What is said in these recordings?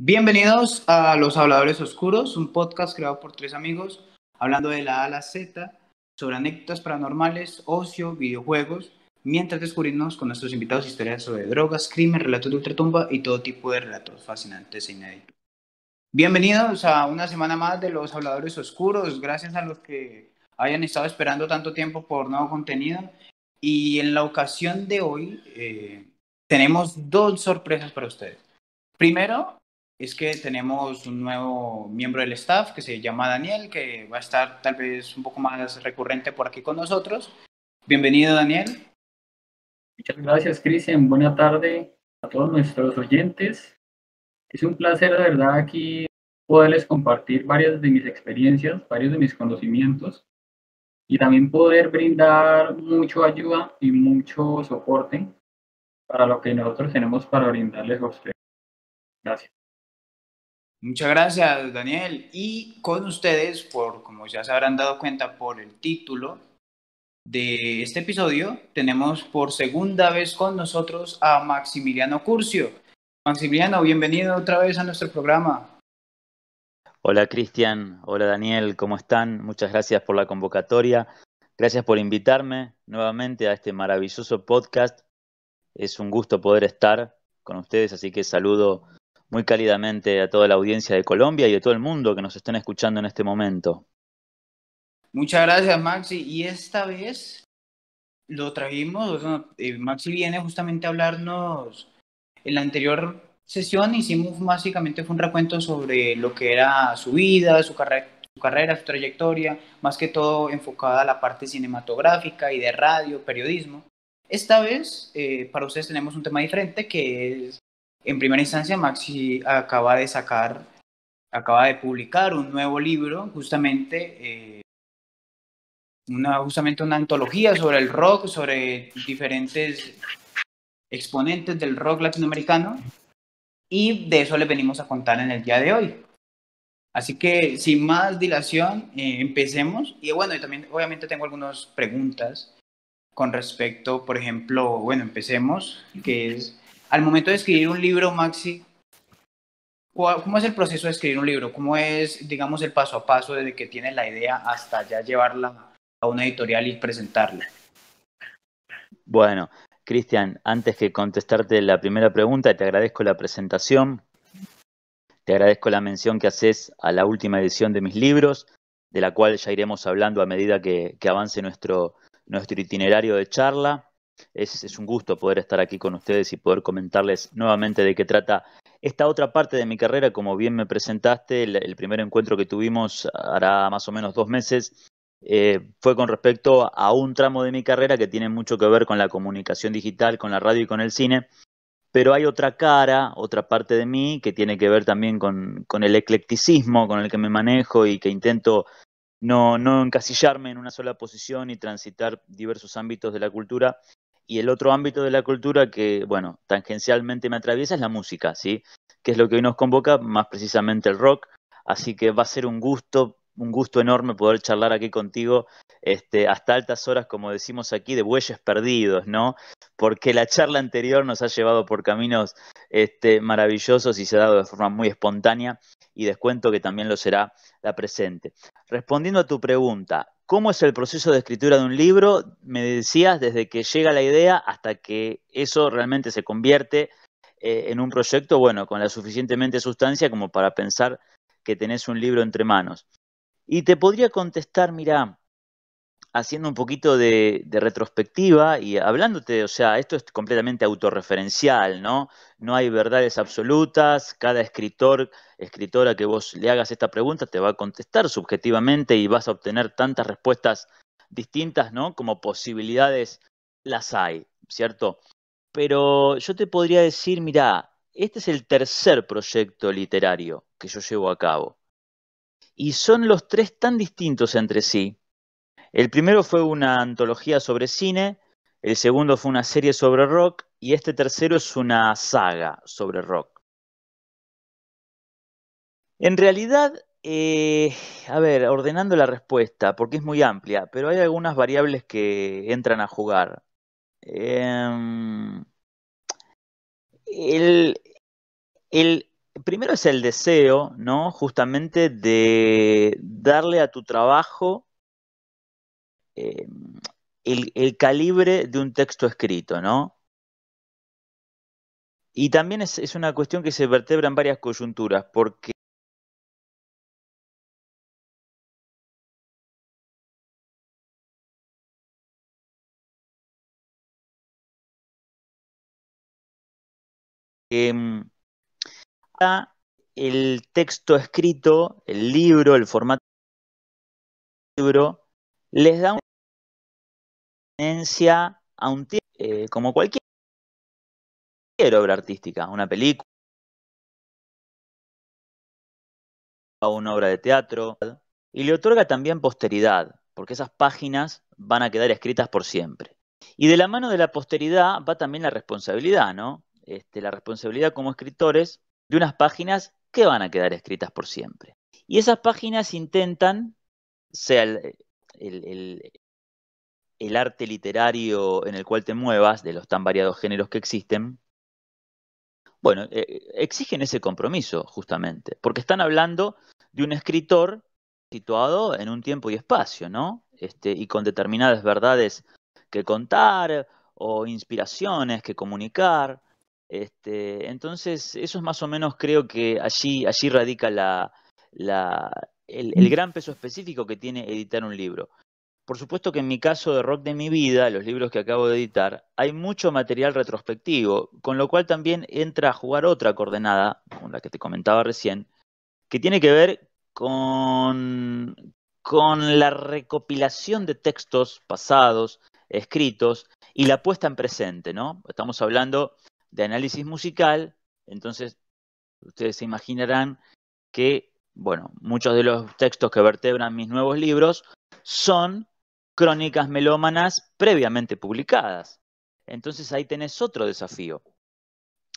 Bienvenidos a Los Habladores Oscuros, un podcast creado por tres amigos, hablando de la A a la Z, sobre anécdotas paranormales, ocio, videojuegos, mientras descubrimos con nuestros invitados historias sobre drogas, crimen, relatos de ultratumba y todo tipo de relatos fascinantes e inéditos. Bienvenidos a una semana más de Los Habladores Oscuros, gracias a los que hayan estado esperando tanto tiempo por nuevo contenido. Y en la ocasión de hoy eh, tenemos dos sorpresas para ustedes. Primero, es que tenemos un nuevo miembro del staff que se llama Daniel, que va a estar tal vez un poco más recurrente por aquí con nosotros. Bienvenido, Daniel. Muchas gracias, Cristian. Buena tarde a todos nuestros oyentes. Es un placer, de verdad, aquí poderles compartir varias de mis experiencias, varios de mis conocimientos y también poder brindar mucho ayuda y mucho soporte para lo que nosotros tenemos para brindarles a ustedes. Gracias. Muchas gracias, Daniel. Y con ustedes, por como ya se habrán dado cuenta por el título de este episodio, tenemos por segunda vez con nosotros a Maximiliano Curcio. Maximiliano, bienvenido otra vez a nuestro programa. Hola Cristian, hola Daniel, ¿cómo están? Muchas gracias por la convocatoria. Gracias por invitarme nuevamente a este maravilloso podcast. Es un gusto poder estar con ustedes, así que saludo muy cálidamente a toda la audiencia de Colombia y de todo el mundo que nos estén escuchando en este momento. Muchas gracias, Maxi. Y esta vez lo trajimos, eh, Maxi viene justamente a hablarnos en la anterior sesión hicimos básicamente fue un recuento sobre lo que era su vida, su, su, carrera, su trayectoria, más que todo enfocada a la parte cinematográfica y de radio, periodismo. Esta vez eh, para ustedes tenemos un tema diferente que es en primera instancia, Maxi acaba de sacar, acaba de publicar un nuevo libro, justamente, eh, una, justamente una antología sobre el rock, sobre diferentes exponentes del rock latinoamericano. Y de eso les venimos a contar en el día de hoy. Así que sin más dilación, eh, empecemos. Y bueno, también obviamente tengo algunas preguntas con respecto, por ejemplo, bueno, empecemos, que es al momento de escribir un libro, Maxi, ¿cómo es el proceso de escribir un libro? ¿Cómo es, digamos, el paso a paso desde que tienes la idea hasta ya llevarla a una editorial y presentarla? Bueno, Cristian, antes que contestarte la primera pregunta, te agradezco la presentación. Te agradezco la mención que haces a la última edición de mis libros, de la cual ya iremos hablando a medida que, avance nuestro, nuestro, itinerario de charla. Es, un gusto poder estar aquí con ustedes y poder comentarles nuevamente de qué trata esta otra parte de mi carrera. Como bien me presentaste, el, primer encuentro que tuvimos hará más o menos dos meses eh, fue con respecto a un tramo de mi carrera que tiene mucho que ver con la comunicación digital, con la radio y con el cine. Pero hay otra cara, otra parte de mí que tiene que ver también con, el eclecticismo con el que me manejo y que intento no encasillarme en una sola posición y transitar diversos ámbitos de la cultura y el otro ámbito de la cultura que, bueno, tangencialmente me atraviesa es la música, ¿sí? Que es lo que hoy nos convoca, más precisamente el rock. Así que va a ser un gusto, un gusto enorme poder charlar aquí contigo este, hasta altas horas, como decimos aquí, de bueyes perdidos, ¿no? Porque la charla anterior nos ha llevado por caminos este, maravillosos y se ha dado de forma muy espontánea y descuento que también lo será la presente. Respondiendo a tu pregunta, ¿cómo es el proceso de escritura de un libro? Me decías, desde que llega la idea hasta que eso realmente se convierte eh, en un proyecto, bueno, con la suficientemente sustancia como para pensar que tenés un libro entre manos. Y te podría contestar, mira, haciendo un poquito de, retrospectiva y hablándote, o sea, esto es completamente autorreferencial, ¿no? No hay verdades absolutas, cada escritor, escritora que vos le hagas esta pregunta te va a contestar subjetivamente y vas a obtener tantas respuestas distintas, ¿no? Como posibilidades las hay, ¿cierto? Pero yo te podría decir, mira, este es el tercer proyecto literario que yo llevo a cabo. Y son los tres tan distintos entre sí el primero fue una antología sobre cine, el segundo fue una serie sobre rock y este tercero es una saga sobre rock. En realidad, eh, a ver, ordenando la respuesta, porque es muy amplia, pero hay algunas variables que entran a jugar. Em, el, el, primero es el deseo, ¿no? Justamente de darle a tu trabajo eh, el, calibre de un texto escrito, ¿no? Y también es, una cuestión que se vertebra en varias coyunturas, porque em, el texto escrito, el libro, el formato del libro, les da un a un eh, como cualquier obra artística, una película, una obra de teatro, y le otorga también posteridad, porque esas páginas van a quedar escritas por siempre. Y de la mano de la posteridad va también la responsabilidad, ¿no? Este, la responsabilidad como escritores de unas páginas que van a quedar escritas por siempre. Y esas páginas intentan, sea el, el arte literario en el cual te muevas, de los tan variados géneros que existen, bueno, eh, exigen ese compromiso justamente, porque están hablando de un escritor situado en un tiempo y espacio, ¿no? Este, y con determinadas verdades que contar o inspiraciones que comunicar. Este, entonces, eso es más o menos, creo que allí, allí radica el, mm. gran peso específico que tiene editar un libro. Por supuesto que en mi caso de Rock de mi vida, los libros que acabo de editar, hay mucho material retrospectivo, con lo cual también entra a jugar otra coordenada, con la que te comentaba recién, que tiene que ver con, con la recopilación de textos pasados, escritos, y la puesta en presente, ¿no? Estamos hablando de análisis musical, entonces ustedes se imaginarán que, bueno, muchos de los textos que vertebran mis nuevos libros son crónicas melómanas previamente publicadas. Entonces ahí tenés otro desafío,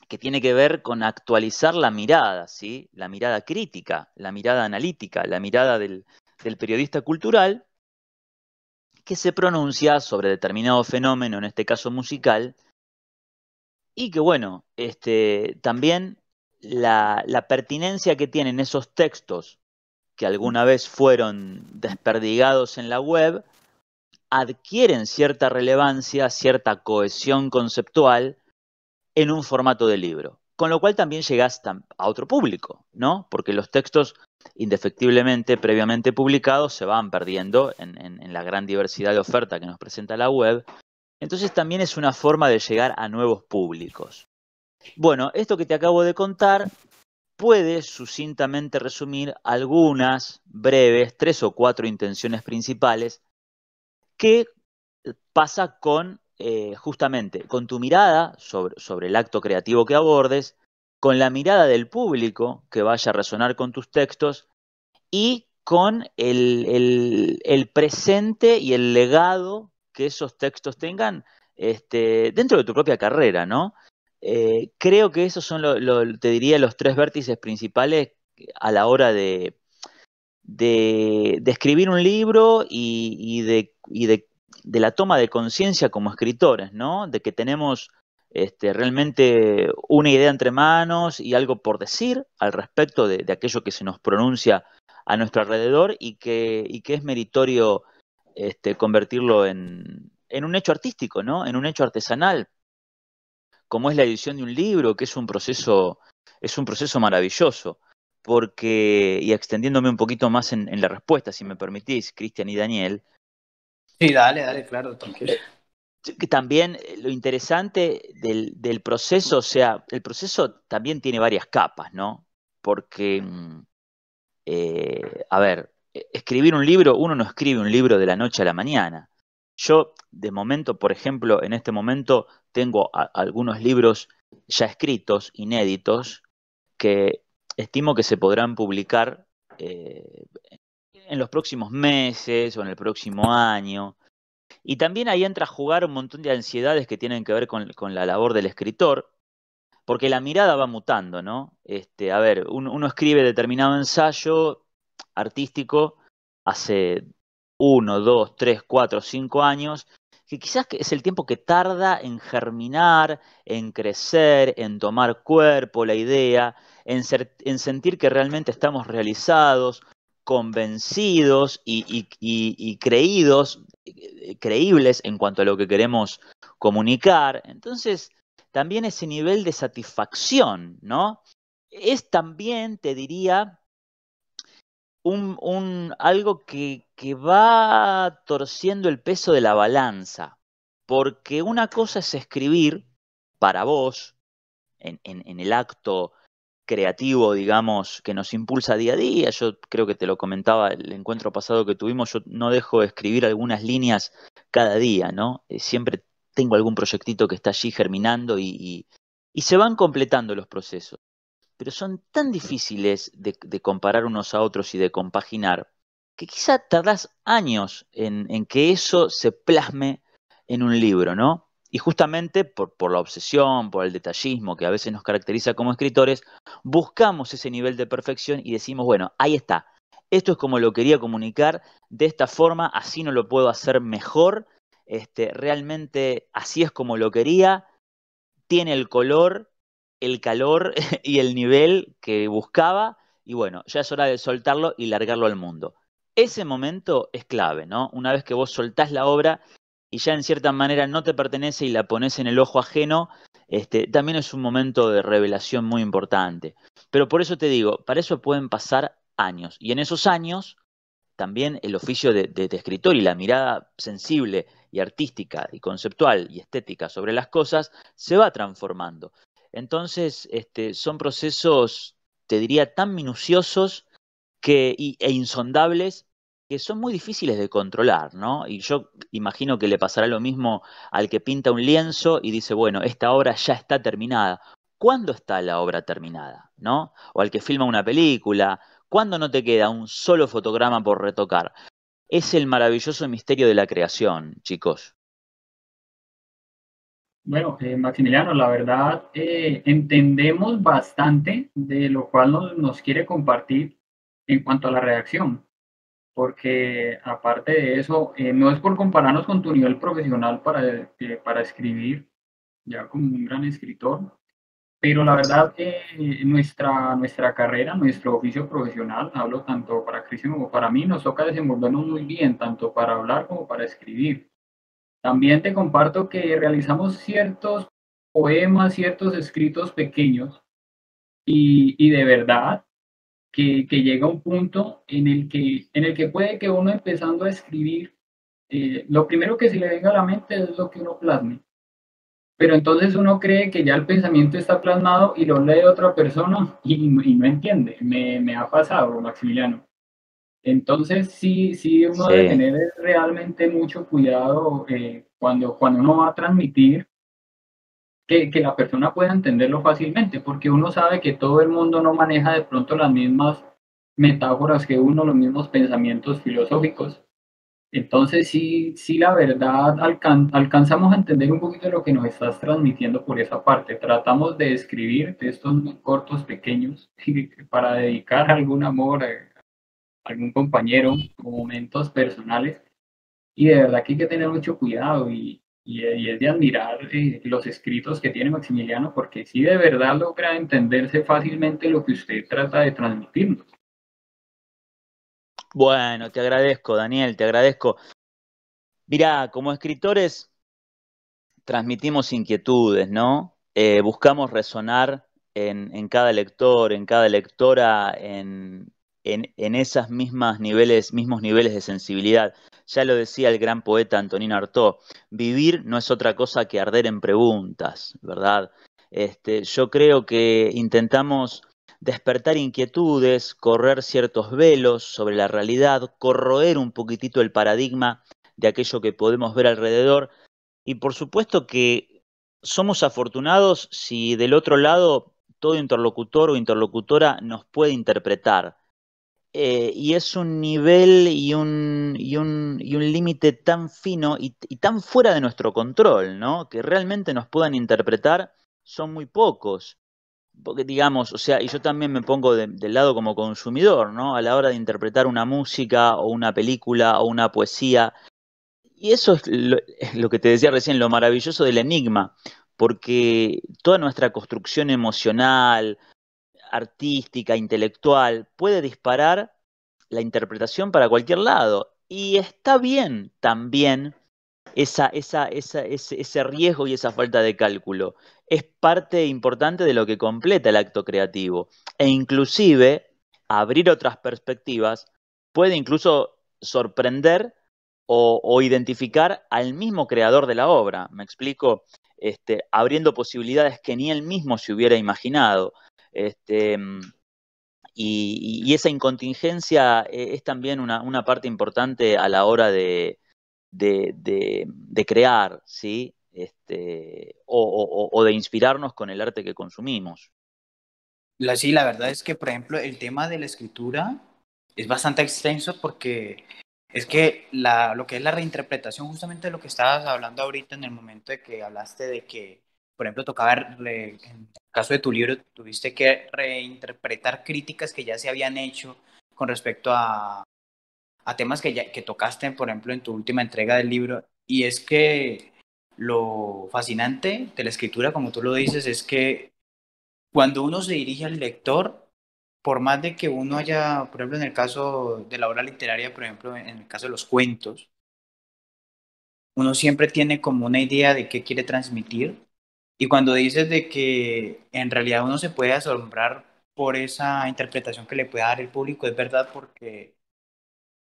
que tiene que ver con actualizar la mirada, ¿sí? la mirada crítica, la mirada analítica, la mirada del, periodista cultural que se pronuncia sobre determinado fenómeno, en este caso musical, y que bueno, este, también la, pertinencia que tienen esos textos que alguna vez fueron desperdigados en la web, adquieren cierta relevancia, cierta cohesión conceptual en un formato de libro. Con lo cual también llegas a otro público, ¿no? Porque los textos indefectiblemente previamente publicados se van perdiendo en, en la gran diversidad de oferta que nos presenta la web. Entonces también es una forma de llegar a nuevos públicos. Bueno, esto que te acabo de contar puede sucintamente resumir algunas breves, tres o cuatro intenciones principales ¿Qué pasa con, eh, justamente, con tu mirada sobre, sobre el acto creativo que abordes, con la mirada del público que vaya a resonar con tus textos y con el, el, presente y el legado que esos textos tengan este, dentro de tu propia carrera, ¿no? Eh, creo que esos son, lo, te diría, los tres vértices principales a la hora de, de, de escribir un libro y, y, de y de, de la toma de conciencia como escritores, ¿no? De que tenemos este, realmente una idea entre manos y algo por decir al respecto de, aquello que se nos pronuncia a nuestro alrededor y que, es meritorio este, convertirlo en, un hecho artístico, ¿no? En un hecho artesanal, como es la edición de un libro, que es un proceso, es un proceso maravilloso. Porque, y extendiéndome un poquito más en, en la respuesta, si me permitís, Cristian y Daniel, Sí, dale, dale, claro, tranquilo. También eh, lo interesante del, proceso, o sea, el proceso también tiene varias capas, ¿no? Porque, mm, eh, a ver, e, escribir un libro, uno no escribe un libro de la noche a la mañana. Yo, de momento, por ejemplo, en este momento tengo algunos libros ya escritos, inéditos, que estimo que se podrán publicar eh, en los próximos meses o en el próximo año. Y también ahí entra a jugar un montón de ansiedades que tienen que ver con, la labor del escritor, porque la mirada va mutando, ¿no? Este, a ver, uno escribe determinado ensayo artístico hace uno, dos, tres, cuatro, cinco años, que quizás es el tiempo que tarda en germinar, en crecer, en tomar cuerpo la idea, en sentir que realmente estamos realizados, convencidos y, creídos, eh, creíbles en cuanto a lo que queremos comunicar. Entonces, también ese nivel de satisfacción, ¿no? Es también, te diría, un, algo que, va torciendo el peso de la balanza, porque una cosa es escribir para vos, en el acto creativo, digamos, que nos impulsa día a día. Yo creo que te lo comentaba el encuentro pasado que tuvimos, yo no dejo de escribir algunas líneas cada día, ¿no? Eh, siempre tengo algún proyectito que está allí germinando y, se van completando los procesos. Pero son tan difíciles de, comparar unos a otros y de compaginar que quizá tardás años en que eso se plasme en un libro, ¿no? Y justamente por, la obsesión, por el detallismo que a veces nos caracteriza como escritores, buscamos ese nivel de perfección y decimos, bueno, ahí está, esto es como lo quería comunicar, de esta forma, así no lo puedo hacer mejor, este, realmente así es como lo quería, tiene el color, el calor y el nivel que buscaba, y bueno, ya es hora de soltarlo y largarlo al mundo. Ese momento es clave, ¿no? Una vez que vos soltás la obra y ya en cierta manera no te pertenece y la pones en el ojo ajeno, este, también es un momento de revelación muy importante. Pero por eso te digo, para eso pueden pasar años. Y en esos años, también el oficio de, escritor y la mirada sensible y artística y conceptual y estética sobre las cosas se va transformando. Entonces, este, son procesos, te diría, tan minuciosos que, e insondables que son muy difíciles de controlar, ¿no? Y yo imagino que le pasará lo mismo al que pinta un lienzo y dice, bueno, esta obra ya está terminada. ¿Cuándo está la obra terminada? ¿No? O al que filma una película, ¿cuándo no te queda un solo fotograma por retocar? Es el maravilloso misterio de la creación, chicos. Bueno, eh, Maximiliano, la verdad eh, entendemos bastante de lo cual nos, nos, quiere compartir en cuanto a la redacción porque aparte de eso, eh, no es por compararnos con tu nivel profesional para, eh, para escribir, ya como un gran escritor, pero la verdad, que eh, nuestra, nuestra carrera, nuestro oficio profesional, hablo tanto para Cristian como para mí, nos toca desenvolvernos muy bien, tanto para hablar como para escribir. También te comparto que realizamos ciertos poemas, ciertos escritos pequeños, y de verdad que, que, llega un punto en el, que, en el que puede que uno empezando a escribir, eh, lo primero que se le venga a la mente es lo que uno plasme. Pero entonces uno cree que ya el pensamiento está plasmado y lo lee otra persona y, no entiende. Me, ha pasado, Maximiliano. Entonces sí, sí uno debe tener realmente mucho cuidado eh, cuando, cuando uno va a transmitir que, la persona pueda entenderlo fácilmente, porque uno sabe que todo el mundo no maneja de pronto las mismas metáforas que uno, los mismos pensamientos filosóficos. Entonces sí, sí la verdad alcanzamos a entender un poquito lo que nos estás transmitiendo por esa parte. Tratamos de escribir textos cortos, pequeños, para dedicar algún amor, a algún compañero, momentos personales. Y de verdad que hay que tener mucho cuidado y, y, es de admirar eh, los escritos que tiene Maximiliano porque sí de verdad logra entenderse fácilmente lo que usted trata de transmitirnos. Bueno, te agradezco, Daniel, te agradezco. Mira, como escritores transmitimos inquietudes, ¿no? Eh, buscamos resonar en, cada lector, en cada lectora, en, en, en esos mismos niveles de sensibilidad. Ya lo decía el gran poeta Antonín Artaud, vivir no es otra cosa que arder en preguntas, ¿verdad? Este, yo creo que intentamos despertar inquietudes, correr ciertos velos sobre la realidad, corroer un poquitito el paradigma de aquello que podemos ver alrededor. Y por supuesto que somos afortunados si del otro lado todo interlocutor o interlocutora nos puede interpretar eh, y es un nivel y un, y un, límite tan fino y, tan fuera de nuestro control, ¿no? Que realmente nos puedan interpretar son muy pocos. Porque digamos, o sea, y yo también me pongo del lado como consumidor, ¿no? A la hora de interpretar una música o una película o una poesía. Y eso es lo que te decía recién, lo maravilloso del enigma, porque toda nuestra construcción emocional, artística, intelectual, puede disparar la interpretación para cualquier lado. Y está bien también esa, ese, riesgo y esa falta de cálculo. Es parte importante de lo que completa el acto creativo. E inclusive abrir otras perspectivas puede incluso sorprender o, identificar al mismo creador de la obra. Me explico, este, abriendo posibilidades que ni él mismo se hubiera imaginado. Este, mm, y, esa incontingencia eh, es también una, parte importante a la hora de, de, crear, ¿sí? Este, o, de inspirarnos con el arte que consumimos. sí, la verdad es que, por ejemplo, el tema de la escritura es bastante extenso porque es que la, lo que es la reinterpretación, justamente de lo que estabas hablando ahorita en el momento de que hablaste de que por ejemplo, tocaba, en el caso de tu libro, tuviste que reinterpretar críticas que ya se habían hecho con respecto a, temas que, ya, que tocaste, por ejemplo, en tu última entrega del libro. Y es que lo fascinante de la escritura, como tú lo dices, es que cuando uno se dirige al lector, por más de que uno haya, por ejemplo, en el caso de la obra literaria, por ejemplo, en el caso de los cuentos, uno siempre tiene como una idea de qué quiere transmitir y cuando dices de que en realidad uno se puede asombrar por esa interpretación que le puede dar el público, es verdad porque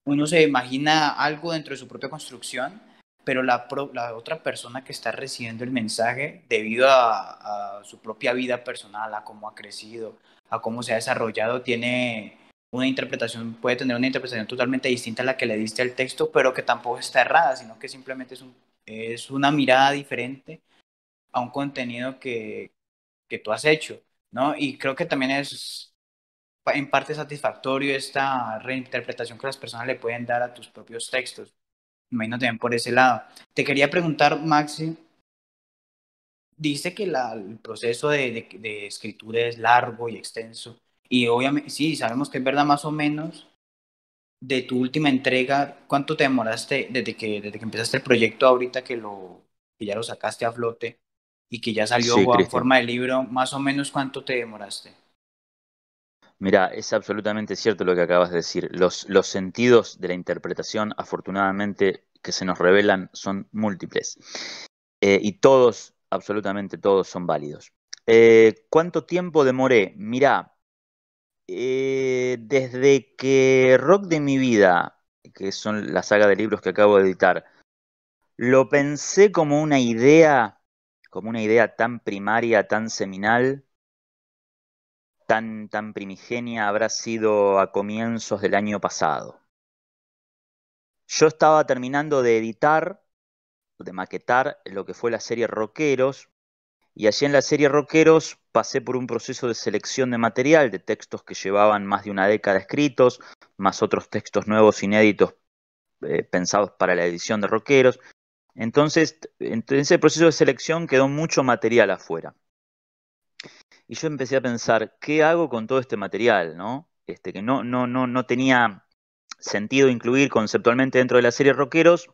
uno se imagina algo dentro de su propia construcción, pero la, otra persona que está recibiendo el mensaje, debido a, su propia vida personal, a cómo ha crecido, a cómo se ha desarrollado, tiene una interpretación, puede tener una interpretación totalmente distinta a la que le diste al texto, pero que tampoco está errada, sino que simplemente es, es una mirada diferente a un contenido que, tú has hecho, ¿no? Y creo que también es en parte satisfactorio esta reinterpretación que las personas le pueden dar a tus propios textos. Me imagino también por ese lado. Te quería preguntar, Maxi, dice que el proceso de, escritura es largo y extenso. Y obviamente, sí, sabemos que es verdad más o menos. De tu última entrega, ¿cuánto te demoraste desde que, desde que empezaste el proyecto ahorita que, lo, que ya lo sacaste a flote? y que ya salió en forma de libro, más o menos cuánto te demoraste. Mira, es absolutamente cierto lo que acabas de decir. Los, los sentidos de la interpretación, afortunadamente, que se nos revelan son múltiples. Eh, y todos, absolutamente todos, son válidos. Eh, ¿Cuánto tiempo demoré? Mira, eh, desde que Rock de mi vida, que son la saga de libros que acabo de editar, lo pensé como una idea como una idea tan primaria, tan seminal, tan, tan primigenia habrá sido a comienzos del año pasado. Yo estaba terminando de editar, de maquetar lo que fue la serie Roqueros, y allí en la serie Roqueros pasé por un proceso de selección de material, de textos que llevaban más de una década escritos, más otros textos nuevos inéditos eh, pensados para la edición de Roqueros, entonces, en ese proceso de selección quedó mucho material afuera. Y yo empecé a pensar, ¿qué hago con todo este material? ¿no? Este, que no, no, no, no tenía sentido incluir conceptualmente dentro de la serie Rockeros,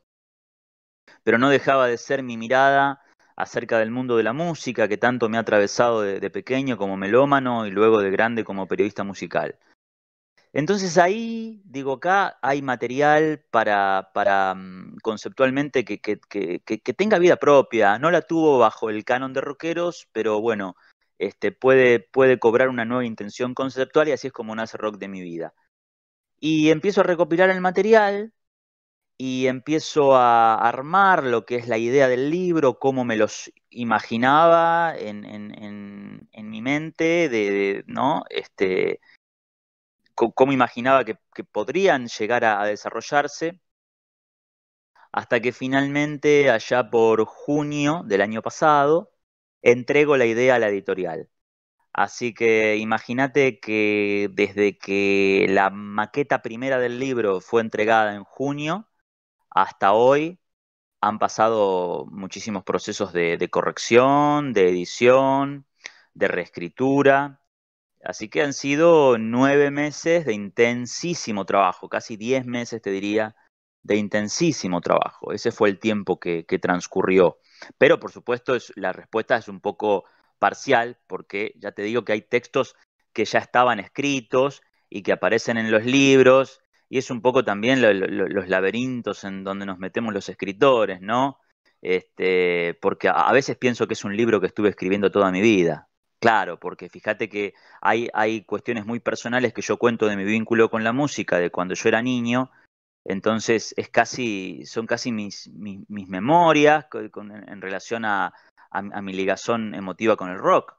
pero no dejaba de ser mi mirada acerca del mundo de la música que tanto me ha atravesado de, de pequeño como melómano y luego de grande como periodista musical. Entonces ahí, digo, acá hay material para, para mm, conceptualmente que, que, tenga vida propia. No la tuvo bajo el canon de rockeros, pero bueno, este, puede, puede cobrar una nueva intención conceptual y así es como nace rock de mi vida. Y empiezo a recopilar el material y empiezo a armar lo que es la idea del libro, cómo me los imaginaba en, mi mente, de ¿no? Este, cómo imaginaba que, podrían llegar a, desarrollarse, hasta que finalmente, allá por junio del año pasado, entrego la idea a la editorial. Así que imagínate que desde que la maqueta primera del libro fue entregada en junio hasta hoy, han pasado muchísimos procesos de corrección, de edición, de reescritura, Así que han sido nueve meses de intensísimo trabajo, casi diez meses te diría, de intensísimo trabajo. Ese fue el tiempo que, transcurrió. Pero por supuesto la respuesta es un poco parcial porque ya te digo que hay textos que ya estaban escritos y que aparecen en los libros y es un poco también los laberintos en donde nos metemos los escritores, ¿no? Este, porque a veces pienso que es un libro que estuve escribiendo toda mi vida. Claro, porque fíjate que hay, hay cuestiones muy personales que yo cuento de mi vínculo con la música, de cuando yo era niño, entonces es casi, son casi mis, mis, memorias en relación a, a, mi ligazón emotiva con el rock.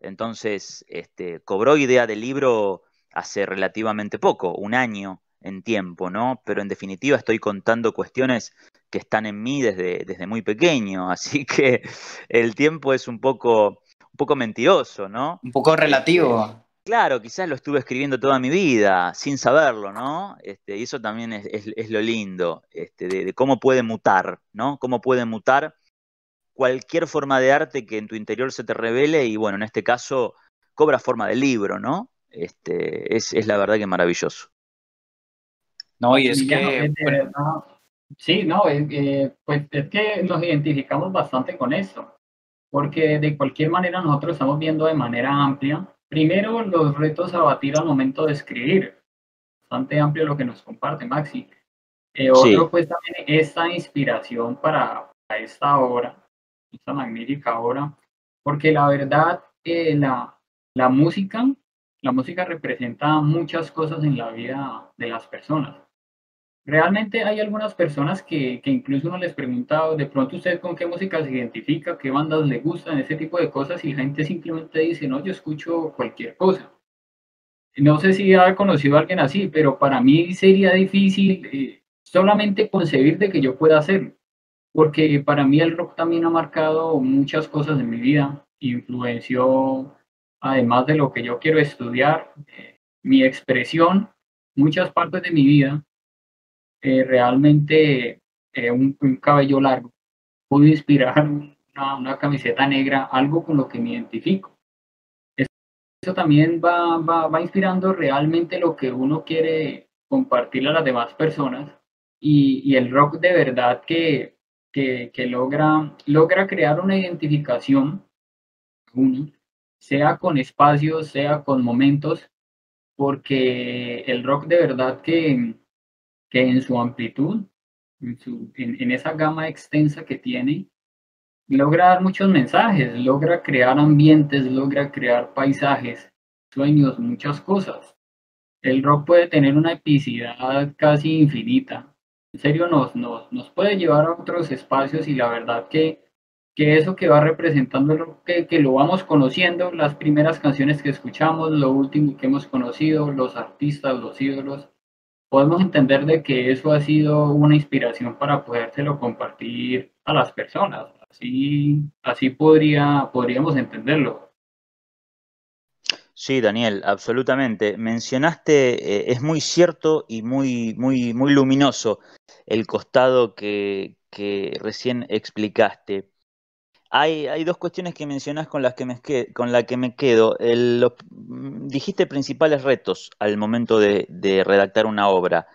Entonces, este, cobró idea del libro hace relativamente poco, un año en tiempo, ¿no? Pero en definitiva estoy contando cuestiones que están en mí desde, desde muy pequeño, así que el tiempo es un poco un poco mentiroso, ¿no? Un poco relativo. Este, claro, quizás lo estuve escribiendo toda mi vida, sin saberlo, ¿no? Este, y eso también es, lo lindo, este, de, cómo puede mutar, ¿no? Cómo puede mutar cualquier forma de arte que en tu interior se te revele y, bueno, en este caso, cobra forma de libro, ¿no? Este, es, la verdad que maravilloso. No, y es que... sí, no, eh, eh, pues es que nos identificamos bastante con eso porque de cualquier manera nosotros estamos viendo de manera amplia, primero los retos a batir al momento de escribir, bastante amplio lo que nos comparte Maxi. Eh, otro pues también esta inspiración para, esta obra, esta magnífica obra, porque la verdad eh, la música, la música representa muchas cosas en la vida de las personas. Realmente hay algunas personas que, que incluso uno les pregunta, oh, de pronto usted con qué música se identifica, qué bandas le gustan, ese tipo de cosas, y gente simplemente dice, no, yo escucho cualquier cosa. No sé si ha conocido a alguien así, pero para mí sería difícil eh, solamente concebir de que yo pueda hacerlo, porque para mí el rock también ha marcado muchas cosas de mi vida, influenció además de lo que yo quiero estudiar, eh, mi expresión, muchas partes de mi vida, eh, realmente eh, un, cabello largo, pude inspirar una, una, camiseta negra, algo con lo que me identifico. Eso, también va, va, inspirando realmente lo que uno quiere compartir a las demás personas y, el rock de verdad que, que, logra, logra crear una identificación, sea con espacios, sea con momentos, porque el rock de verdad que, que en su amplitud, en, esa gama extensa que tiene, logra dar muchos mensajes, logra crear ambientes, logra crear paisajes, sueños, muchas cosas. El rock puede tener una epicidad casi infinita. En serio, nos, nos, nos puede llevar a otros espacios y la verdad que, que eso que va representando, que, que lo vamos conociendo, las primeras canciones que escuchamos, lo último que hemos conocido, los artistas, los ídolos, podemos entender de que eso ha sido una inspiración para podérselo compartir a las personas. Así, así podría, podríamos entenderlo. Sí, Daniel, absolutamente. Mencionaste, eh, es muy cierto y muy, muy, muy luminoso el costado que, que recién explicaste. Hay, dos cuestiones que mencionás con las que me, con que me quedo. dijiste principales retos al momento de, redactar una obra.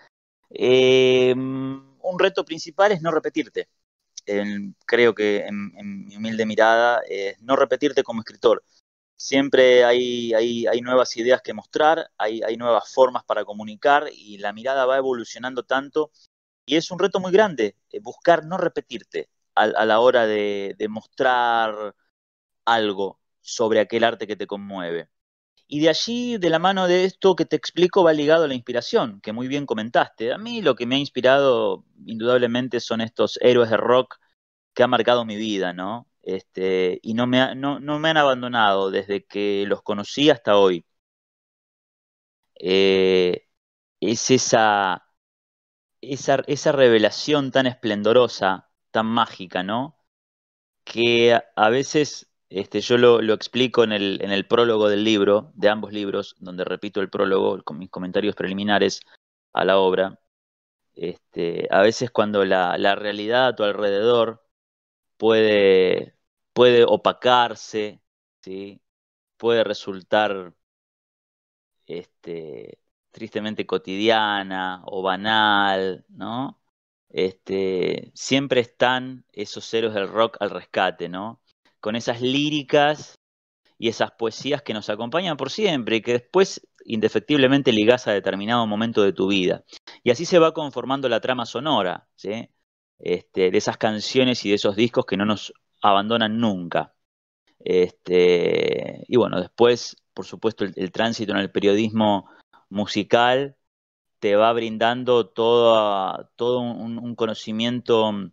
Eh, un reto principal es no repetirte. creo que en, mi humilde mirada es no repetirte como escritor. Siempre hay, nuevas ideas que mostrar, hay nuevas formas para comunicar y la mirada va evolucionando tanto. Y es un reto muy grande, eh, buscar no repetirte, a, la hora de, mostrar algo sobre aquel arte que te conmueve. Y de allí, de la mano de esto que te explico, va ligado a la inspiración, que muy bien comentaste. A mí lo que me ha inspirado, indudablemente, son estos héroes de rock que han marcado mi vida, ¿no? Este, y no me, no, me han abandonado desde que los conocí hasta hoy. Eh, es esa, esa, revelación tan esplendorosa tan mágica, ¿no? Que a veces, este, yo lo, explico en el, en el, prólogo del libro, de ambos libros, donde repito el prólogo con mis comentarios preliminares a la obra. Este, a veces cuando la, realidad a tu alrededor puede, puede opacarse, ¿sí? puede resultar este, tristemente cotidiana o banal, ¿no? este, siempre están esos héroes del rock al rescate, ¿no? Con esas líricas y esas poesías que nos acompañan por siempre y que después indefectiblemente ligás a determinado momento de tu vida. Y así se va conformando la trama sonora, este, de esas canciones y de esos discos que no nos abandonan nunca. Este, y bueno, después, por supuesto, el tránsito en el periodismo musical te va brindando todo un, conocimiento mm,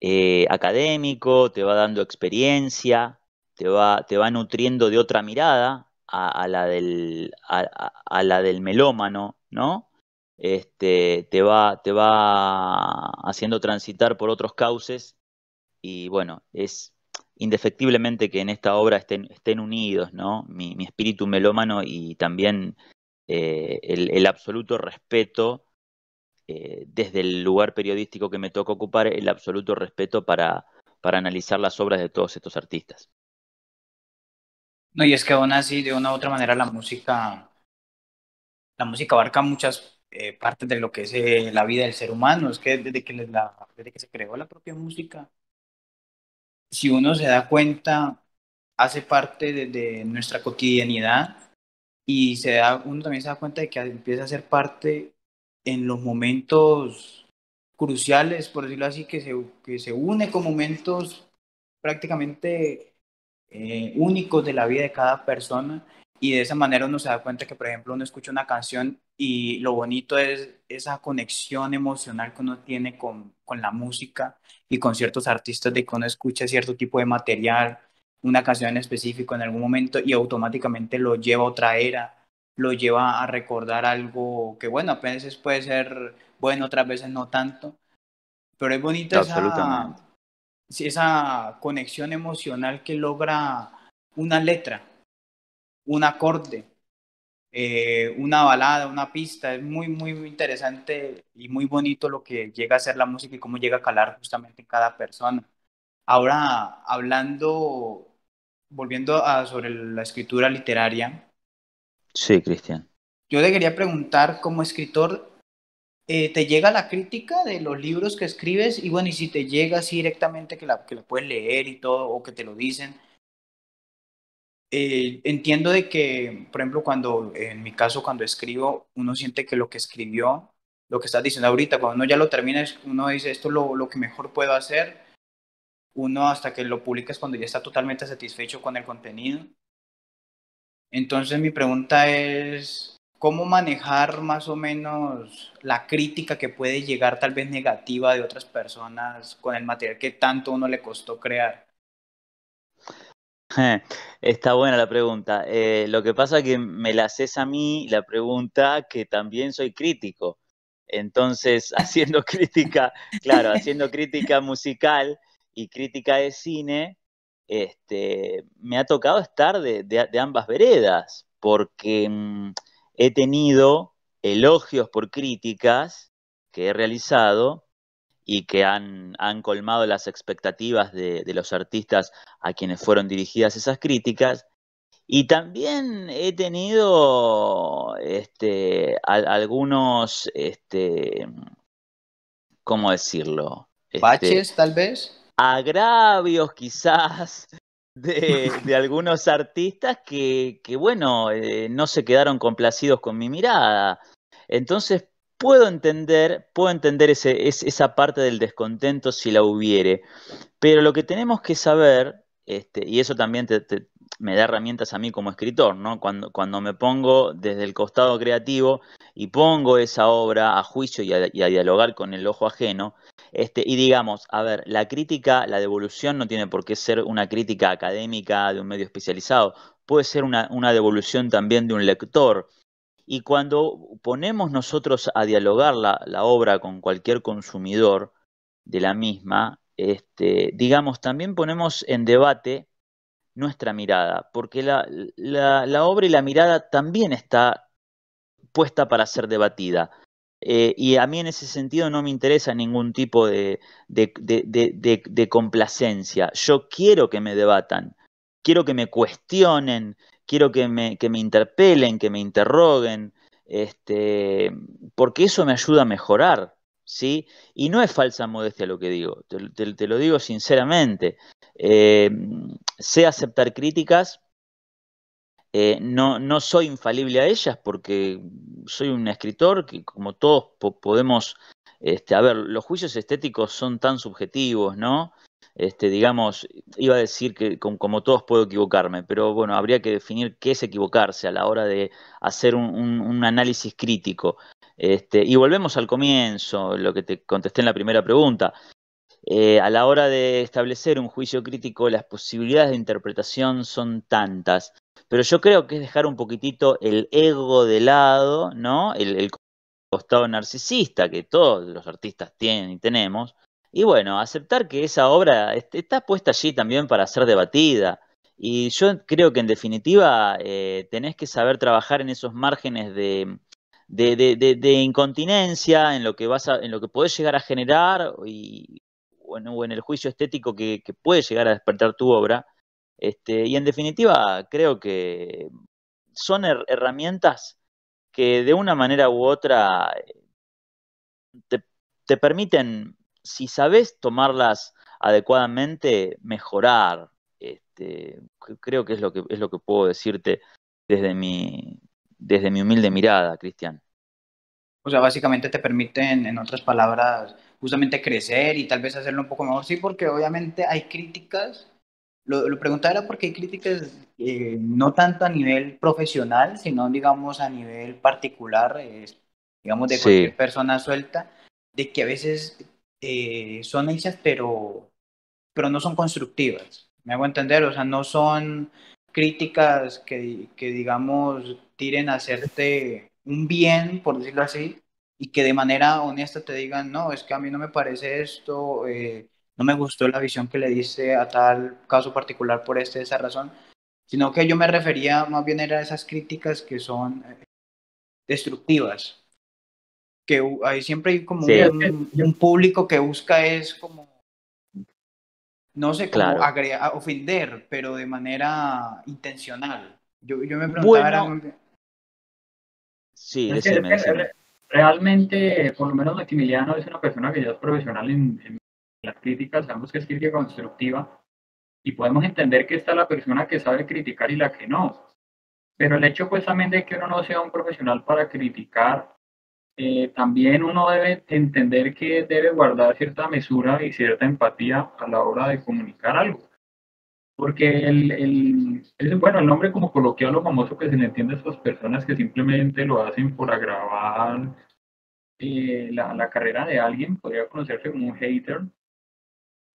eh, académico, te va dando experiencia, te va, te va nutriendo de otra mirada a, la, del, a, la del melómano, ¿no? Este, te, va, te va haciendo transitar por otros cauces y bueno, es indefectiblemente que en esta obra estén, estén unidos, ¿no? mi espíritu melómano y también eh, el, absoluto respeto, eh, desde el lugar periodístico que me toca ocupar, el absoluto respeto para, para analizar las obras de todos estos artistas. No, y es que aún así, de una u otra manera, la música, la música abarca muchas eh, partes de lo que es la vida del ser humano. Es que desde que, desde que se creó la propia música, si uno se da cuenta, hace parte de nuestra cotidianidad y se da, uno también se da cuenta de que empieza a ser parte en los momentos cruciales, por decirlo así, que se, que se une con momentos prácticamente eh, únicos de la vida de cada persona y de esa manera uno se da cuenta que, por ejemplo, uno escucha una canción y lo bonito es esa conexión emocional que uno tiene con, con la música y con ciertos artistas de que uno escucha cierto tipo de material una canción en específico en algún momento y automáticamente lo lleva a otra era, lo lleva a recordar algo que, bueno, a veces puede ser bueno, otras veces no tanto, pero es bonita esa, esa conexión emocional que logra una letra, un acorde, eh, una balada, una pista. Es muy, muy, muy interesante y muy bonito lo que llega a ser la música y cómo llega a calar justamente en cada persona. Ahora, hablando volviendo a, sobre la escritura literaria. Sí, Cristian. Yo te quería preguntar, como escritor, eh, ¿te llega la crítica de los libros que escribes? Y bueno, y si te llega así directamente que la, que la puedes leer y todo, o que te lo dicen. Eh, entiendo de que, por ejemplo, cuando, en mi caso, cuando escribo, uno siente que lo que escribió, lo que estás diciendo ahorita, cuando uno ya lo termina, uno dice, esto es lo, lo que mejor puedo hacer, uno hasta que lo publicas cuando ya está totalmente satisfecho con el contenido. Entonces mi pregunta es, ¿cómo manejar más o menos la crítica que puede llegar tal vez negativa de otras personas con el material que tanto uno le costó crear? Está buena la pregunta. Eh, lo que pasa es que me la haces a mí la pregunta que también soy crítico. Entonces, haciendo crítica, claro, haciendo crítica musical, y crítica de cine, este, me ha tocado estar de, ambas veredas, porque mm, he tenido elogios por críticas que he realizado y que han, han colmado las expectativas de, los artistas a quienes fueron dirigidas esas críticas, y también he tenido este, algunos, este, ¿cómo decirlo? Este, ¿Baches tal vez? agravios quizás de, algunos artistas que, bueno, eh, no se quedaron complacidos con mi mirada. Entonces puedo entender, puedo entender esa parte del descontento si la hubiere, pero lo que tenemos que saber, este, y eso también me da herramientas a mí como escritor, ¿no? cuando, cuando me pongo desde el costado creativo, y pongo esa obra a juicio y a, dialogar con el ojo ajeno, este, y digamos, a ver, la crítica, la devolución no tiene por qué ser una crítica académica de un medio especializado, puede ser una, devolución también de un lector. Y cuando ponemos nosotros a dialogar la, la obra con cualquier consumidor de la misma, este, digamos, también ponemos en debate nuestra mirada, porque la, la obra y la mirada también está puesta para ser debatida. Eh, y a mí en ese sentido no me interesa ningún tipo de, complacencia. Yo quiero que me debatan, quiero que me cuestionen, quiero que me, interpelen, que me interroguen, este, porque eso me ayuda a mejorar. ¿Sí? Y no es falsa modestia lo que digo, te, lo digo sinceramente. Eh, sé aceptar críticas, eh, no, soy infalible a ellas porque soy un escritor que, como todos, podemos. Este, a ver, los juicios estéticos son tan subjetivos, ¿no? Este, digamos, iba a decir que como, todos puedo equivocarme, pero bueno, habría que definir qué es equivocarse a la hora de hacer un, análisis crítico. Este, y volvemos al comienzo, lo que te contesté en la primera pregunta. Eh, a la hora de establecer un juicio crítico, las posibilidades de interpretación son tantas pero yo creo que es dejar un poquitito el ego de lado, ¿no? El, costado narcisista que todos los artistas tienen y tenemos, y bueno, aceptar que esa obra está puesta allí también para ser debatida. Y yo creo que en definitiva eh, tenés que saber trabajar en esos márgenes de, incontinencia, en lo que vas en lo que podés llegar a generar y, o, en, el juicio estético que, que, puede llegar a despertar tu obra. Este, y en definitiva, creo que son herramientas que de una manera u otra eh, te, permiten, si sabes tomarlas adecuadamente, mejorar. Este, creo que es lo que es lo que puedo decirte desde mi, desde mi humilde mirada, Cristian. O sea, básicamente te permiten, en otras palabras, justamente crecer y tal vez hacerlo un poco mejor, sí, porque obviamente hay críticas lo, lo preguntaba era porque hay críticas eh, no tanto a nivel profesional, sino digamos a nivel particular, digamos de cualquier persona suelta, de que a veces eh, son hechas pero, pero no son constructivas. Me hago entender, o sea, no son críticas que, que digamos tiren a hacerte un bien, por decirlo así, y que de manera honesta te digan, no, es que a mí no me parece esto, eh, no me gustó la visión que le dice a tal caso particular por esta esa razón, sino que yo me refería más bien era a esas críticas que son eh, destructivas, que hay siempre hay como un, público que busca es como no sé, claro. ofender, pero de manera intencional. Yo, yo me preguntaba... Realmente, por lo menos Maximiliano es una persona que ya es profesional en la crítica sabemos que es crítica constructiva y podemos entender que está la persona que sabe criticar y la que no. Pero el hecho pues también de que uno no sea un profesional para criticar, eh, también uno debe entender que debe guardar cierta mesura y cierta empatía a la hora de comunicar algo. Porque el, el, bueno, el nombre como coloquial o famoso que se le entiende a estas personas que simplemente lo hacen por agravar eh, la, la, carrera de alguien, podría conocerse como un hater,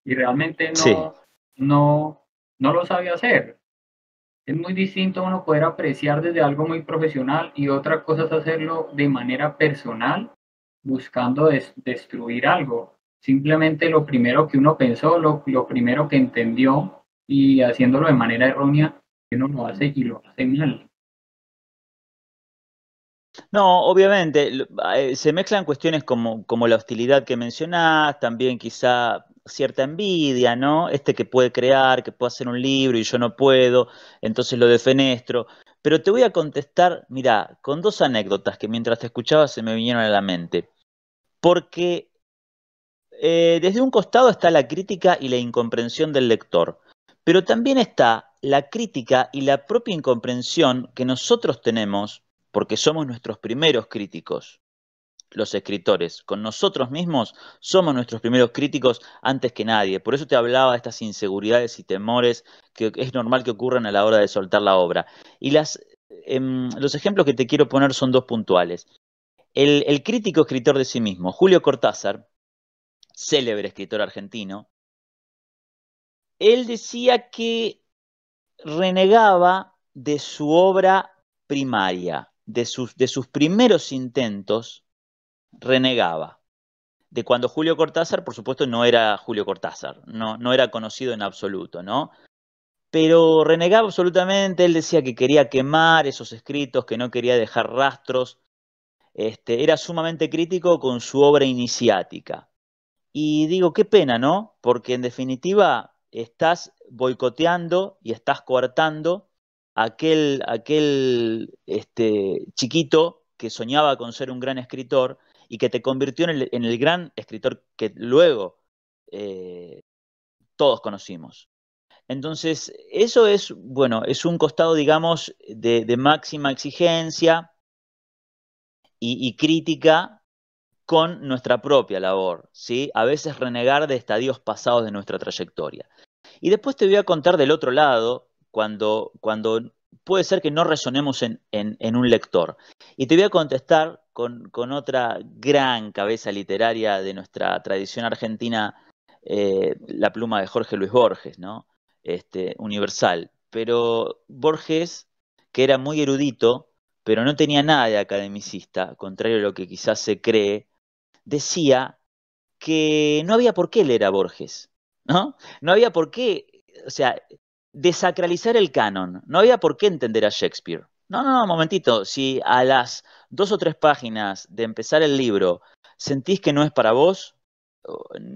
y realmente no, no, no lo sabe hacer. Es muy distinto uno poder apreciar desde algo muy profesional y otra cosa es hacerlo de manera personal, buscando destruir algo. Simplemente lo primero que uno pensó, lo, lo primero que entendió y haciéndolo de manera errónea, uno lo hace y lo hace mal. No, obviamente, eh, se mezclan cuestiones como, la hostilidad que mencionás, también quizá cierta envidia, ¿no? Este que puede crear, que puede hacer un libro y yo no puedo, entonces lo defenestro. Pero te voy a contestar, mira, con dos anécdotas que mientras te escuchaba se me vinieron a la mente. Porque eh, desde un costado está la crítica y la incomprensión del lector, pero también está la crítica y la propia incomprensión que nosotros tenemos porque somos nuestros primeros críticos. Los escritores, con nosotros mismos, somos nuestros primeros críticos antes que nadie. Por eso te hablaba de estas inseguridades y temores que es normal que ocurran a la hora de soltar la obra. Y em, los ejemplos que te quiero poner son dos puntuales. el crítico escritor de sí mismo, Julio Cortázar, célebre escritor argentino, él decía que renegaba de su obra primaria de sus, de sus primeros intentos renegaba. De cuando Julio Cortázar, por supuesto, no era Julio Cortázar, no, no era conocido en absoluto, ¿no? Pero renegaba absolutamente, él decía que quería quemar esos escritos, que no quería dejar rastros. Este, era sumamente crítico con su obra iniciática. Y digo, qué pena, ¿no? Porque en definitiva estás boicoteando y estás coartando aquel, aquel este, chiquito que soñaba con ser un gran escritor y que te convirtió en el, gran escritor que luego eh, todos conocimos. Entonces, eso es, bueno, es un costado, digamos, de, máxima exigencia y, crítica con nuestra propia labor, A veces renegar de estadios pasados de nuestra trayectoria. Y después te voy a contar del otro lado, cuando, cuando puede ser que no resonemos en, un lector. Y te voy a contestar con, otra gran cabeza literaria de nuestra tradición argentina, eh, la pluma de Jorge Luis Borges, ¿no? Este, universal. Pero Borges, que era muy erudito, pero no tenía nada de academicista, contrario a lo que quizás se cree, decía que no había por qué leer a Borges, ¿no? No había por qué, o sea, desacralizar el canon. No había por qué entender a Shakespeare. No, no, no, momentito. Si a las dos o tres páginas de empezar el libro sentís que no es para vos,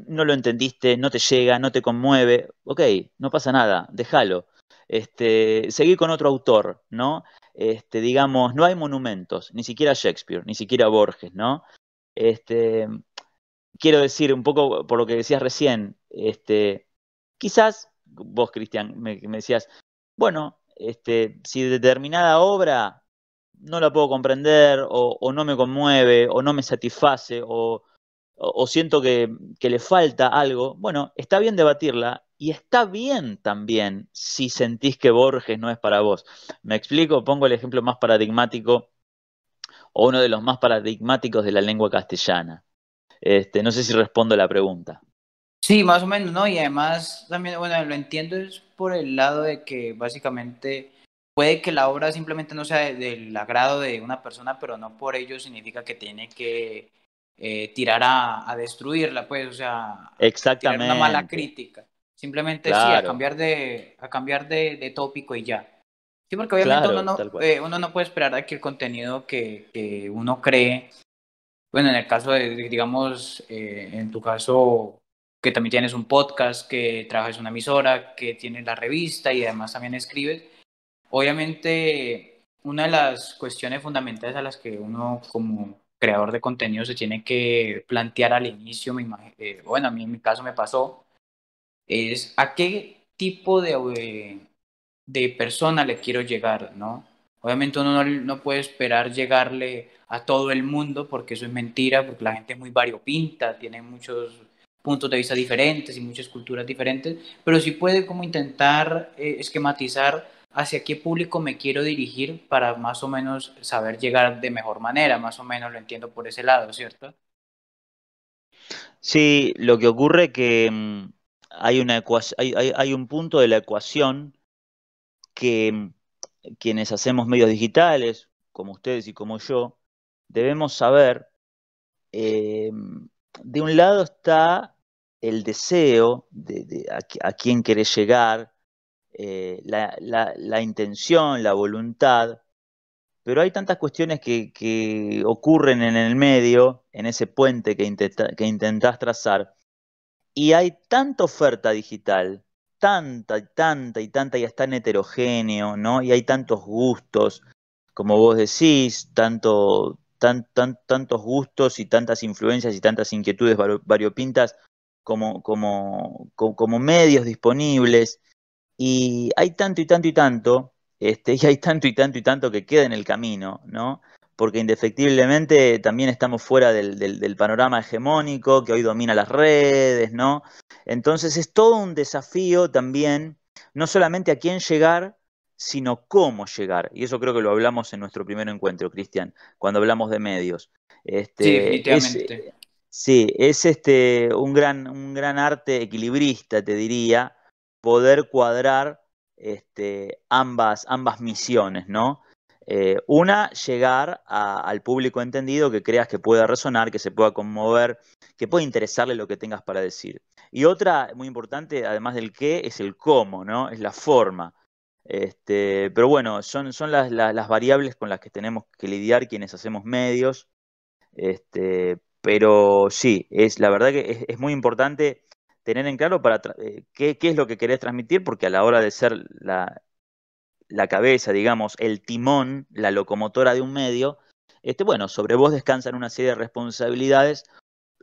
no lo entendiste, no te llega, no te conmueve, ok, no pasa nada, déjalo. Este, seguir con otro autor, ¿no? Este, digamos, no hay monumentos, ni siquiera Shakespeare, ni siquiera Borges, ¿no? Este, quiero decir, un poco por lo que decías recién, este, quizás vos, Cristian, me, decías, bueno, este, si determinada obra no la puedo comprender o, no me conmueve o no me satisface o, siento que, que, le falta algo, bueno, está bien debatirla y está bien también si sentís que Borges no es para vos. Me explico, pongo el ejemplo más paradigmático o uno de los más paradigmáticos de la lengua castellana. Este, no sé si respondo a la pregunta. Sí, más o menos, ¿no? Y además también, bueno, lo entiendo es por el lado de que básicamente puede que la obra simplemente no sea del agrado de una persona, pero no por ello significa que tiene que eh, tirar a, destruirla, pues, o sea, Exactamente. una mala crítica. Simplemente sí, a cambiar de, a cambiar de, tópico y ya. Sí, porque obviamente eh, uno, no, puede esperar a que el contenido que, uno cree, bueno, en el caso de, digamos, eh, en tu caso, que también tienes un podcast, que trabajas en una emisora, que tienes la revista y además también escribes. Obviamente, una de las cuestiones fundamentales a las que uno como creador de contenido se tiene que plantear al inicio, eh, bueno, a mí en mi caso me pasó, es a qué tipo de, de persona le quiero llegar, ¿no? Obviamente uno no, puede esperar llegarle a todo el mundo porque eso es mentira, porque la gente es muy variopinta, tiene muchos puntos de vista diferentes y muchas culturas diferentes, pero sí puede como intentar eh, esquematizar hacia qué público me quiero dirigir para más o menos saber llegar de mejor manera, más o menos lo entiendo por ese lado, ¿cierto? Sí, lo que ocurre que mm, hay, una hay, hay, un punto de la ecuación que mm, quienes hacemos medios digitales, como ustedes y como yo, debemos saber, eh, mm, de un lado está el deseo de, a, quién querés llegar, eh, la, intención, la voluntad, pero hay tantas cuestiones que, ocurren en el medio, en ese puente que, intentás trazar, y hay tanta oferta digital, tanta, y tanta y tanta, y es tan heterogéneo, ¿no? Y hay tantos gustos, como vos decís, tanto, tan, tantos gustos y tantas influencias y tantas inquietudes variopintas como, como, medios disponibles. Y hay tanto y tanto y tanto, este, y hay tanto y tanto y tanto que queda en el camino, ¿no? Porque indefectiblemente también estamos fuera del, del, panorama hegemónico que hoy domina las redes, ¿no? Entonces es todo un desafío también, no solamente a quién llegar, sino cómo llegar. Y eso creo que lo hablamos en nuestro primer encuentro, Cristian, cuando hablamos de medios. Este, sí, definitivamente. Sí, es este, un, gran, un gran arte equilibrista, te diría, poder cuadrar este, ambas, ambas misiones, ¿no? Eh, una, llegar al público entendido que creas que pueda resonar, que se pueda conmover, que pueda interesarle lo que tengas para decir. Y otra, muy importante, además del qué, es el cómo, ¿no? Es la forma. Este, pero bueno, son, son las, las, variables con las que tenemos que lidiar quienes hacemos medios. Este, pero sí, es la verdad que es, muy importante tener en claro para eh, qué, es lo que querés transmitir, porque a la hora de ser la, cabeza, digamos, el timón, la locomotora de un medio, este, bueno, sobre vos descansan una serie de responsabilidades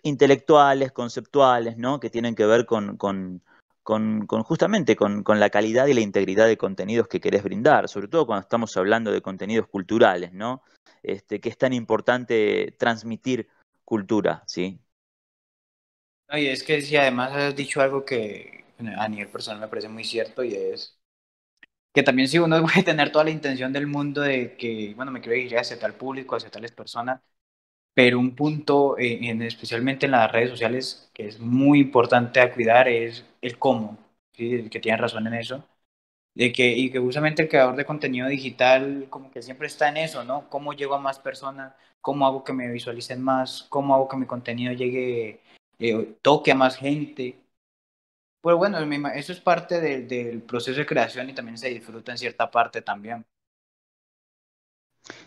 intelectuales, conceptuales, ¿no? Que tienen que ver con, con, justamente con, la calidad y la integridad de contenidos que querés brindar, sobre todo cuando estamos hablando de contenidos culturales, ¿no? Este, que es tan importante transmitir cultura, ¿sí? No, y es que si además has dicho algo que a nivel personal me parece muy cierto y es que también si uno puede tener toda la intención del mundo de que, bueno, me quiero dirigir hacia tal público, hacia tales personas, pero un punto, eh, en, especialmente en las redes sociales, que es muy importante a cuidar es el cómo, ¿sí? que tienen razón en eso, que, y que justamente el creador de contenido digital como que siempre está en eso, ¿no? ¿Cómo llego a más personas? ¿Cómo hago que me visualicen más? ¿Cómo hago que mi contenido llegue, eh, toque a más gente? Pues bueno, eso es parte del, proceso de creación y también se disfruta en cierta parte también.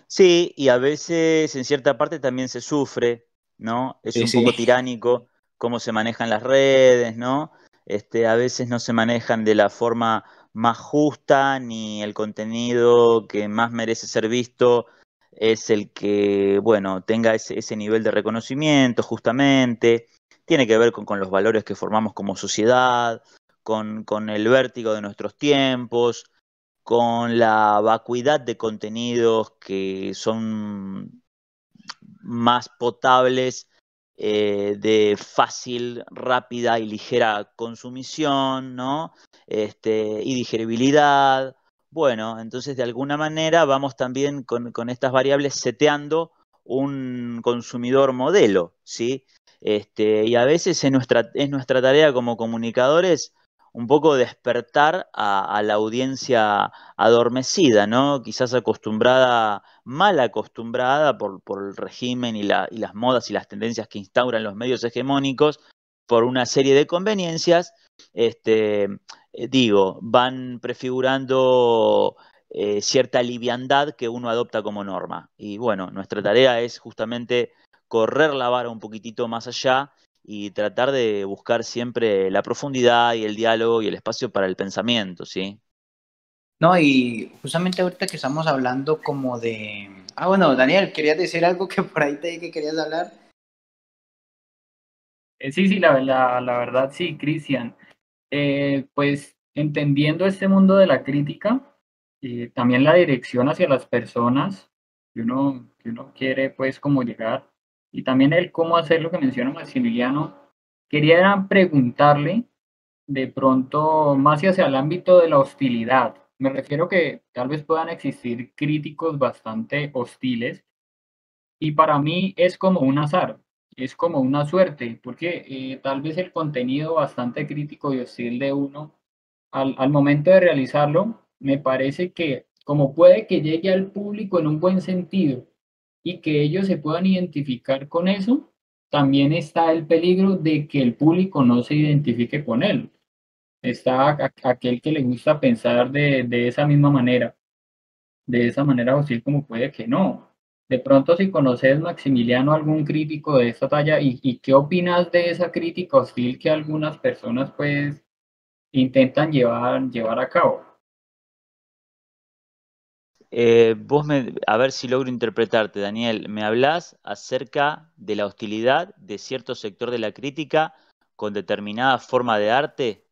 Sí, y a veces en cierta parte también se sufre, ¿no? Es un poco tiránico cómo se manejan las redes, ¿no? Este, a veces no se manejan de la forma más justa, ni el contenido que más merece ser visto es el que, bueno, tenga ese, nivel de reconocimiento justamente. Tiene que ver con, los valores que formamos como sociedad, con, el vértigo de nuestros tiempos, con la vacuidad de contenidos que son más potables, eh, de fácil, rápida y ligera consumición, ¿no? este, y digeribilidad. Bueno, entonces de alguna manera vamos también con, estas variables seteando un consumidor modelo, ¿sí? Este, y a veces es nuestra, tarea como comunicadores un poco despertar a, la audiencia adormecida, ¿no? Quizás acostumbrada, mal acostumbrada por, el régimen y, y, las modas y las tendencias que instauran los medios hegemónicos por una serie de conveniencias este, eh, digo, van prefigurando eh, cierta liviandad que uno adopta como norma. Y bueno, nuestra tarea es justamente correr la vara un poquitito más allá y tratar de buscar siempre la profundidad y el diálogo y el espacio para el pensamiento, ¿sí? No, y justamente ahorita que estamos hablando como de... Ah, bueno, Daniel, querías decir algo que por ahí te dije que querías hablar. Eh, sí, sí, la, la, la verdad sí, Cristian. Eh, pues entendiendo este mundo de la crítica, eh, también la dirección hacia las personas que uno, que uno quiere pues como llegar, y también el cómo hacer lo que menciona Maximiliano, quería preguntarle de pronto más hacia el ámbito de la hostilidad. Me refiero que tal vez puedan existir críticos bastante hostiles y para mí es como un azar es como una suerte, porque eh, tal vez el contenido bastante crítico y hostil de uno, al, momento de realizarlo, me parece que como puede que llegue al público en un buen sentido y que ellos se puedan identificar con eso, también está el peligro de que el público no se identifique con él. Está aquel que le gusta pensar de, de esa misma manera, de esa manera hostil como puede que no. De pronto, si conoces, Maximiliano, algún crítico de esta talla, ¿y, qué opinas de esa crítica hostil que algunas personas pues intentan llevar, llevar a cabo? Eh, vos me, a ver si logro interpretarte, Daniel, me hablas acerca de la hostilidad de cierto sector de la crítica con determinada forma de arte.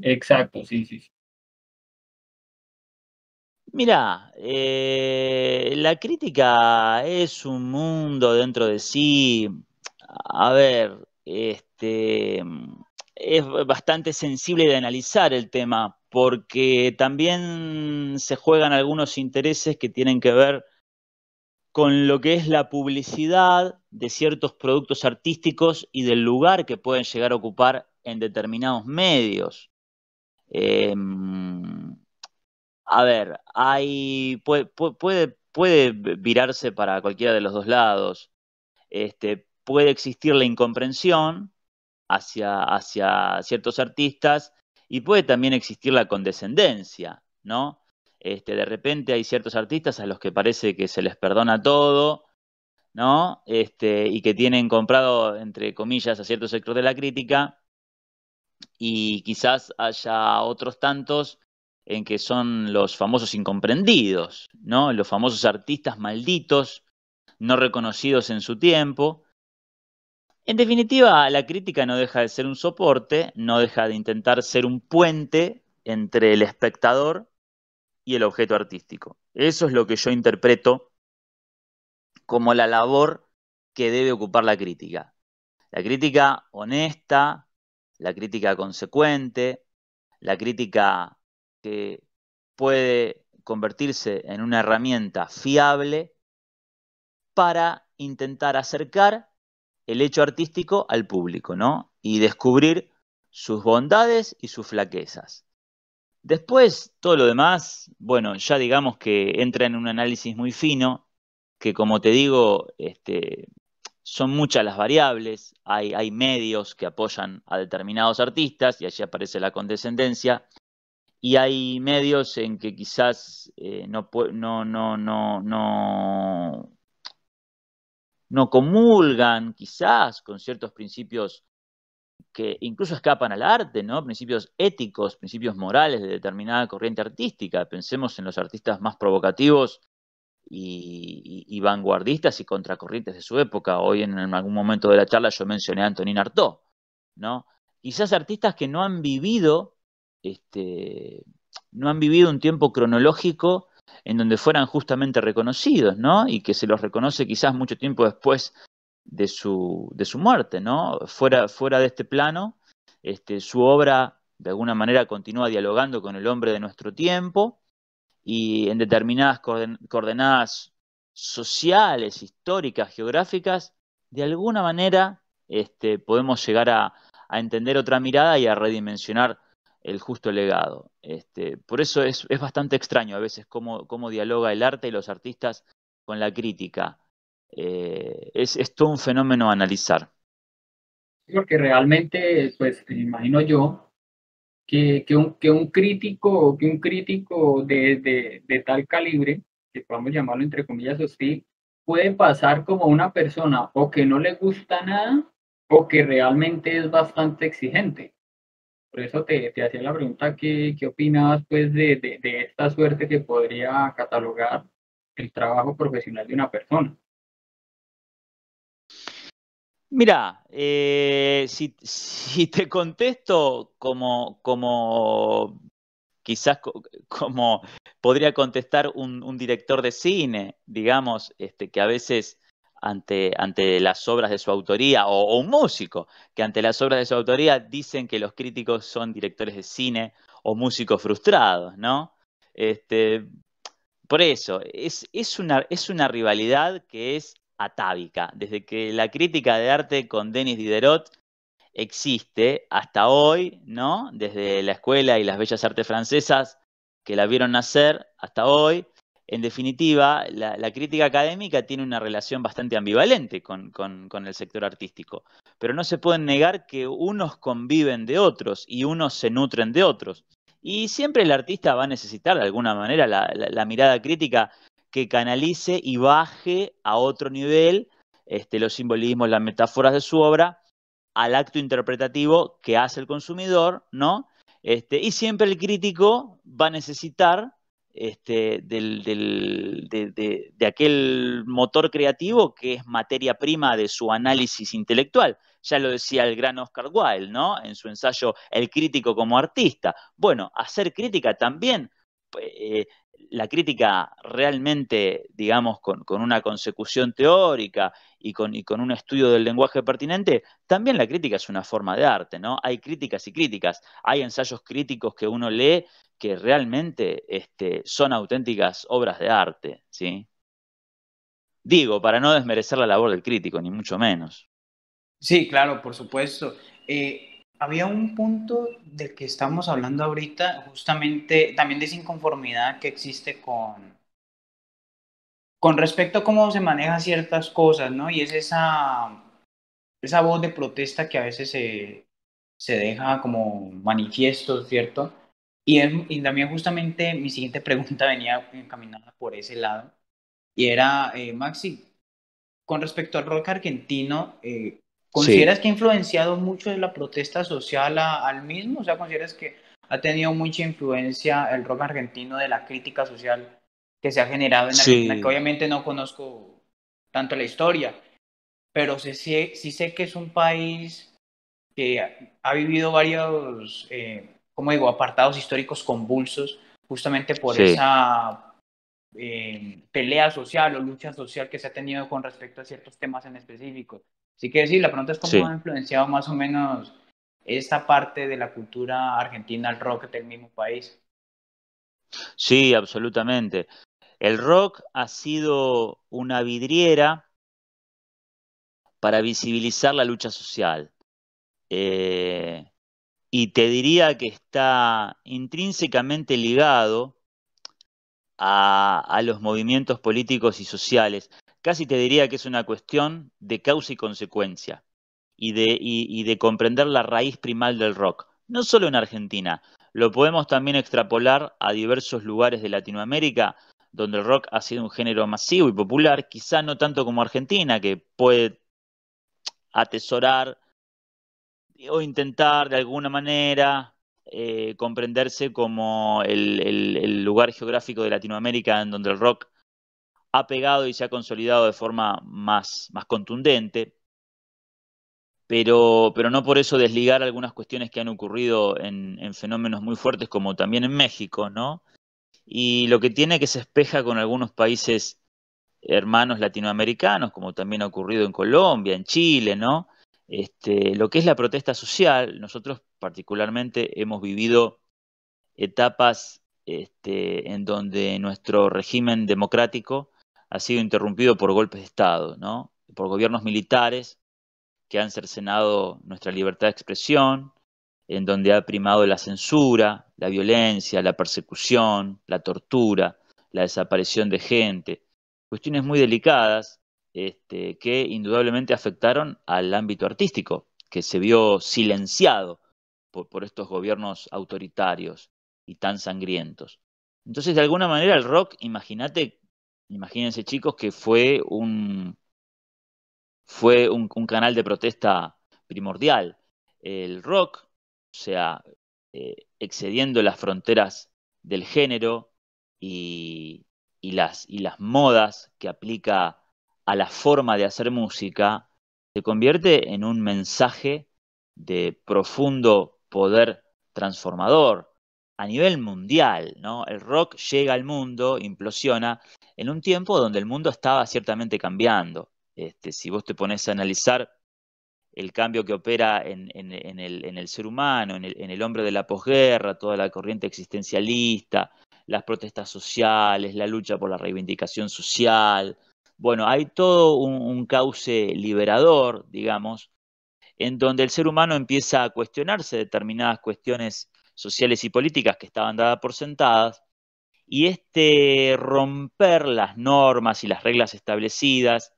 Exacto, sí, sí. Mira, eh, la crítica es un mundo dentro de sí. A ver, este, es bastante sensible de analizar el tema porque también se juegan algunos intereses que tienen que ver con lo que es la publicidad de ciertos productos artísticos y del lugar que pueden llegar a ocupar en determinados medios. Em, a ver, hay, puede, virarse para cualquiera de los dos lados. Este, puede existir la incomprensión hacia, ciertos artistas y puede también existir la condescendencia, ¿no? Este, de repente hay ciertos artistas a los que parece que se les perdona todo, ¿no? Este, y que tienen comprado, entre comillas, a cierto sector de la crítica, y quizás haya otros tantos en que son los famosos incomprendidos, Los famosos artistas malditos, no reconocidos en su tiempo. En definitiva, la crítica no deja de ser un soporte, no deja de intentar ser un puente entre el espectador y el objeto artístico. Eso es lo que yo interpreto como la labor que debe ocupar la crítica. La crítica honesta, la crítica consecuente, la crítica que puede convertirse en una herramienta fiable para intentar acercar el hecho artístico al público, ¿no? Y descubrir sus bondades y sus flaquezas. Después, todo lo demás, bueno, ya digamos que entra en un análisis muy fino, que como te digo, este, son muchas las variables, hay medios que apoyan a determinados artistas y allí aparece la condescendencia, y hay medios en que quizás eh, no, no, no, no, no, comulgan quizás con ciertos principios que incluso escapan al arte, ¿no? Principios éticos, principios morales de determinada corriente artística. Pensemos en los artistas más provocativos y, vanguardistas y contracorrientes de su época. Hoy en algún momento de la charla yo mencioné a Antonin Artaud, ¿no? Quizás artistas que no han vivido este, no han vivido un tiempo cronológico en donde fueran justamente reconocidos, Y que se los reconoce quizás mucho tiempo después de su, de su muerte, ¿no? Fuera, fuera de este plano, este, su obra de alguna manera continúa dialogando con el hombre de nuestro tiempo y en determinadas coordenadas sociales, históricas, geográficas, de alguna manera este, podemos llegar a entender otra mirada y a redimensionar el justo legado. Este, por eso es, bastante extraño a veces cómo, cómo, dialoga el arte y los artistas con la crítica. Eh, es, todo un fenómeno a analizar. Porque realmente, pues me imagino yo, que, que, un, que, un, crítico, que un crítico de, tal calibre, que podamos llamarlo entre comillas así, puede pasar como una persona o que no le gusta nada o que realmente es bastante exigente. Por eso te, hacía la pregunta, ¿qué, qué opinas pues, de, esta suerte que podría catalogar el trabajo profesional de una persona? Mira, eh, si, te contesto como, como quizás como podría contestar un, un director de cine, digamos, este, que a veces ante, las obras de su autoría, o, un músico que ante las obras de su autoría dicen que los críticos son directores de cine o músicos frustrados, ¿no? Este, por eso, es, es, una, es una rivalidad que es atávica. Desde que la crítica de arte con Denis Diderot existe hasta hoy, ¿no? Desde la escuela y las bellas artes francesas que la vieron nacer hasta hoy, en definitiva, la, crítica académica tiene una relación bastante ambivalente con, el sector artístico, pero no se pueden negar que unos conviven de otros y unos se nutren de otros. Y siempre el artista va a necesitar de alguna manera la, mirada crítica que canalice y baje a otro nivel este, los simbolismos, las metáforas de su obra al acto interpretativo que hace el consumidor, ¿no? Este, y siempre el crítico va a necesitar este, de, aquel motor creativo que es materia prima de su análisis intelectual. Ya lo decía el gran Oscar Wilde, ¿no? En su ensayo El crítico como artista. Bueno, hacer crítica también, eh, la crítica realmente, digamos, con una consecución teórica y con, y con un estudio del lenguaje pertinente, también la crítica es una forma de arte, ¿no? Hay críticas y críticas, hay ensayos críticos que uno lee que realmente este, son auténticas obras de arte, ¿sí? Digo, para no desmerecer la labor del crítico, ni mucho menos. Sí, claro, por supuesto. Eh, había un punto del que estamos hablando ahorita, justamente también de esa inconformidad que existe con, con respecto a cómo se manejan ciertas cosas, ¿no? Y es esa, esa voz de protesta que a veces se, se deja como manifiesto, ¿cierto? Y, también justamente mi siguiente pregunta venía encaminada por ese lado, y era, eh, Maxi, con respecto al rock argentino, eh, ¿consideras que ha influenciado mucho la protesta social al mismo? O sea, ¿consideras que ha tenido mucha influencia el rock argentino de la crítica social que se ha generado en Argentina, que obviamente no conozco tanto la historia, pero sí, sí, sé que es un país que ha vivido varios, eh, como digo, apartados históricos convulsos, justamente por esa em, pelea social o lucha social que se ha tenido con respecto a ciertos temas en específico. Así que sí, la pregunta es cómo ha influenciado más o menos esta parte de la cultura argentina, el rock del mismo país. Sí, absolutamente. El rock ha sido una vidriera para visibilizar la lucha social. Eh, y te diría que está intrínsecamente ligado a, los movimientos políticos y sociales. Casi te diría que es una cuestión de causa y consecuencia y de, y de comprender la raíz primal del rock. No solo en Argentina, lo podemos también extrapolar a diversos lugares de Latinoamérica donde el rock ha sido un género masivo y popular, quizá no tanto como Argentina, que puede atesorar o intentar de alguna manera eh, comprenderse como el, lugar geográfico de Latinoamérica en donde el rock ha pegado y se ha consolidado de forma más, más contundente, pero, pero, no por eso desligar algunas cuestiones que han ocurrido en, en fenómenos muy fuertes como también en México, ¿no? Y lo que tiene que se espeja con algunos países hermanos latinoamericanos, como también ha ocurrido en Colombia, en Chile, ¿no? Este, lo que es la protesta social, nosotros particularmente hemos vivido etapas este, en donde nuestro régimen democrático ha sido interrumpido por golpes de Estado, ¿no? por gobiernos militares que han cercenado nuestra libertad de expresión, en donde ha primado la censura, la violencia, la persecución, la tortura, la desaparición de gente, cuestiones muy delicadas este, que indudablemente afectaron al ámbito artístico, que se vio silenciado por, estos gobiernos autoritarios y tan sangrientos. Entonces, de alguna manera, el rock, imagínate, imagínense chicos, que fue un, fue un, canal de protesta primordial. El rock o sea, eh, excediendo las fronteras del género y, las, modas que aplica a la forma de hacer música, se convierte en un mensaje de profundo poder transformador a nivel mundial, ¿no? El rock llega al mundo, implosiona, en un tiempo donde el mundo estaba ciertamente cambiando. Este, si vos te pones a analizar el cambio que opera en, el, ser humano, en el, hombre de la posguerra, toda la corriente existencialista, las protestas sociales, la lucha por la reivindicación social. Bueno, hay todo un cauce liberador, digamos, en donde el ser humano empieza a cuestionarse determinadas cuestiones sociales y políticas que estaban dadas por sentadas, y este romper las normas y las reglas establecidas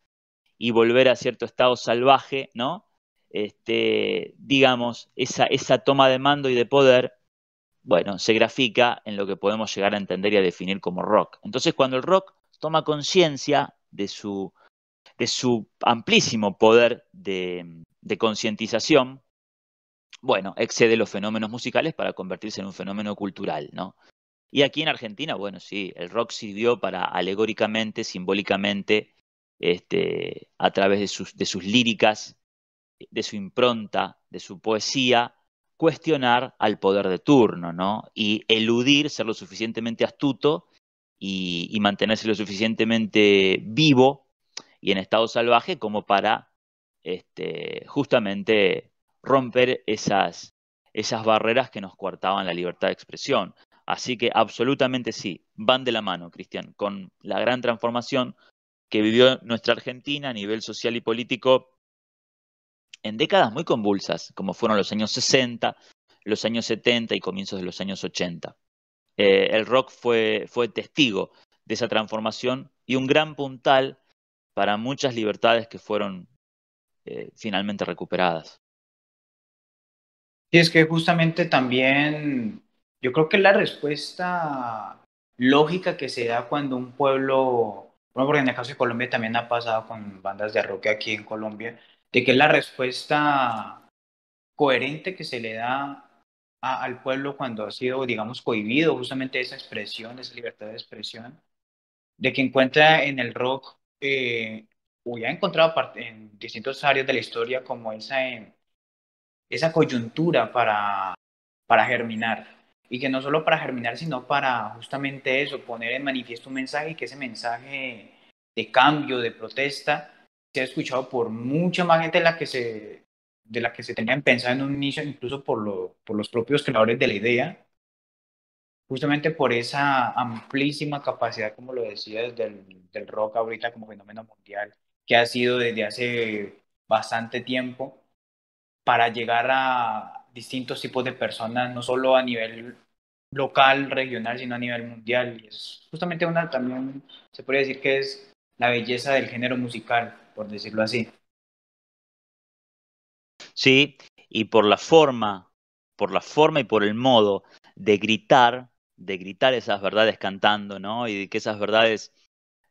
y volver a cierto estado salvaje, ¿no? Este, digamos, esa, esa toma de mando y de poder, bueno, se grafica en lo que podemos llegar a entender y a definir como rock. Entonces, cuando el rock toma conciencia de su, de su amplísimo poder de, concientización, bueno, excede los fenómenos musicales para convertirse en un fenómeno cultural, ¿no? Y aquí en Argentina, bueno, sí, el rock sirvió para alegóricamente, simbólicamente, este, a través de sus, de sus líricas, de su impronta, de su poesía, cuestionar al poder de turno, ¿no? Y eludir, ser lo suficientemente astuto y, mantenerse lo suficientemente vivo y en estado salvaje como para este, justamente romper esas, esas barreras que nos coartaban la libertad de expresión. Así que absolutamente sí, van de la mano, Cristian, con la gran transformación que vivió nuestra Argentina a nivel social y político en décadas muy convulsas, como fueron los años 60, los años 70 y comienzos de los años 80. Eh, el rock fue, fue testigo de esa transformación y un gran puntal para muchas libertades que fueron eh, finalmente recuperadas. Y es que justamente también yo creo que la respuesta lógica que se da cuando un pueblo, bueno, porque en el caso de Colombia también ha pasado con bandas de rock aquí en Colombia, de que es la respuesta coherente que se le da al pueblo cuando ha sido, digamos, cohibido justamente esa expresión, esa libertad de expresión, de que encuentra en el rock, eh, o ya ha encontrado en distintos áreas de la historia como esa, eh, esa coyuntura para, para germinar. Y que no solo para germinar, sino para justamente eso, poner en manifiesto un mensaje y que ese mensaje de cambio, de protesta, se ha escuchado por mucha más gente de la que se, de la que se tenían pensado en un inicio, incluso por, por los propios creadores de la idea, justamente por esa amplísima capacidad, como lo decías, del, del rock ahorita como fenómeno mundial, que ha sido desde hace bastante tiempo, para llegar a distintos tipos de personas, no solo a nivel local, regional, sino a nivel mundial. Y es justamente una, también se puede decir que es la belleza del género musical, por decirlo así. Sí, y por la forma, por la forma y por el modo de gritar, de gritar esas verdades cantando, ¿no? Y de que esas verdades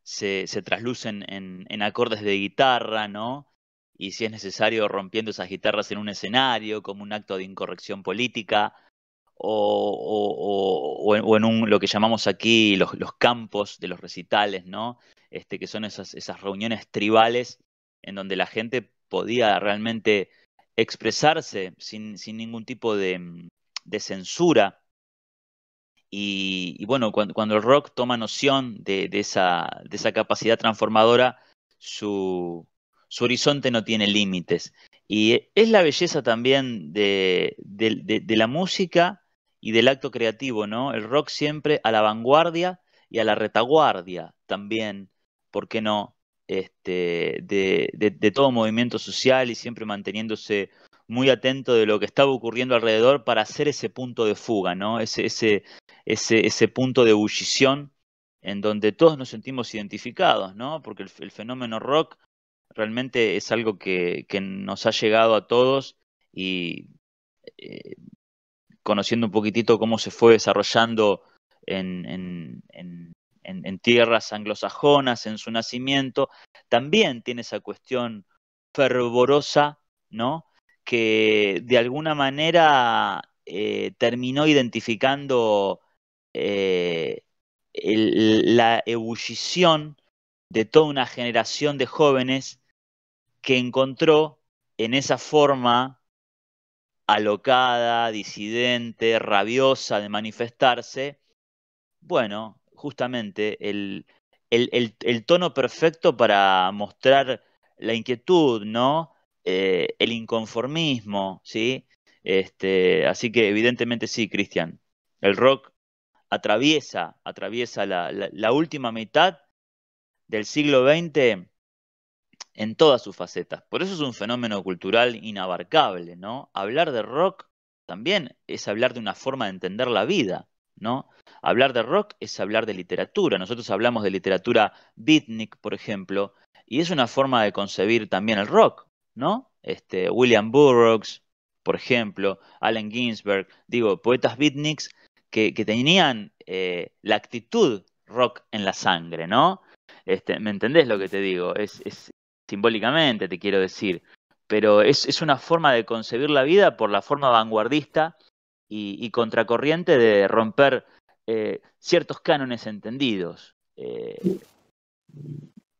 se, traslucen en, acordes de guitarra, ¿no? Y si es necesario, rompiendo esas guitarras en un escenario, como un acto de incorrección política, o, en lo que llamamos aquí los, campos de los recitales, ¿no? Este, que son esas, reuniones tribales en donde la gente podía realmente expresarse sin, ningún tipo de, mm, censura. Y, bueno, cuando, el rock toma noción de, esa, capacidad transformadora, su, horizonte no tiene límites. Y e-, es la belleza también de, de, la música y del acto creativo, ¿no? El rock siempre a la vanguardia y a la retaguardia también ¿por qué no? Este, de, todo movimiento social y siempre manteniéndose muy atento de lo que estaba ocurriendo alrededor para hacer ese punto de fuga, ¿no? Ese, ese, ese, ese punto de ebullición en donde todos nos sentimos identificados, ¿no? Porque el, fenómeno rock realmente es algo que, nos ha llegado a todos y eh, conociendo un poquitito cómo se fue desarrollando en, en, tierras anglosajonas, en su nacimiento, también tiene esa cuestión fervorosa, ¿no? Que de alguna manera eh, terminó identificando eh, la ebullición de toda una generación de jóvenes que encontró en esa forma alocada, disidente, rabiosa de manifestarse, bueno, justamente el, tono perfecto para mostrar la inquietud, ¿no? Eh, el inconformismo, ¿sí? Este, así que evidentemente sí, Cristian. El rock atraviesa, atraviesa la, la, última mitad del siglo XX en todas sus facetas. Por eso es un fenómeno cultural inabarcable, ¿no? Hablar de rock también es hablar de una forma de entender la vida. Hablar de rock es hablar de literatura. Nosotros hablamos de literatura beatnik, por ejemplo, y es una forma de concebir también el rock, ¿no? Este, William Burroughs, por ejemplo, Allen Ginsberg, digo, poetas beatniks que, tenían eh, la actitud rock en la sangre, ¿no? Este, ¿Me entendés lo que te digo? Es, simbólicamente, te quiero decir. Pero es, una forma de concebir la vida por la forma vanguardista y, contracorriente de romper eh, ciertos cánones entendidos. Eh,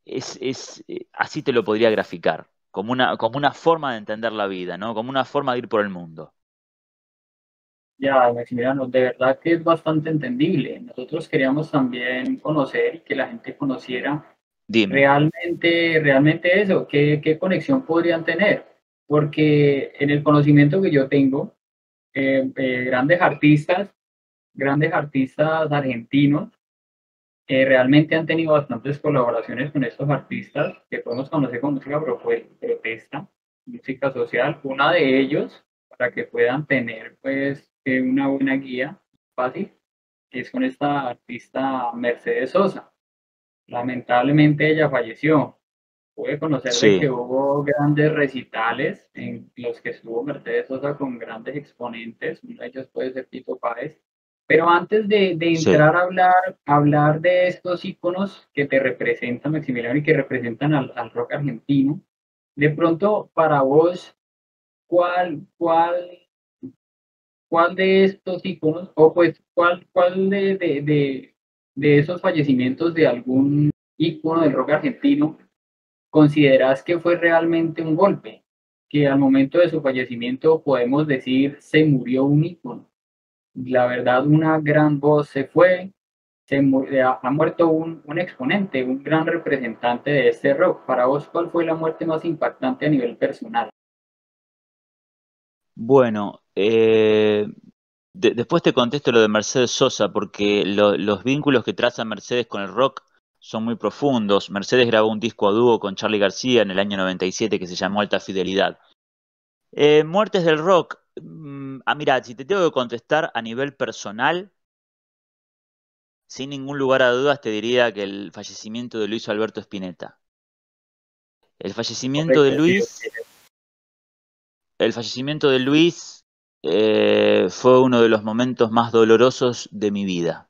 es, es, eh, así te lo podría graficar, como una, como una forma de entender la vida, ¿no? como una forma de ir por el mundo. Ya, Maximiliano, de verdad que es bastante entendible. Nosotros queríamos también conocer y que la gente conociera realmente, realmente eso, ¿qué, qué conexión podrían tener. Porque en el conocimiento que yo tengo, eh, eh, grandes artistas, grandes artistas argentinos, que realmente han tenido bastantes colaboraciones con estos artistas que podemos conocer con música protesta, música social. Una de ellos, para que puedan tener pues eh, una buena guía fácil, es con esta artista Mercedes Sosa. Lamentablemente ella falleció, pude conocer que hubo grandes recitales en los que estuvo Mercedes Sosa con grandes exponentes, uno de ellos puede ser Tito Páez. Pero antes de, de entrar a hablar, hablar de estos íconos que te representan, Maximiliano, y que representan al, rock argentino, de pronto para vos, ¿cuál, cuál cuál de estos iconos, o pues cuál, cuál de, de, de, de, esos fallecimientos de algún icono del rock argentino Consideras que fue realmente un golpe? Que al momento de su fallecimiento podemos decir se murió un ícono. La verdad, una gran voz se fue, se eh, ha muerto un, exponente, un gran representante de este rock. Para vos, ¿cuál fue la muerte más impactante a nivel personal? Bueno, eh, después te contesto lo de Mercedes Sosa, porque los vínculos que traza Mercedes con el rock son muy profundos. Mercedes grabó un disco a dúo con Charlie García en el año 97 que se llamó Alta Fidelidad. Eh, muertes del rock. Mm, ah, mira, si te tengo que contestar a nivel personal, sin ningún lugar a dudas te diría que el fallecimiento de Luis Alberto Spinetta. El fallecimiento de Luis. El fallecimiento de Luis eh, fue uno de los momentos más dolorosos de mi vida.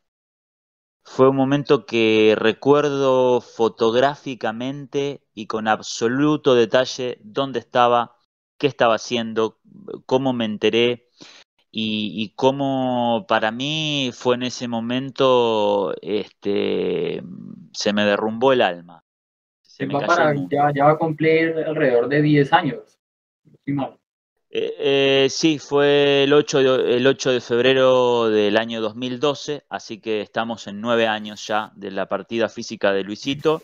Fue un momento que recuerdo fotográficamente y con absoluto detalle dónde estaba, qué estaba haciendo, cómo me enteré y, cómo para mí fue en ese momento, este, se me derrumbó el alma. Se me ya, va a cumplir alrededor de 10 años. Eh, eh, sí, fue el 8, de, febrero del año 2012, así que estamos en nueve años ya de la partida física de Luisito.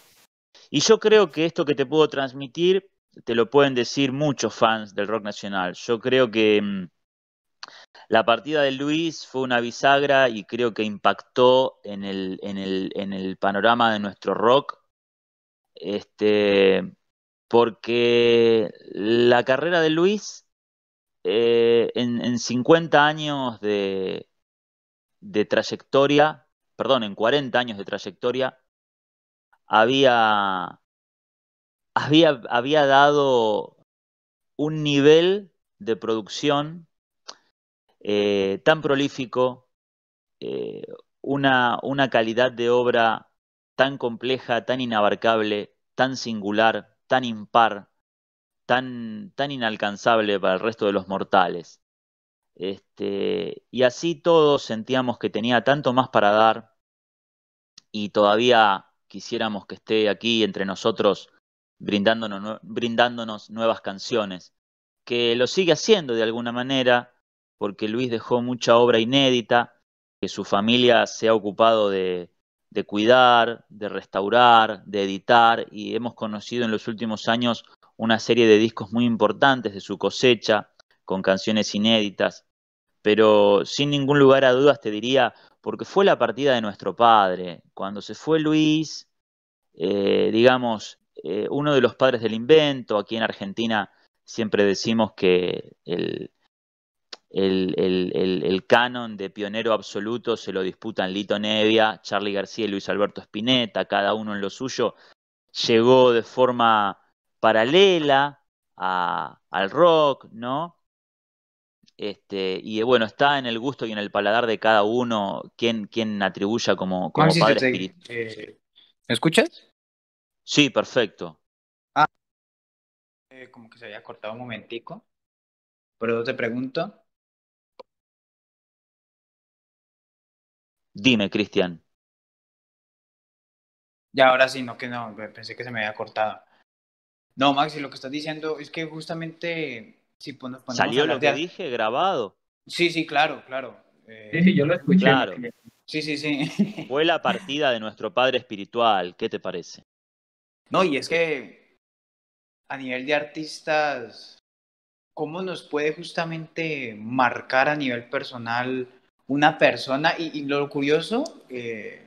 Y yo creo que esto que te puedo transmitir, te lo pueden decir muchos fans del rock nacional. Yo creo que mm, la partida de Luis fue una bisagra y creo que impactó en el, panorama de nuestro rock. Este, porque la carrera de Luis eh, en, 50 años de, trayectoria, perdón, en 40 años de trayectoria, había, había, dado un nivel de producción eh, tan prolífico, eh, una calidad de obra tan compleja, tan inabarcable, tan singular, tan impar, tan, inalcanzable para el resto de los mortales. Este, y así todos sentíamos que tenía tanto más para dar y todavía quisiéramos que esté aquí entre nosotros brindándonos, nuevas canciones, que lo sigue haciendo de alguna manera, porque Luis dejó mucha obra inédita, que su familia se ha ocupado de cuidar, de restaurar, de editar, y hemos conocido en los últimos años una serie de discos muy importantes de su cosecha, con canciones inéditas, pero sin ningún lugar a dudas te diría, porque fue la partida de nuestro padre. Cuando se fue Luis, eh, digamos, eh, uno de los padres del invento, aquí en Argentina siempre decimos que el, canon de pionero absoluto se lo disputan Lito Nevia, Charlie García y Luis Alberto Spinetta, cada uno en lo suyo, llegó de forma paralela a, al rock, ¿no? Este, y bueno, está en el gusto y en el paladar de cada uno quien, quien atribuya como, padre espiritual. Eh, ¿Me escuchas? Sí, perfecto. Ah, eh, como que se había cortado un momentico, pero te pregunto. Dime, Cristian. Ya ahora sí, no que no, pensé que se me había cortado. No, Maxi, lo que estás diciendo es que justamente si Salió lo que dije grabado. Sí, sí, claro, claro. Eh, sí, sí, yo lo escuché. Sí, sí, sí. Fue la partida de nuestro padre espiritual, ¿qué te parece? No, y es que a nivel de artistas, ¿cómo nos puede justamente marcar a nivel personal una persona? Y, lo curioso, eh,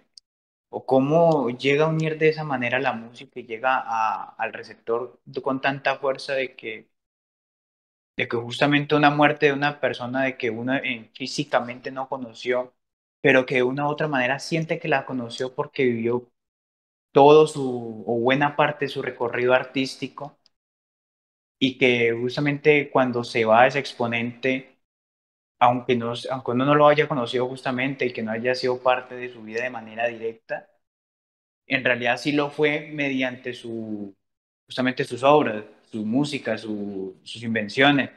o cómo llega a unir de esa manera la música y llega a, al receptor con tanta fuerza de que, de que justamente una muerte de una persona de que uno físicamente no conoció, pero que de una u otra manera siente que la conoció porque vivió todo su, o buena parte de su recorrido artístico, y que justamente cuando se va ese exponente aunque, aunque uno no lo haya conocido justamente y que no haya sido parte de su vida de manera directa, en realidad sí lo fue mediante su, justamente sus obras, su música, su, sus invenciones.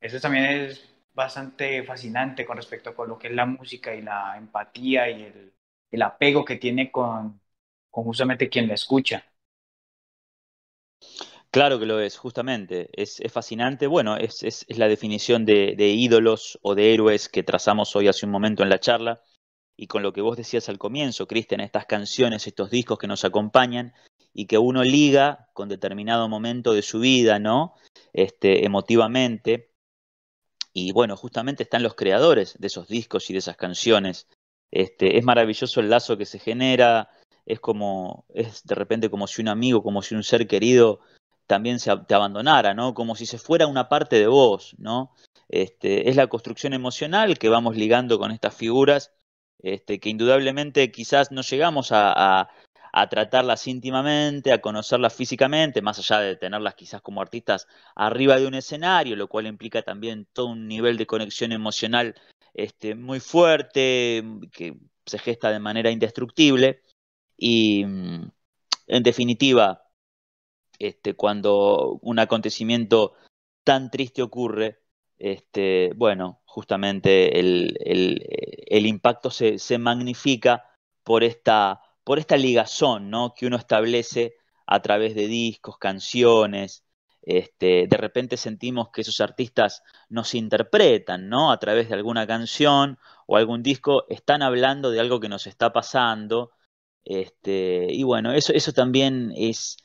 Eso también es bastante fascinante con respecto a lo que es la música y la empatía y el, el apego que tiene con, con justamente quien la escucha. Claro que lo es, justamente. Es, fascinante. Bueno, es, la definición de, ídolos o de héroes que trazamos hoy hace un momento en la charla. Y con lo que vos decías al comienzo, Cristian, estas canciones, estos discos que nos acompañan y que uno liga con determinado momento de su vida, ¿no? Este, emotivamente. Y bueno, justamente están los creadores de esos discos y de esas canciones. Este, es maravilloso el lazo que se genera. Es como, es de repente como si un amigo, como si un ser querido también se, te abandonara, ¿no? Como si se fuera una parte de vos, ¿no? Este, es la construcción emocional que vamos ligando con estas figuras, este, que indudablemente quizás no llegamos a, a, a, tratarlas íntimamente, a conocerlas físicamente, más allá de tenerlas quizás como artistas arriba de un escenario, lo cual implica también todo un nivel de conexión emocional este, muy fuerte, que se gesta de manera indestructible. Y mm, en definitiva, este, cuando un acontecimiento tan triste ocurre, este, bueno, justamente el, eh, impacto se, magnifica por esta, ligazón que uno establece a través de discos, canciones. Este, de repente sentimos que esos artistas nos interpretan, A través de alguna canción o algún disco, están hablando de algo que nos está pasando. Este, y bueno, eso también es,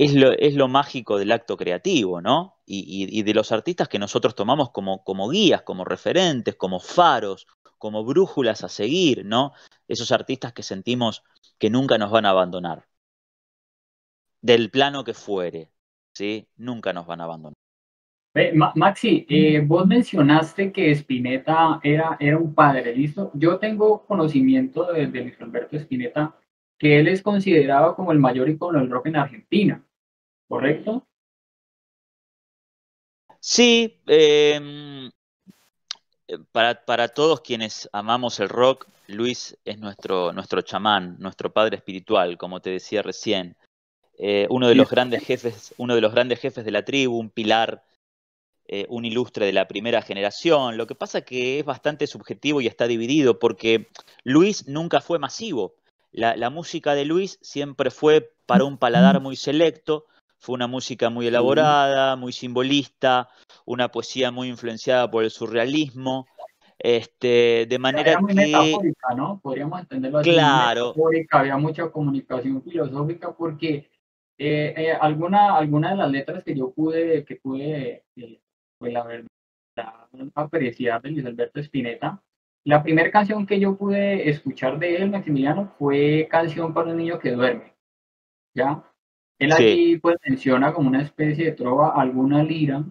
es lo, mágico del acto creativo, ¿no? Y, de los artistas que nosotros tomamos como, como guías, como referentes, como faros, como brújulas a seguir, ¿no? Esos artistas que sentimos que nunca nos van a abandonar. Del plano que fuere, ¿sí? Nunca nos van a abandonar. Maxi, eh, vos mencionaste que Spinetta era, era un padre, ¿listo? Yo tengo conocimiento de, de Luis Alberto Spinetta, que él es considerado como el mayor icono del rock en Argentina. ¿correcto? Sí, em, eh, para, para, todos quienes amamos el rock, Luis es nuestro, nuestro chamán, nuestro padre espiritual, como te decía recién. Eh, uno, de los grandes jefes, uno de los grandes jefes de la tribu, un pilar, eh, un ilustre de la primera generación. Lo que pasa que es bastante subjetivo y está dividido porque Luis nunca fue masivo. la música de Luis siempre fue para un paladar muy selecto, fue una música muy elaborada, muy simbolista, una poesía muy influenciada por el surrealismo. Este, de manera era muy metafórica, ¿no? Podríamos entenderlo así. Claro. había mucha comunicación filosófica porque eh, eh, alguna, alguna de las letras que yo pude, que pude, eh, pues, la verdad, de Luis Alberto Spinetta, la primera canción que yo pude escuchar de él, Maximiliano, fue Canción para un niño que duerme. ¿Ya? Él aquí pues menciona como una especie de trova alguna lira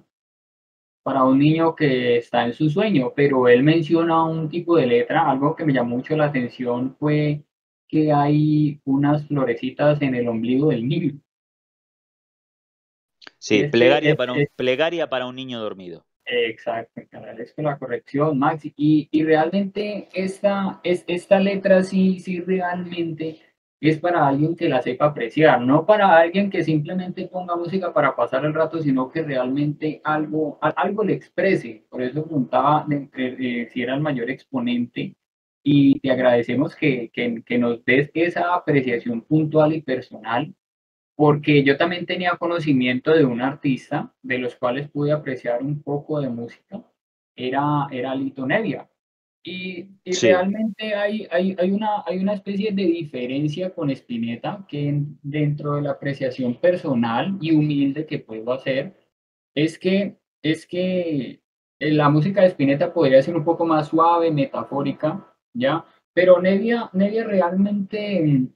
para un niño que está en su sueño, pero él menciona un tipo de letra, algo que me llamó mucho la atención fue que hay unas florecitas en el ombligo del niño. Sí, este plegaria, para un, plegaria para un niño dormido. Exacto, agradezco la corrección, Maxi. Y, y realmente esta, es, esta letra sí, sí realmente es para alguien que la sepa apreciar, no para alguien que simplemente ponga música para pasar el rato, sino que realmente algo, algo le exprese. Por eso preguntaba eh, si era el mayor exponente y te agradecemos que, que, nos des esa apreciación puntual y personal, porque yo también tenía conocimiento de un artista de los cuales pude apreciar un poco de música, era, era Lito Nevia y, realmente hay, hay, hay, una, hay una especie de diferencia con Spinetta que dentro de la apreciación personal y humilde que puedo hacer, es que, es que eh, la música de Spinetta podría ser un poco más suave, metafórica, ¿ya? Pero Nevia, Nevia realmente mm,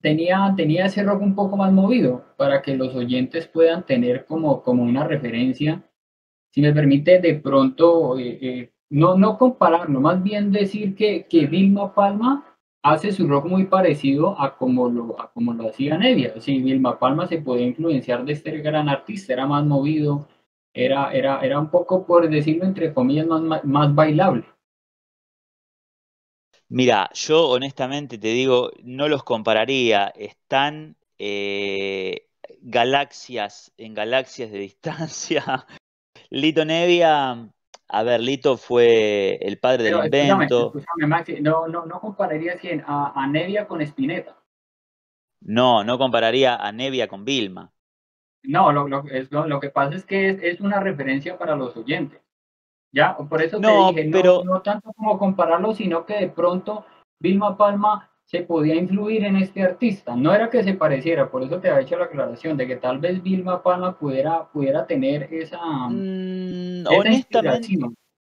tenía, tenía ese rock un poco más movido para que los oyentes puedan tener como, como una referencia. Si me permite, de pronto... Eh, eh, no, no compararlo, más bien decir que, Vilma Palma hace su rock muy parecido a como lo, a como lo hacía Nevia. sí Vilma Palma se podía influenciar de este gran artista, era más movido, era, era, era un poco, por decirlo entre comillas, más, bailable. Mira, yo honestamente te digo, no los compararía, están eh, galaxias en galaxias de distancia. Lito Nevia a ver, Lito fue el padre del evento. no, no, no compararía a, Nevia con Spinetta. No, no compararía a Nevia con Vilma. No, lo, lo, que pasa es que es, una referencia para los oyentes. ¿Ya? Por eso te dije, no, no tanto como compararlo, sino que de pronto Vilma Palma se podía influir en este artista. No era que se pareciera, por eso te ha hecho la aclaración de que tal vez Vilma Palma pudiera, pudiera tener esa, mm, honestamente,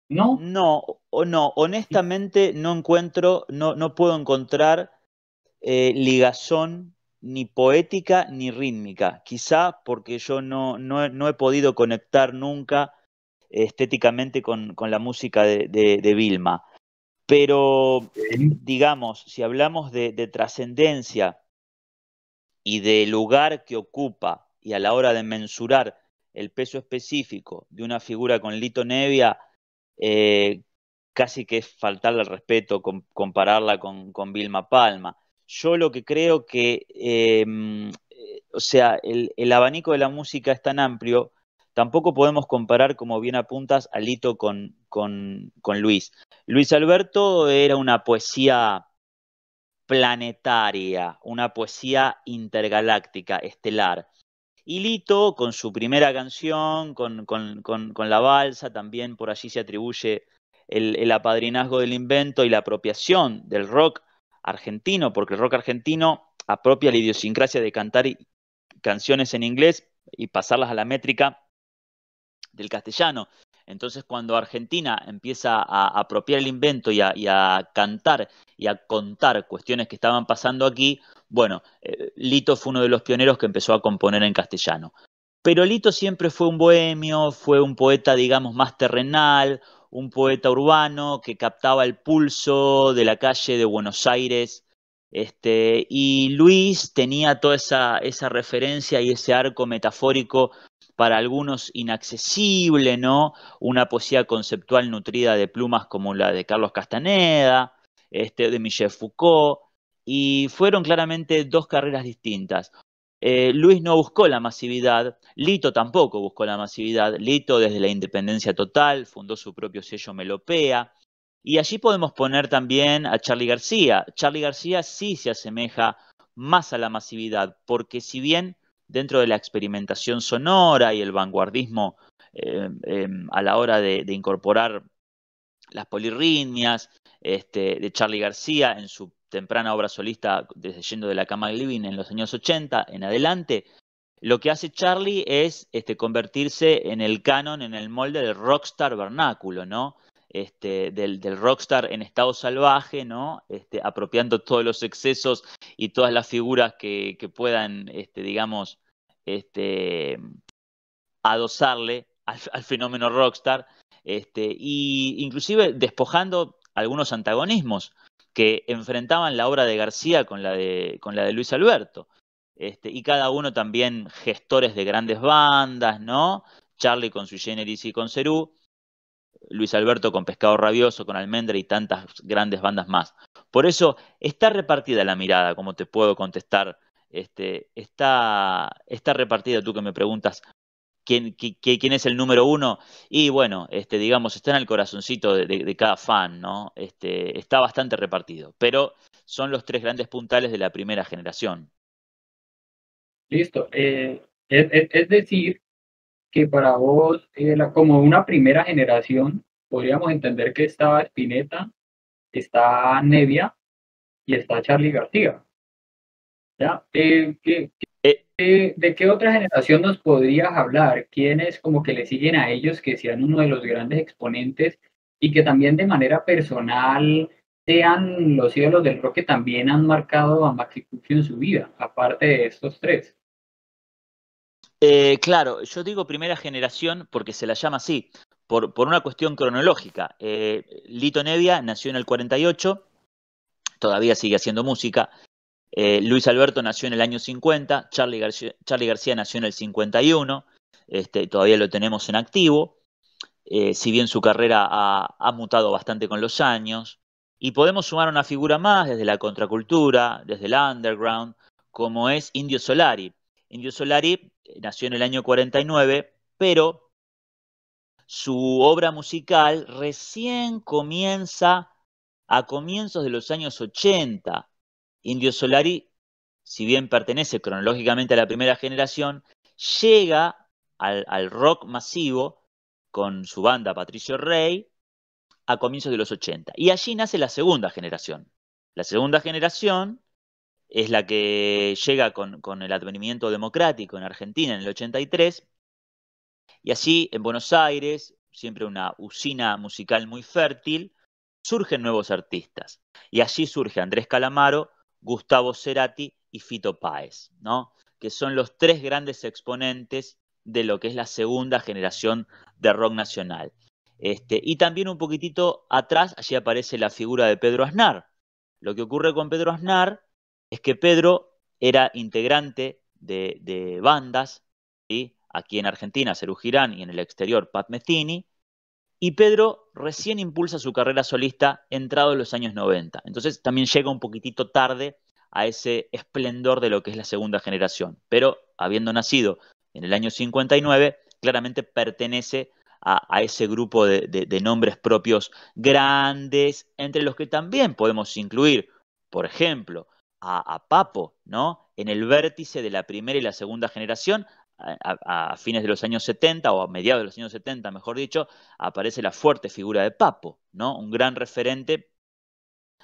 ¿No? No, no, honestamente no encuentro, no, no puedo encontrar eh, ligazón ni poética ni rítmica. Quizá porque yo no, no, no he podido conectar nunca eh, estéticamente con, la música de, de Vilma. Pero, digamos, si hablamos de, trascendencia y de lugar que ocupa y a la hora de mensurar el peso específico de una figura con Lito Nevia, eh, casi que es faltarle al respeto compararla con, Vilma Palma. Yo lo que creo que, em, eh, o sea, el abanico de la música es tan amplio Tampoco podemos comparar, como bien apuntas, a Lito con, Luis. Luis Alberto era una poesía planetaria, una poesía intergaláctica, estelar. Y Lito, con su primera canción, con, La Balsa, también por allí se atribuye el, el, apadrinazgo del invento y la apropiación del rock argentino, porque el rock argentino apropia la idiosincrasia de cantar canciones en inglés y pasarlas a la métrica del castellano. Entonces, cuando Argentina empieza a apropiar el invento y a, cantar y a contar cuestiones que estaban pasando aquí, bueno, eh, Lito fue uno de los pioneros que empezó a componer en castellano. Pero Lito siempre fue un bohemio, fue un poeta, digamos, más terrenal, un poeta urbano que captaba el pulso de la calle de Buenos Aires. Este, y Luis tenía toda esa referencia y ese arco metafórico para algunos inaccesible, ¿no? Una poesía conceptual nutrida de plumas como la de Carlos Castaneda, este, de Michel Foucault, y fueron claramente dos carreras distintas. Eh, Luis no buscó la masividad, Lito tampoco buscó la masividad, Lito desde la independencia total fundó su propio sello Melopea, y allí podemos poner también a Charlie García. Charlie García sí se asemeja más a la masividad, porque si bien dentro de la experimentación sonora y el vanguardismo eh, em, a la hora de, incorporar las polirritmias este, de Charlie García en su temprana obra solista desde Yendo de la Cama de Living en los años 80 en adelante, lo que hace Charlie es este, convertirse en el canon, en el molde del rockstar vernáculo, ¿no? Este, del, rockstar en estado salvaje, ¿no? Este, apropiando todos los excesos y todas las figuras que, puedan, este, digamos, adosarle al, fenómeno rockstar, este, y inclusive despojando algunos antagonismos que enfrentaban la obra de García con la de, Luis Alberto. Este, y cada uno también gestores de grandes bandas, ¿no? Charlie con su generis y con Cerú, Luis Alberto con Pescado Rabioso, con Almendra y tantas grandes bandas más. Por eso está repartida la mirada, como te puedo contestar. Este, está, está repartida tú que me preguntas ¿Quién, es el número uno. Y bueno, este, digamos, está en el corazoncito de, cada fan, ¿no? Este, está bastante repartido, pero son los tres grandes puntales de la primera generación. Listo. Eh, es, decir, que para vos, como una primera generación, podríamos entender que estaba Spinetta, está Nevia y está Charlie García. ¿Ya? Eh. ¿De qué otra generación nos podrías hablar? ¿Quiénes como que le siguen a ellos que sean uno de los grandes exponentes y que también de manera personal sean los ídolos del rock que también han marcado a Maxi Cuccio en su vida, aparte de estos tres? Eh, claro, yo digo primera generación porque se la llama así, por, una cuestión cronológica. Eh, Lito Nevia nació en el 48, todavía sigue haciendo música. Eh, Luis Alberto nació en el año 50, Charlie García, nació en el 51, este, todavía lo tenemos en activo, si bien su carrera ha, mutado bastante con los años. Y podemos sumar una figura más desde la contracultura, desde el underground, como es Indio Solari. Indio Solari nació en el año 49, pero su obra musical recién comienza a comienzos de los años 80. Indio Solari, si bien pertenece cronológicamente a la primera generación, llega al, rock masivo con su banda Patricio Rey a comienzos de los 80. Y allí nace la segunda generación. La segunda generación es la que llega con, el advenimiento democrático en Argentina en el 83, y así en Buenos Aires, siempre una usina musical muy fértil, surgen nuevos artistas. Y allí surge Andrés Calamaro, Gustavo Cerati y Fito Páez, que son los tres grandes exponentes de lo que es la segunda generación de rock nacional. Este, y también un poquitito atrás, allí aparece la figura de Pedro Aznar. Lo que ocurre con Pedro Aznar es que Pedro era integrante de, bandas, aquí en Argentina, Cerú Girán, y en el exterior, Pat Metheny, y Pedro recién impulsa su carrera solista entrado en los años 90. Entonces también llega un poquitito tarde a ese esplendor de lo que es la segunda generación, pero habiendo nacido en el año 59, claramente pertenece a, ese grupo de, nombres propios grandes, entre los que también podemos incluir, por ejemplo, a, Papo, ¿no? En el vértice de la primera y la segunda generación, a, fines de los años 70 o a mediados de los años 70, mejor dicho, aparece la fuerte figura de Papo, ¿no? Un gran referente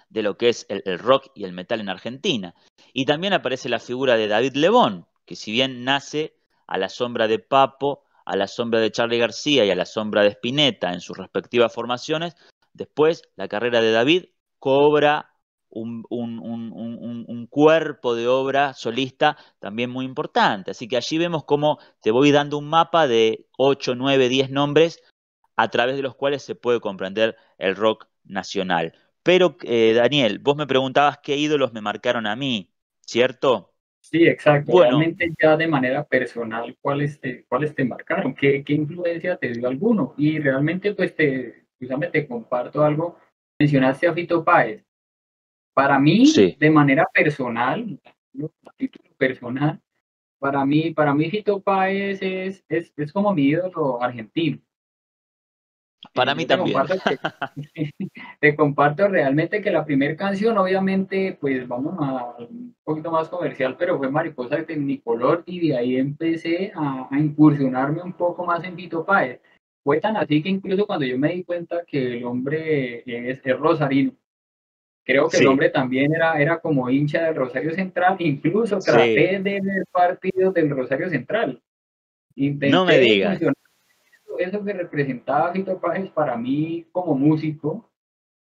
de lo que es el, rock y el metal en Argentina. Y también aparece la figura de David Lebón, que si bien nace a la sombra de Papo, a la sombra de Charlie García y a la sombra de Spinetta en sus respectivas formaciones, después la carrera de David cobra un, un, cuerpo de obra solista también muy importante. Así que allí vemos cómo te voy dando un mapa de 8, 9, 10 nombres a través de los cuales se puede comprender el rock nacional. Pero, eh, Daniel, vos me preguntabas qué ídolos me marcaron a mí, ¿cierto? Sí, exacto. Realmente ya de manera personal, ¿cuáles te, cuáles te marcaron? ¿Qué, influencia te dio alguno? Y realmente, pues, te, te comparto algo. Mencionaste a Fito Páez para mí, de manera personal, personal, para mí, para mí Fito Páez es, es, es como mi ídolo argentino. Para mí también. te comparto realmente que la primera canción, obviamente, pues vamos a un poquito más comercial, pero fue Mariposa de Tecnicolor y de ahí empecé a, incursionarme un poco más en Vito Páez. Fue tan así que incluso cuando yo me di cuenta que el hombre es, es rosarino, Creo que el hombre también era, era como hincha del Rosario Central, incluso traté de ver partidos del Rosario Central. Intenté no me digas. Eso, que representaba Fito Páez para mí como músico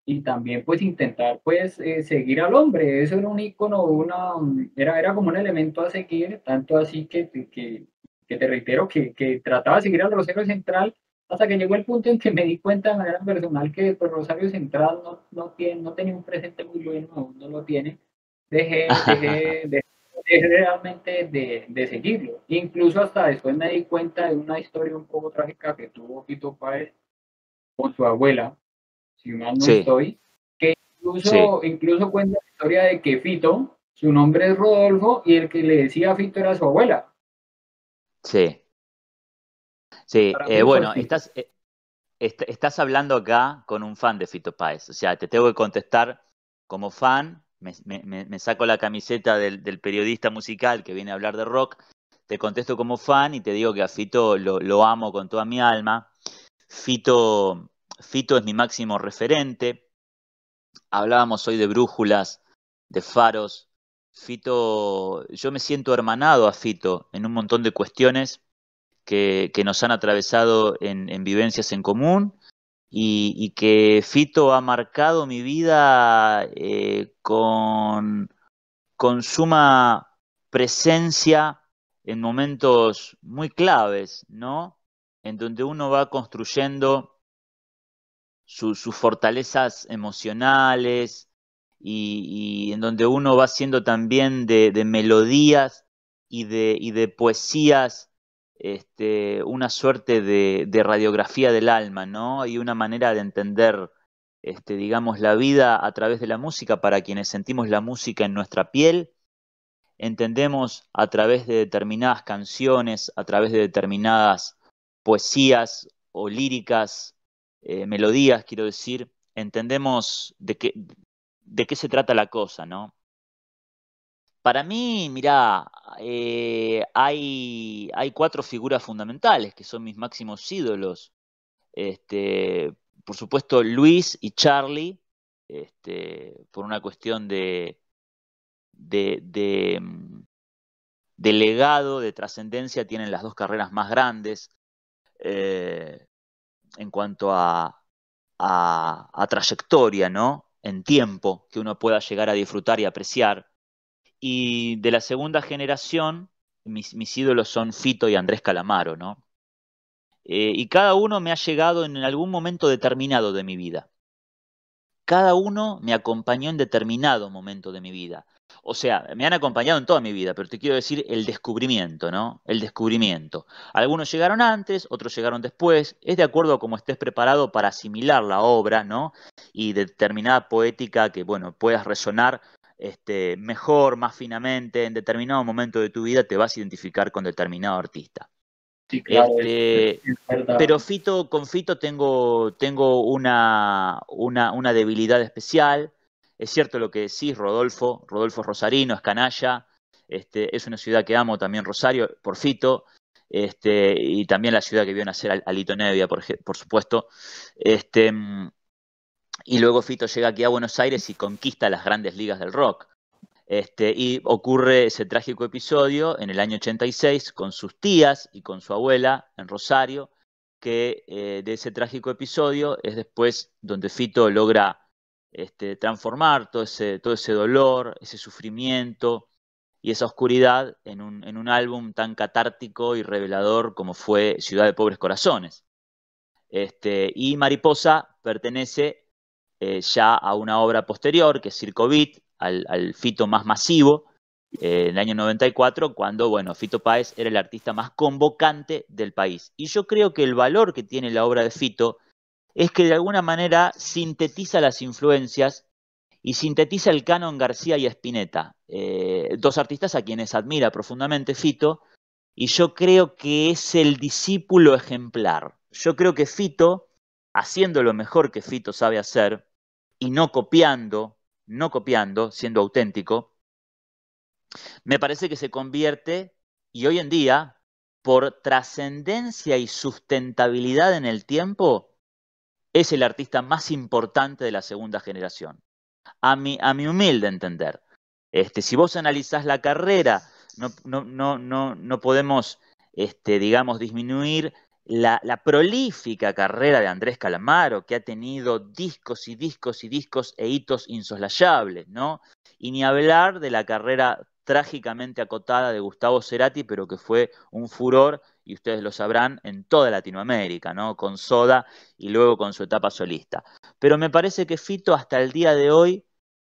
y también pues intentar pues eh, seguir al hombre. Eso era un icono, una, era, era como un elemento a seguir, tanto así que, que, que te reitero que, que trataba de seguir al Rosario Central hasta que llegó el punto en que me di cuenta de manera personal que pues, Rosario Central no, no, tiene, no tenía un presente muy bueno, aún no lo tiene. Dejé, dejé, dejé, realmente de, seguirlo. Incluso hasta después me di cuenta de una historia un poco trágica que tuvo Fito Páez con su abuela, si mal no estoy, que incluso, incluso cuenta la historia de que Fito, su nombre es Rodolfo y el que le decía a Fito era su abuela. Sí. Sí, eh, bueno, estás, eh, estás hablando acá con un fan de Fito Páez. O sea, te tengo que contestar como fan. Me, saco la camiseta del, periodista musical que viene a hablar de rock. Te contesto como fan y te digo que a Fito lo, lo amo con toda mi alma. Fito, Fito es mi máximo referente. Hablábamos hoy de brújulas, de faros. Fito, yo me siento hermanado a Fito en un montón de cuestiones que, nos han atravesado en, vivencias en común y, que Fito ha marcado mi vida eh, con, con suma presencia en momentos muy claves, ¿no? En donde uno va construyendo sus fortalezas emocionales y, en donde uno va siendo también de, melodías y y de poesías este, una suerte de, radiografía del alma, ¿no? Y una manera de entender, este, digamos, la vida a través de la música para quienes sentimos la música en nuestra piel. Entendemos a través de determinadas canciones, a través de determinadas poesías o líricas, eh, melodías, quiero decir, entendemos de qué, de qué se trata la cosa, ¿no? Para mí, mirá, eh, hay, cuatro figuras fundamentales que son mis máximos ídolos. Este, por supuesto, Luis y Charlie, este, por una cuestión de, de, de, mm, legado, de trascendencia, tienen las dos carreras más grandes eh, en cuanto a, a, a trayectoria, ¿no? En tiempo que uno pueda llegar a disfrutar y apreciar. Y de la segunda generación, mis, ídolos son Fito y Andrés Calamaro, ¿no? Eh, y cada uno me ha llegado en algún momento determinado de mi vida. Cada uno me acompañó en determinado momento de mi vida. O sea, me han acompañado en toda mi vida, pero te quiero decir el descubrimiento, ¿no? El descubrimiento. Algunos llegaron antes, otros llegaron después. Es de acuerdo a cómo estés preparado para asimilar la obra, ¿no? Y determinada poética que, bueno, puedas resonar este, mejor, más finamente, en determinado momento de tu vida te vas a identificar con determinado artista. Este, pero Fito, con Fito tengo, tengo una, una, debilidad especial. Es cierto lo que decís, Rodolfo. Rodolfo es rosarino, es canalla. Este, es una ciudad que amo también, Rosario, por Fito. Este, y también la ciudad que vio nacer a, Nevia, por, supuesto. Este, y luego Fito llega aquí a Buenos Aires y conquista las grandes ligas del rock. Este, y ocurre ese trágico episodio en el año 86 con sus tías y con su abuela en Rosario, que eh, de ese trágico episodio es después donde Fito logra este, transformar todo ese, todo ese dolor, ese sufrimiento y esa oscuridad en un, en un álbum tan catártico y revelador como fue Ciudad de Pobres Corazones. Este, y Mariposa pertenece eh, ya a una obra posterior, que es Circo al, Fito más masivo, eh, en el año 94, cuando, bueno, Fito Páez era el artista más convocante del país. Y yo creo que el valor que tiene la obra de Fito es que de alguna manera sintetiza las influencias y sintetiza el canon García y Espineta, eh, dos artistas a quienes admira profundamente Fito, y yo creo que es el discípulo ejemplar. Yo creo que Fito, haciendo lo mejor que Fito sabe hacer, y no copiando, no copiando, siendo auténtico, me parece que se convierte, y hoy en día, por trascendencia y sustentabilidad en el tiempo, es el artista más importante de la segunda generación. A mi, a mi humilde entender. Este, si vos analizás la carrera, no, no, no, no podemos, este, digamos, disminuir la, prolífica carrera de Andrés Calamaro, que ha tenido discos y discos y discos e hitos insoslayables, ¿no? Y ni hablar de la carrera trágicamente acotada de Gustavo Cerati, pero que fue un furor, y ustedes lo sabrán, en toda Latinoamérica, ¿no? Con Soda y luego con su etapa solista. Pero me parece que Fito hasta el día de hoy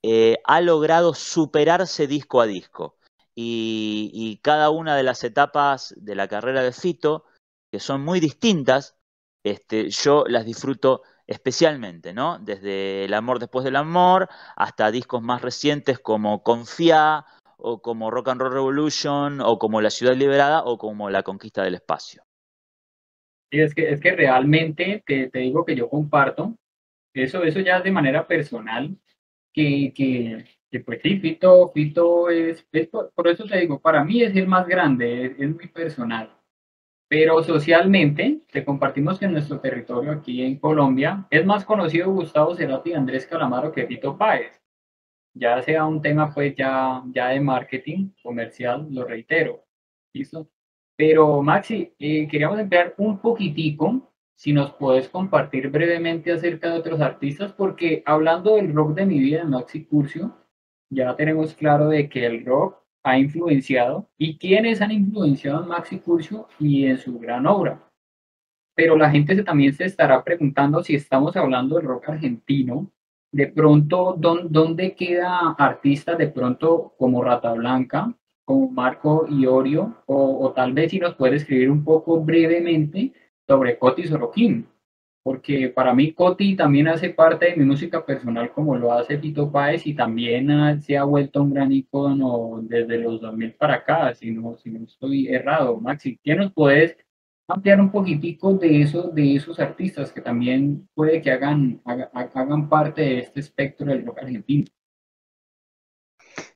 eh, ha logrado superarse disco a disco. y cada una de las etapas de la carrera de Fito, que son muy distintas, este, yo las disfruto especialmente, ¿no? Desde El amor después del amor hasta discos más recientes como Confía o como Rock and Roll Revolution o como La ciudad liberada o como La conquista del espacio. Y es que, es que realmente te, digo que yo comparto eso, eso ya de manera personal, que, pues sí, Fito, Pito, es, por, eso te digo, para mí es el más grande, es muy personal. Pero socialmente, te compartimos que en nuestro territorio aquí en Colombia es más conocido Gustavo Cerati y Andrés Calamaro que Tito Páez. Ya sea un tema pues ya, ya de marketing comercial, lo reitero. ¿Listo? Pero Maxi, eh, queríamos empezar un poquitico, si nos puedes compartir brevemente acerca de otros artistas, porque hablando del rock de mi vida, Maxi Curcio, ya tenemos claro de que el rock ha influenciado y quiénes han influenciado en Maxi Curcio y en su gran obra. Pero la gente también se estará preguntando si estamos hablando del rock argentino, de pronto, ¿dónde queda artistas de pronto como Rata Blanca, como Marco Iorio, o, o tal vez si nos puede escribir un poco brevemente sobre Coti Sorokin? porque para mí Coti también hace parte de mi música personal como lo hace Tito Páez y también se ha vuelto un gran icono desde los 2000 para acá, si no, si no estoy errado. Maxi, ¿qué nos puedes ampliar un poquitico de, esos de esos artistas que también puede que hagan, hagan parte de este espectro del rock argentino?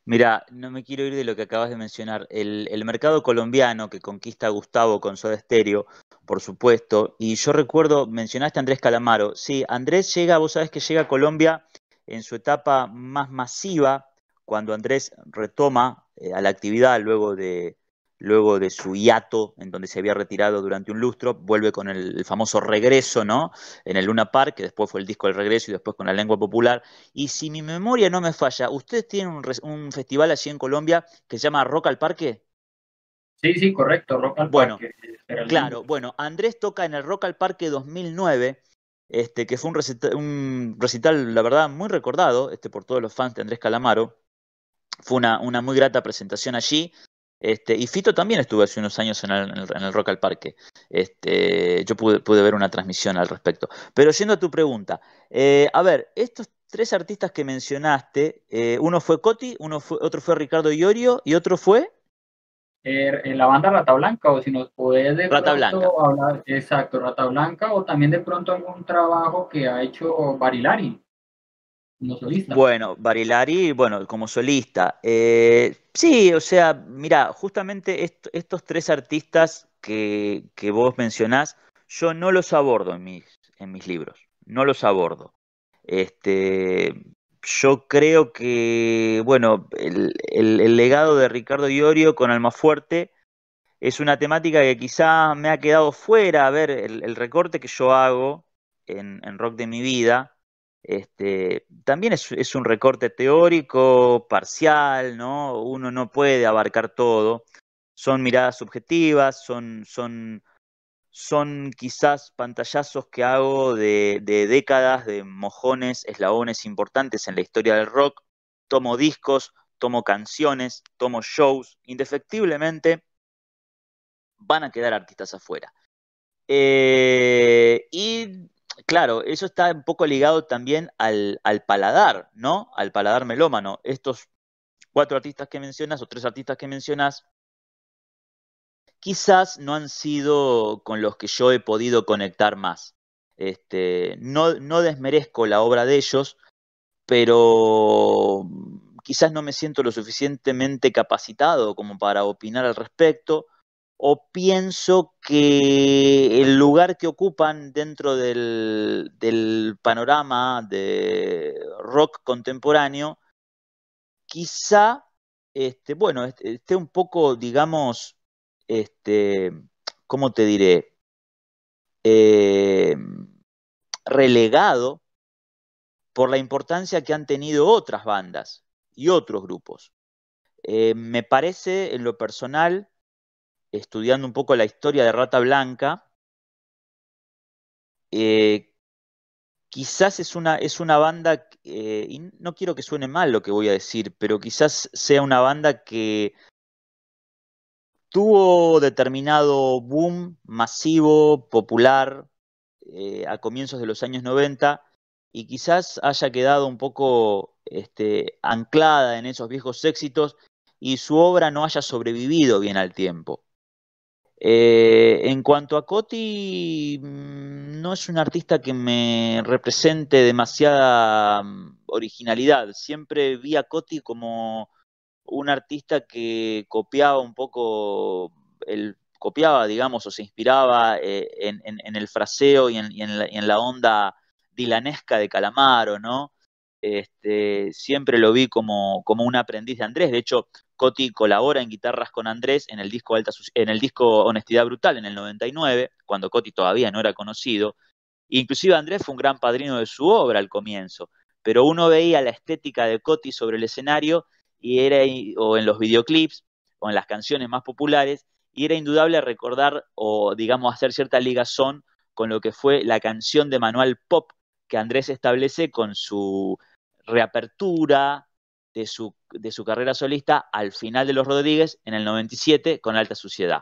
Mira, no me quiero ir de lo que acabas de mencionar. El, el mercado colombiano que conquista Gustavo con su Stereo por supuesto. Y yo recuerdo, mencionaste a Andrés Calamaro. Sí, Andrés llega, vos sabés que llega a Colombia en su etapa más masiva, cuando Andrés retoma eh, a la actividad luego de, luego de su hiato, en donde se había retirado durante un lustro, vuelve con el, famoso regreso, ¿no? En el Luna Park, que después fue el disco El Regreso y después con la lengua popular. Y si mi memoria no me falla, ustedes tienen un, un festival allí en Colombia que se llama Rock al Parque. Sí, sí, correcto, Rock al bueno, eh, Claro, bueno, Andrés toca en el Rock al Parque 2009, este, que fue un recital, un recital, la verdad, muy recordado este, por todos los fans de Andrés Calamaro. Fue una, muy grata presentación allí. Este, y Fito también estuvo hace unos años en el, Rock al Parque. Este, yo pude, ver una transmisión al respecto. Pero yendo a tu pregunta, eh, a ver, estos tres artistas que mencionaste, eh, uno fue Coti, uno fue, otro fue Ricardo Iorio y otro fue en eh, la banda Rata Blanca, o si nos podés de Rata Blanca. hablar, exacto, Rata Blanca, o también de pronto algún trabajo que ha hecho Barilari. Como solista. Bueno, Barilari, bueno, como solista. Eh, sí, o sea, mira, justamente estos tres artistas que, vos mencionás, yo no los abordo en mis, en mis libros, no los abordo. Este, yo creo que, bueno, el, el, legado de Ricardo Iorio con Alma Fuerte es una temática que quizá me ha quedado fuera. A ver, el, recorte que yo hago en, en, Rock de mi vida, este, también es, es, un recorte teórico, parcial, ¿no? Uno no puede abarcar todo. Son miradas subjetivas, son, son son quizás pantallazos que hago de, décadas, de mojones, eslabones importantes en la historia del rock. Tomo discos, tomo canciones, tomo shows. Indefectiblemente van a quedar artistas afuera. Eh, y claro, eso está un poco ligado también al, al paladar, ¿no? Al paladar melómano. Estos cuatro artistas que mencionas o tres artistas que mencionas quizás no han sido con los que yo he podido conectar más. Este, no, desmerezco la obra de ellos, pero quizás no me siento lo suficientemente capacitado como para opinar al respecto, o pienso que el lugar que ocupan dentro del, panorama de rock contemporáneo, quizá, este, bueno, este, esté un poco, digamos, este, ¿cómo te diré? Eh, relegado por la importancia que han tenido otras bandas y otros grupos. Eh, me parece, en lo personal, estudiando un poco la historia de Rata Blanca, eh, quizás es una, es una banda, y no quiero que suene mal lo que voy a decir, pero quizás sea una banda que tuvo determinado boom masivo, popular, eh, a comienzos de los años 90 y quizás haya quedado un poco este, anclada en esos viejos éxitos y su obra no haya sobrevivido bien al tiempo. Eh, en cuanto a Coti, mm, no es un artista que me represente demasiada mm, originalidad. Siempre vi a Coti como un artista que copiaba un poco, el, copiaba, digamos, o se inspiraba eh, en, el fraseo y en, la, onda dilanesca de Calamaro, ¿no? Este, siempre lo vi como, como un aprendiz de Andrés. De hecho, Coti colabora en guitarras con Andrés en el disco en el disco Honestidad Brutal en el 99, cuando Coti todavía no era conocido. Inclusive Andrés fue un gran padrino de su obra al comienzo, pero uno veía la estética de Coti sobre el escenario y era, o en los videoclips, o en las canciones más populares, y era indudable recordar o, digamos, hacer cierta ligazón con lo que fue la canción de Manual Pop que Andrés establece con su reapertura de su, de su carrera solista al final de Los Rodríguez en el 97 con Alta Suciedad.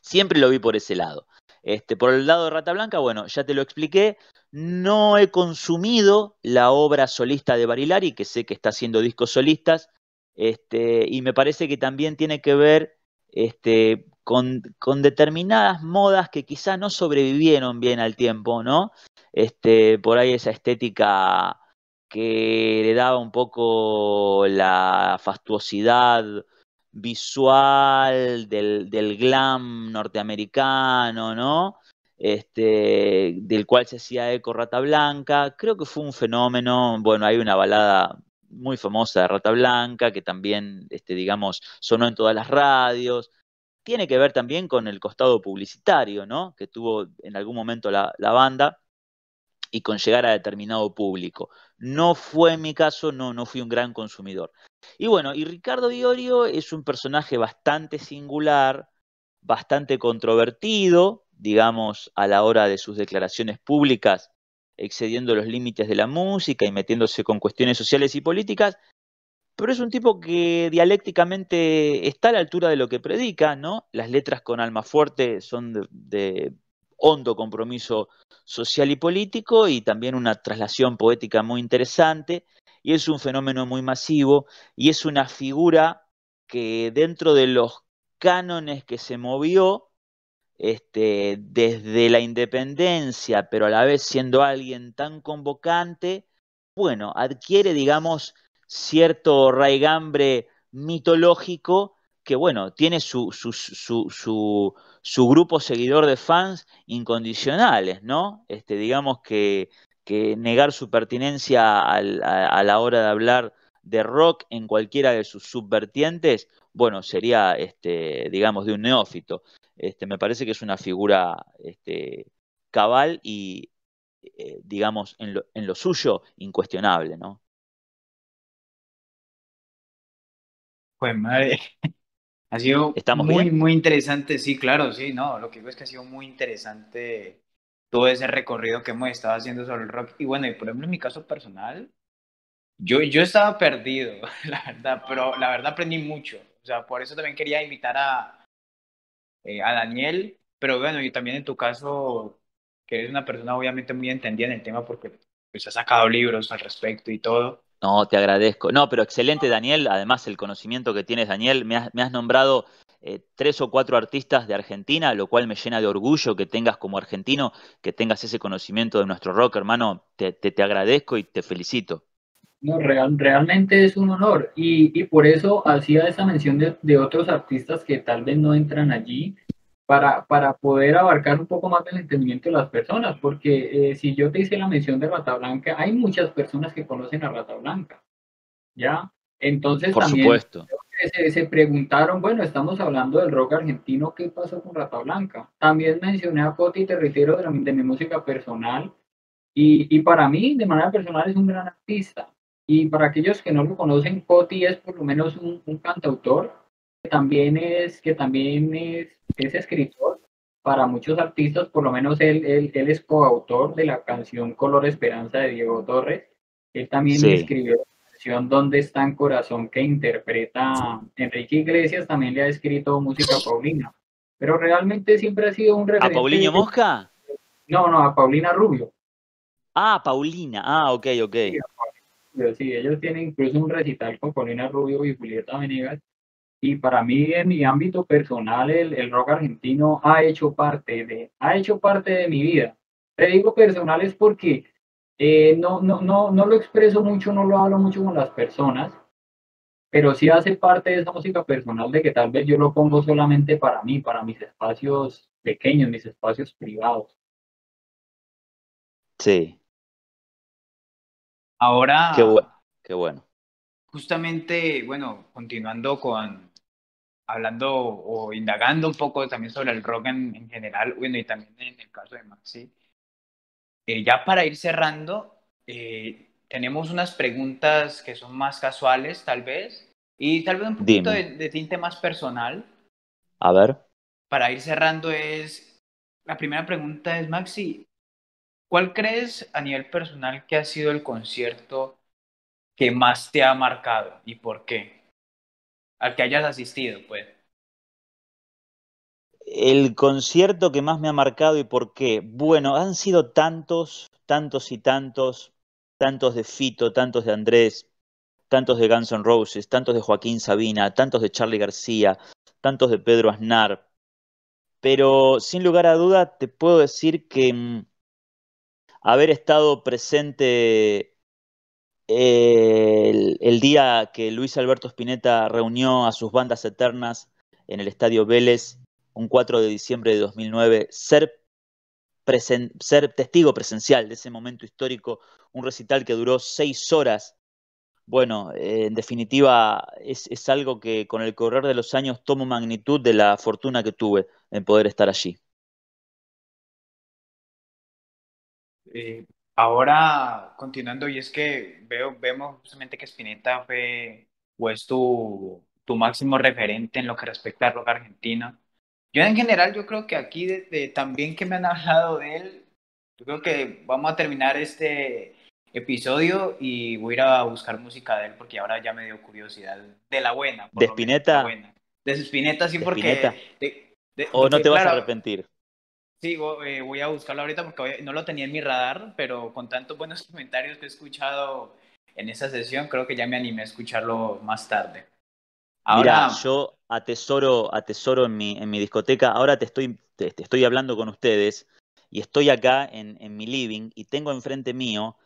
Siempre lo vi por ese lado. Este, por el lado de Rata Blanca, bueno, ya te lo expliqué, no he consumido la obra solista de Barilari, que sé que está haciendo discos solistas, este, y me parece que también tiene que ver este, con, determinadas modas que quizás no sobrevivieron bien al tiempo, ¿no? por ahí esa estética que le daba un poco la fastuosidad visual del, glam norteamericano, ¿no? Este, del cual se hacía eco Rata Blanca. Creo que fue un fenómeno, bueno, hay una balada muy famosa de Rata Blanca que también, este, digamos, sonó en todas las radios. Tiene que ver también con el costado publicitario, ¿no? Que tuvo en algún momento la banda y con llegar a determinado público. No fue en mi caso, no, no fui un gran consumidor. Y bueno, y Ricardo Diorio es un personaje bastante singular, bastante controvertido, digamos, a la hora de sus declaraciones públicas, excediendo los límites de la música y metiéndose con cuestiones sociales y políticas, pero es un tipo que dialécticamente está a la altura de lo que predica, ¿no? Las letras con alma fuerte son de hondo compromiso social y político y también una traslación poética muy interesante. Y es un fenómeno muy masivo y es una figura que dentro de los cánones que se movió este, desde la independencia, pero a la vez siendo alguien tan convocante, bueno, adquiere, digamos, cierto raigambre mitológico que bueno, tiene su, grupo seguidor de fans incondicionales, ¿no? Este, digamos que, negar su pertinencia a, la hora de hablar de rock en cualquiera de sus subvertientes, bueno, sería, este, digamos, de un neófito. Este, me parece que es una figura este, cabal y, eh, digamos, en lo, en lo suyo, incuestionable, ¿no? Pues madre, ha sido muy, muy interesante, sí, claro, sí, no, lo que digo es que ha sido muy interesante todo ese recorrido que hemos estado haciendo sobre el rock. Y bueno, por ejemplo, en mi caso personal, yo, yo estaba perdido, la verdad, pero la verdad aprendí mucho. O sea, por eso también quería invitar a, eh, a Daniel, pero bueno, y también en tu caso, que eres una persona obviamente muy entendida en el tema porque pues, has sacado libros al respecto y todo. No, te agradezco. No, pero excelente, Daniel. Además, el conocimiento que tienes, Daniel. Me has, nombrado eh, tres o cuatro artistas de Argentina, lo cual me llena de orgullo que tengas como argentino, que tengas ese conocimiento de nuestro rock, hermano. Te, te, agradezco y te felicito. No, realmente es un honor. Y, por eso hacía esa mención de otros artistas que tal vez no entran allí, para, poder abarcar un poco más del entendimiento de las personas, porque eh, si yo te hice la mención de Rata Blanca, hay muchas personas que conocen a Rata Blanca, ¿ya? Entonces también Se, preguntaron, bueno, estamos hablando del rock argentino, ¿qué pasó con Rata Blanca? También mencioné a Coti te de, de mi música personal, y, para mí, de manera personal, es un gran artista, y para aquellos que no lo conocen, Coti es por lo menos un, un, cantautor también es, que también es, es escritor, para muchos artistas, por lo menos él, él, es coautor de la canción Color Esperanza de Diego Torres. Él también escribió la canción Dónde está en corazón que interpreta Enrique Iglesias, también le ha escrito música a Paulina. Pero realmente siempre ha sido un referente. ¿A Paulina Mosca? No, no, a Paulina Rubio. Ah, Paulina, ah, ok, ok. sí ellos tienen incluso un recital con Paulina Rubio y Julieta Venegas y para mí, en mi ámbito personal, el, rock argentino ha hecho parte de, ha hecho parte de mi vida. Te digo personal es porque eh, no, no, lo expreso mucho, no lo hablo mucho con las personas, pero sí hace parte de esa música personal de que tal vez yo lo pongo solamente para mí, para mis espacios pequeños, mis espacios privados. Sí. Ahora. qué bueno. Justamente, bueno, continuando con, hablando o indagando un poco también sobre el rock en, general, bueno, y también en el caso de Maxi, eh, ya para ir cerrando, eh, tenemos unas preguntas que son más casuales, tal vez, y tal vez un poquito de, de, tinte más personal. A ver. Para ir cerrando es, la primera pregunta es, Maxi, ¿cuál crees a nivel personal que ha sido el concierto que más te ha marcado y por qué? al que hayas asistido, pues. El concierto que más me ha marcado y por qué. Bueno, han sido tantos, tantos y tantos, tantos de Fito, tantos de Andrés, tantos de Guns N' Roses, tantos de Joaquín Sabina, tantos de Charlie García, tantos de Pedro Aznar. Pero sin lugar a duda te puedo decir que mm, haber estado presente el, día que Luis Alberto Spinetta reunió a sus bandas eternas en el Estadio Vélez, un 4 de diciembre de 2009, ser, ser testigo presencial de ese momento histórico, un recital que duró seis horas bueno, eh, en definitiva es, algo que con el correr de los años tomo magnitud de la fortuna que tuve en poder estar allí. Eh, Ahora, continuando, y es que veo, vemos justamente que Spinetta fue o es tu, máximo referente en lo que respecta a rock argentino. Yo en general, yo creo que aquí, desde también que me han hablado de él, yo creo que vamos a terminar este episodio y voy a ir a buscar música de él porque ahora ya me dio curiosidad de la buena. de Spinetta. de, Spinetta, sí, porque... o no te vas a arrepentir. Sí, eh, voy a buscarlo ahorita porque no lo tenía en mi radar, pero con tantos buenos comentarios que he escuchado en esa sesión, creo que ya me animé a escucharlo más tarde. Ahora yo atesoro, atesoro en mi, en mi discoteca, ahora te estoy, te, estoy hablando con ustedes y estoy acá en, mi living y tengo enfrente mío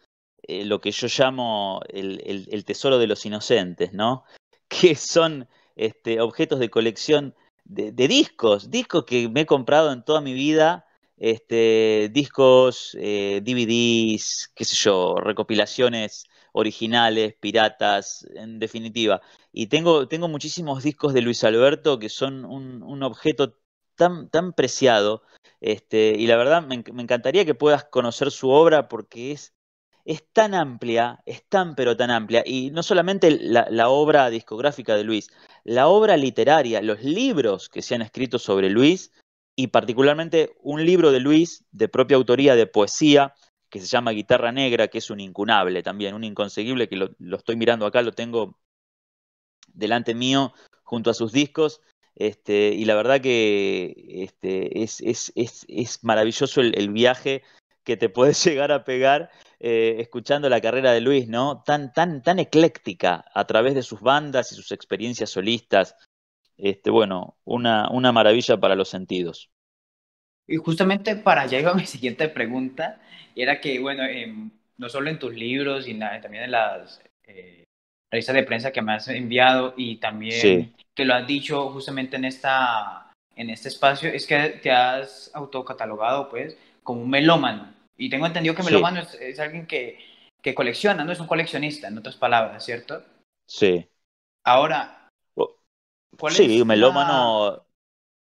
eh, lo que yo llamo el, el tesoro de los inocentes, ¿no? Que son este, objetos de colección de, discos, discos que me he comprado en toda mi vida, este, discos, eh, DVDs, qué sé yo, recopilaciones originales, piratas, en definitiva. Y tengo, tengo muchísimos discos de Luis Alberto que son un, objeto tan, tan preciado. Este, y la verdad me encantaría que puedas conocer su obra porque es es tan amplia, es tan pero tan amplia, y no solamente la, obra discográfica de Luis, la obra literaria, los libros que se han escrito sobre Luis, y particularmente un libro de Luis de propia autoría de poesía, que se llama Guitarra Negra, que es un incunable también, un inconseguible, que lo, estoy mirando acá, lo tengo delante mío junto a sus discos. Este, y la verdad que este, es, maravilloso el viaje que te puedes llegar a pegar eh, escuchando la carrera de Luis, ¿no? Tan, tan, tan ecléctica a través de sus bandas y sus experiencias solistas. Este, bueno, una, una maravilla para los sentidos. Y justamente para llegar a mi siguiente pregunta, era que, bueno, em, no solo en tus libros, y también en las eh, revistas de prensa que me has enviado y también que lo has dicho justamente en, esta, en este espacio, es que te has autocatalogado, pues, como un melómano. Y tengo entendido que melómano es, alguien que, que colecciona, ¿no? Es un coleccionista, en otras palabras, ¿cierto? Sí. Ahora, oh, ¿cuál sí, melómano...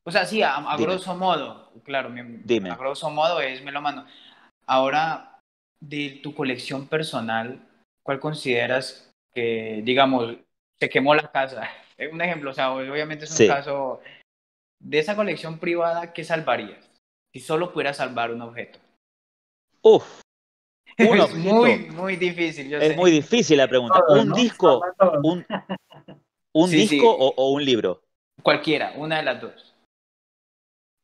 O sea, sí, a, grosso modo, claro, Dime. a grosso modo es melómano. Ahora, de tu colección personal, ¿cuál consideras que, digamos, te quemó la casa? Un ejemplo, o sea, obviamente es un caso de esa colección privada, ¿qué salvarías? Si solo pudieras salvar un objeto. Uf. es muy, muy difícil. es muy difícil la pregunta. ¿Un disco, un, disco O, un libro? Cualquiera, una de las dos.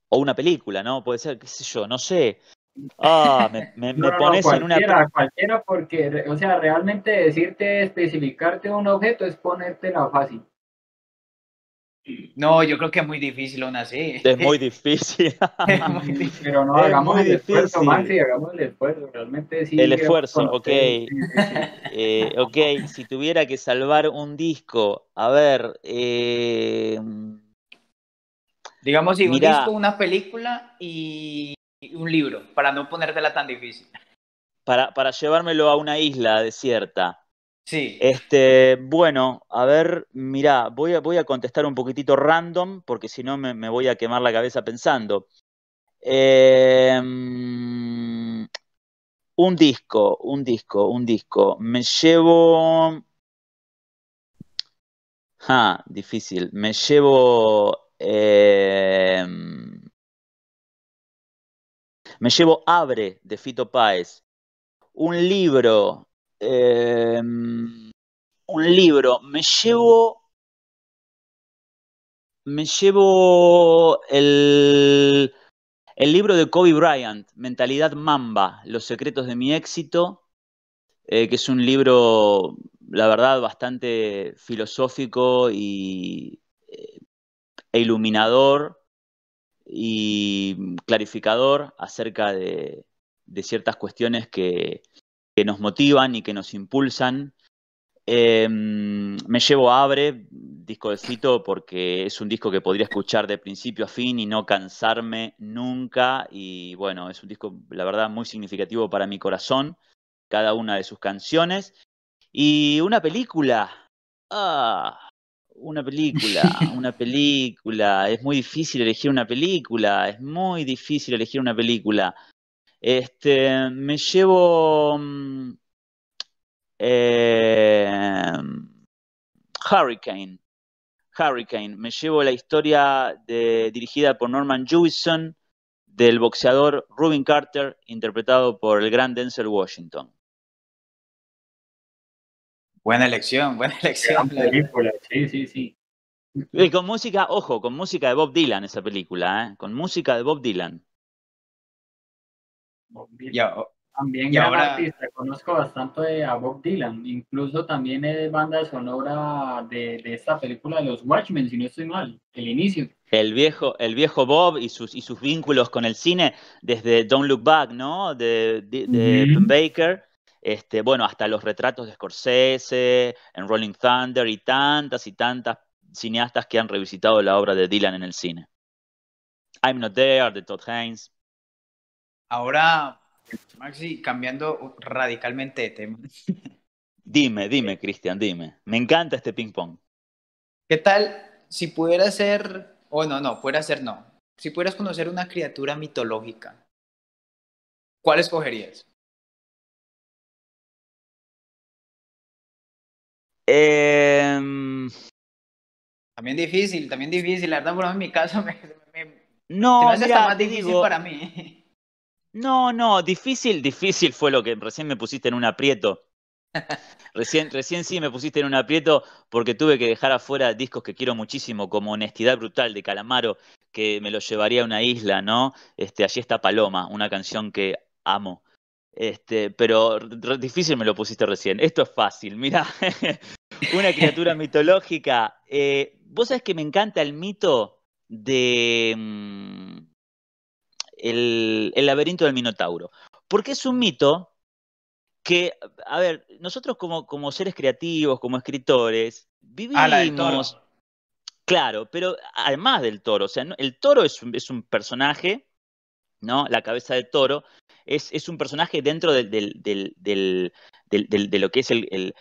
O una película, ¿no? Puede ser, qué sé yo, no sé. Ah, me, pones en una. Cualquiera, porque, o sea, realmente decirte, especificarte un objeto es ponerte la fácil. No, yo creo que es muy difícil aún así. Es muy difícil. Pero no, hagamos el esfuerzo, Maxi, hagamos el esfuerzo. Realmente sí. El eh, esfuerzo, ok. Eh, ok, si tuviera que salvar un disco, a ver. Eh, Digamos, si un disco, una película y un libro, para no ponértela tan difícil. Para, para llevármelo a una isla desierta. Sí. Este, bueno, a ver, mirá, voy a, voy a contestar un poquitito random, porque si no me, me, voy a quemar la cabeza pensando. Em, un disco, un disco, un disco. Me llevo. Ah, difícil. Me llevo. Em, me llevo Abre de Fito Páez. Un libro Em, un libro. Me llevo. Me llevo el, libro de Kobe Bryant, Mentalidad Mamba, Los secretos de mi éxito, eh, que es un libro, la verdad, bastante filosófico y, eh, e iluminador y clarificador acerca de ciertas cuestiones que, que nos motivan y que nos impulsan. Em, me llevo a Abre, disco de Cito, porque es un disco que podría escuchar de principio a fin y no cansarme nunca. Y bueno, es un disco, la verdad, muy significativo para mi corazón, cada una de sus canciones. Y una película. Ah, una película, una película. Es muy difícil elegir una película, es muy difícil elegir una película. Este, me llevo mm, eh, Hurricane. Hurricane. Me llevo la historia dirigida por Norman Jewison del boxeador Rubin Carter, interpretado por el gran Denzel Washington. Buena elección, buena elección. Sí, sí, sí. Y con música, ojo, con música de Bob Dylan esa película, ¿eh? con música de Bob Dylan. También artista, conozco bastante a Bob Dylan, incluso también es banda sonora de, de, esta película de los Watchmen, si no estoy mal, el inicio. El viejo, el viejo Bob y sus, y sus vínculos con el cine, desde Don't Look Back, ¿no? De, de, Baker, este, bueno, hasta los retratos de Scorsese, en Rolling Thunder y tantas y tantas cineastas que han revisitado la obra de Dylan en el cine. I'm Not There, de Todd Haynes. Ahora, Maxi, cambiando radicalmente de tema. Dime, dime, eh, Cristian, dime. Me encanta este ping-pong. ¿Qué tal si pudiera ser, o no, no, pudiera ser no, si pudieras conocer una criatura mitológica, ¿cuál escogerías? Em, también difícil, también difícil. La verdad, por en mi caso me, no, me más difícil para mí. No, no, difícil, difícil fue lo que recién me pusiste en un aprieto. Recién, recién sí me pusiste en un aprieto porque tuve que dejar afuera discos que quiero muchísimo, como Honestidad Brutal de Calamaro, que me lo llevaría a una isla, ¿no? Este, allí está Paloma, una canción que amo. Este, pero difícil me lo pusiste recién. Esto es fácil, mira. una criatura mitológica. Eh, vos sabés que me encanta el mito de. Mm, el, laberinto del Minotauro. Porque es un mito que, a ver, nosotros como, como seres creativos, como escritores, ah, vivimos... Claro, pero además del toro, o sea, el toro es un, es un, personaje, ¿no? La cabeza del toro es, es un personaje dentro del, del, de, lo que es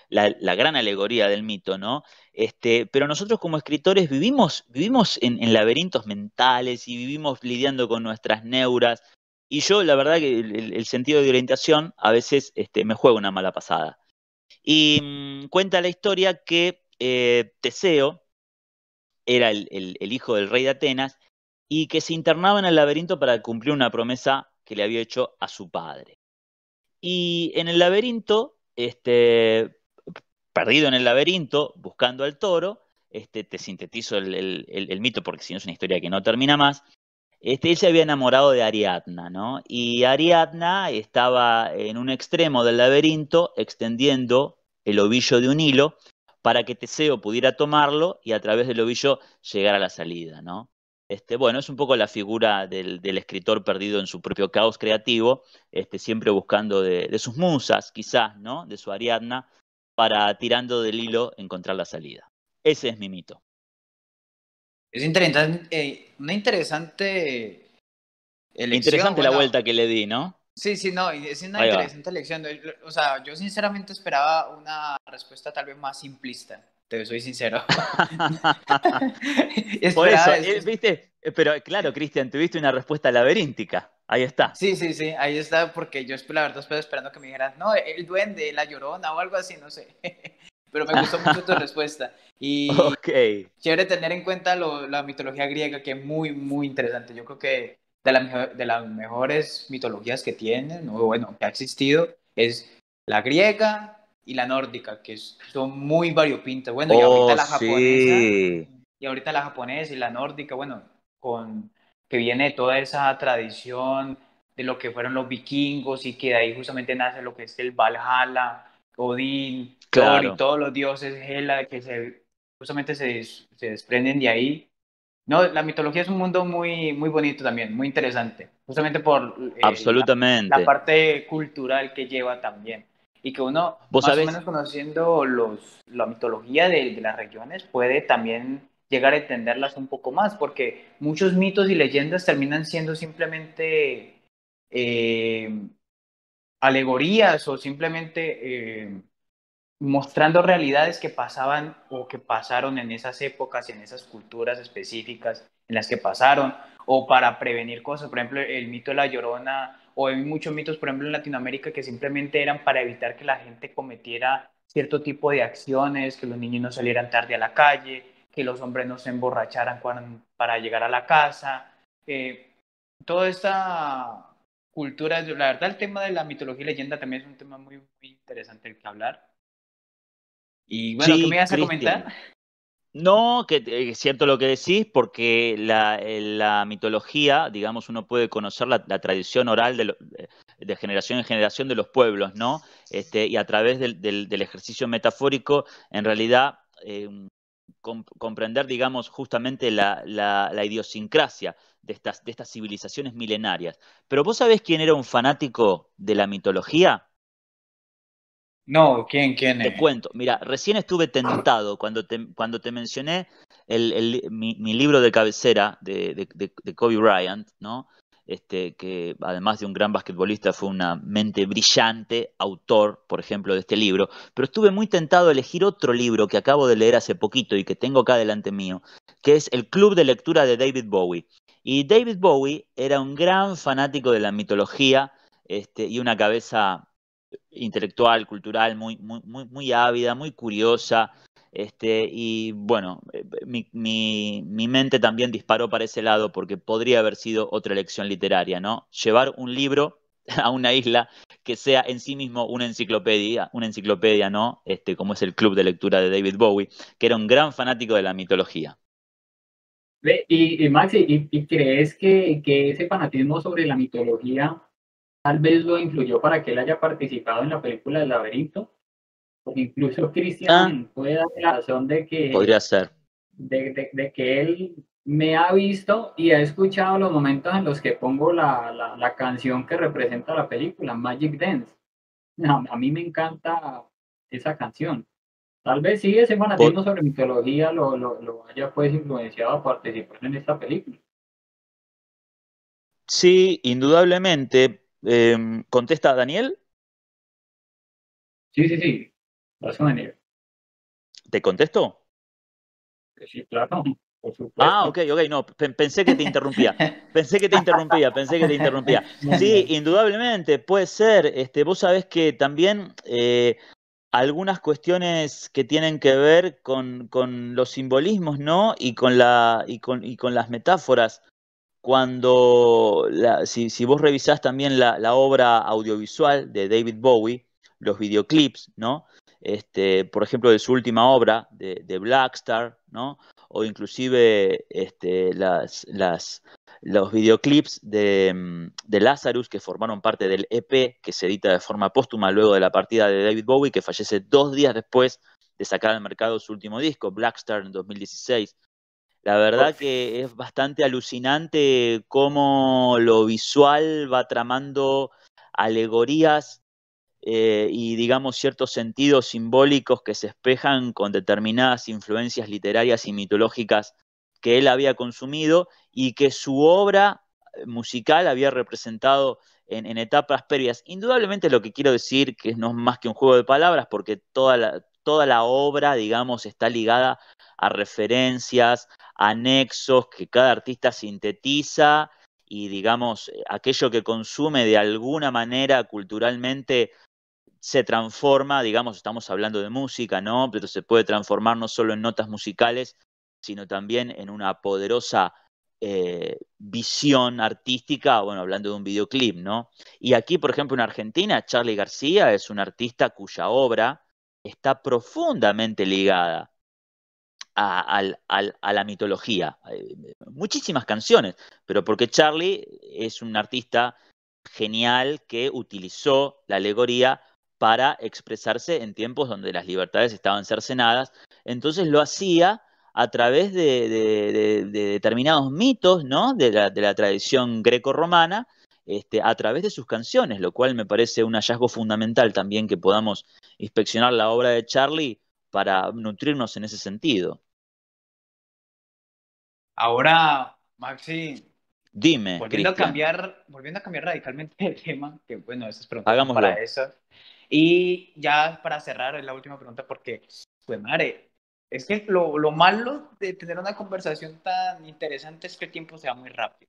la, gran alegoría del mito, ¿no? Este, pero nosotros como escritores vivimos, vivimos en, laberintos mentales y vivimos lidiando con nuestras neuras. Y yo, la verdad, que el, sentido de orientación a veces este, me juega una mala pasada. Y mm, cuenta la historia que eh, Teseo era el, hijo del rey de Atenas y que se internaba en el laberinto para cumplir una promesa que le había hecho a su padre. Y en el laberinto este, perdido en el laberinto, buscando al toro, este, te sintetizo el, mito porque si no es una historia que no termina más, este, él se había enamorado de Ariadna, ¿no? Y Ariadna estaba en un extremo del laberinto extendiendo el ovillo de un hilo para que Teseo pudiera tomarlo y a través del ovillo llegar a la salida, ¿no? Este, bueno, es un poco la figura del, escritor perdido en su propio caos creativo, este, siempre buscando de, sus musas, quizás, ¿no? De su Ariadna, para tirando del hilo encontrar la salida. Ese es mi mito. Es interesante, eh, una interesante Interesante la vuelta que le di, ¿no? Sí, sí, no, es una interesante lección. elección. O sea, yo sinceramente esperaba una respuesta tal vez más simplista te soy sincero. Por eso, eh, viste, eh, pero claro, Cristian, tuviste una respuesta laberíntica. Ahí está. Sí, sí, sí, ahí está, porque yo la verdad estaba esperando que me dijeran, no, el duende, la llorona o algo así, no sé. pero me gustó mucho tu respuesta. Y okay. chévere tener en cuenta la mitología griega, que es muy, muy interesante. Yo creo que de, de las mejores mitologías que tienen, o bueno, que ha existido, es la griega, y la nórdica, que son muy variopintas. Bueno, y ahorita oh, la japonesa. Y ahorita la japonesa y la nórdica, bueno, con que viene toda esa tradición de lo que fueron los vikingos y que de ahí justamente nace lo que es el Valhalla, Odín, claro. Thor y todos los dioses Hela que se, justamente se, se desprenden de ahí. No, la mitología es un mundo muy, muy bonito también, muy interesante, justamente por eh, Absolutamente. la parte cultural que lleva también y que uno, más o menos conociendo los, la mitología de, las regiones, puede también llegar a entenderlas un poco más, porque muchos mitos y leyendas terminan siendo simplemente eh, alegorías o simplemente eh, mostrando realidades que pasaban o que pasaron en esas épocas y en esas culturas específicas en las que pasaron, o para prevenir cosas. Por ejemplo, el mito de la llorona o hay muchos mitos, por ejemplo, en Latinoamérica que simplemente eran para evitar que la gente cometiera cierto tipo de acciones, que los niños no salieran tarde a la calle, que los hombres no se emborracharan cuando, para llegar a la casa. Eh, toda esta cultura, la verdad el tema de la mitología y leyenda también es un tema muy, muy interesante el que hablar. Y bueno, ¿qué me ibas a comentar? No, que eh, es cierto lo que decís, porque la, eh, mitología, digamos, uno puede conocer la, tradición oral eh, de, generación en generación de los pueblos, ¿no? Este, y a través del, ejercicio metafórico, en realidad, comprender, digamos, justamente la, idiosincrasia de estas, de estas civilizaciones milenarias. Pero vos sabés quién era un fanático de la mitología? No, ¿quién, quién es? Te cuento, mira, recién estuve tentado cuando te, cuando te mencioné el, mi, libro de cabecera de, Kobe Bryant, ¿no? Este, que además de un gran basquetbolista fue una mente brillante, autor, por ejemplo, de este libro, pero estuve muy tentado a elegir otro libro que acabo de leer hace poquito y que tengo acá delante mío, que es El Club de Lectura de David Bowie. Y David Bowie era un gran fanático de la mitología este, y una cabeza intelectual, cultural, muy, muy, muy, muy ávida, muy curiosa. Este, y bueno, eh, mi, mente también disparó para ese lado porque podría haber sido otra elección literaria, ¿no? Llevar un libro a una isla que sea en sí mismo una enciclopedia, una enciclopedia, ¿no? Este, como es el club de lectura de David Bowie, que era un gran fanático de la mitología. Y, y Maxi, crees que, que ese fanatismo sobre la mitología tal vez lo influyó para que él haya participado en la película El laberinto. Pues incluso Cristian ah. puede dar la razón de que... Podría ser. De, que él me ha visto y ha escuchado los momentos en los que pongo la, canción que representa la película, Magic Dance. A, a, mí me encanta esa canción. Tal vez sí, ese fanatismo sobre mitología lo, lo haya pues influenciado a participar en esta película. Sí, indudablemente, Em, ¿Contesta Daniel? Sí, sí, sí. Daniel. ¿Te contesto? Eh, sí, claro. Ah, ok, ok, no, pensé que te interrumpía, pensé que te interrumpía, pensé que te interrumpía. Sí, indudablemente, puede ser, este, vos sabés que también eh, algunas cuestiones que tienen que ver con, con, los simbolismos, ¿no? Y con, la, y con, y con las metáforas cuando, si, vos revisás también la, obra audiovisual de David Bowie, los videoclips, ¿no? Este, por ejemplo, de su última obra, de, Blackstar, ¿no? O inclusive este, los videoclips de, Lazarus, que formaron parte del EP, que se edita de forma póstuma luego de la partida de David Bowie, que fallece dos días después de sacar al mercado su último disco, Blackstar, en 2016. La verdad que es bastante alucinante cómo lo visual va tramando alegorías eh, y, digamos, ciertos sentidos simbólicos que se espejan con determinadas influencias literarias y mitológicas que él había consumido y que su obra eh, musical había representado en, en etapas previas. Indudablemente lo que quiero decir, que no es más que un juego de palabras, porque toda la, toda la obra, digamos, está ligada a referencias, anexos que cada artista sintetiza y, digamos, eh, aquello que consume de alguna manera culturalmente se transforma, digamos, estamos hablando de música, ¿no? Pero se puede transformar no solo en notas musicales, sino también en una poderosa eh, visión artística, bueno, hablando de un videoclip, ¿no? Y aquí, por ejemplo, en Argentina, Charlie García es un artista cuya obra está profundamente ligada a, la mitología. Muchísimas canciones, pero porque Charlie es un artista genial que utilizó la alegoría para expresarse en tiempos donde las libertades estaban cercenadas. Entonces lo hacía a través de, determinados mitos ¿no? de la, la tradición greco-romana este, a través de sus canciones, lo cual me parece un hallazgo fundamental también que podamos inspeccionar la obra de Charlie para nutrirnos en ese sentido. Ahora, Maxi. Dime. Volviendo a, cambiar, volviendo a cambiar radicalmente el tema, que bueno, esas preguntas para eso. Y ya para cerrar, es la última pregunta, porque, pues madre, es que lo, lo malo de tener una conversación tan interesante es que el tiempo se va muy rápido.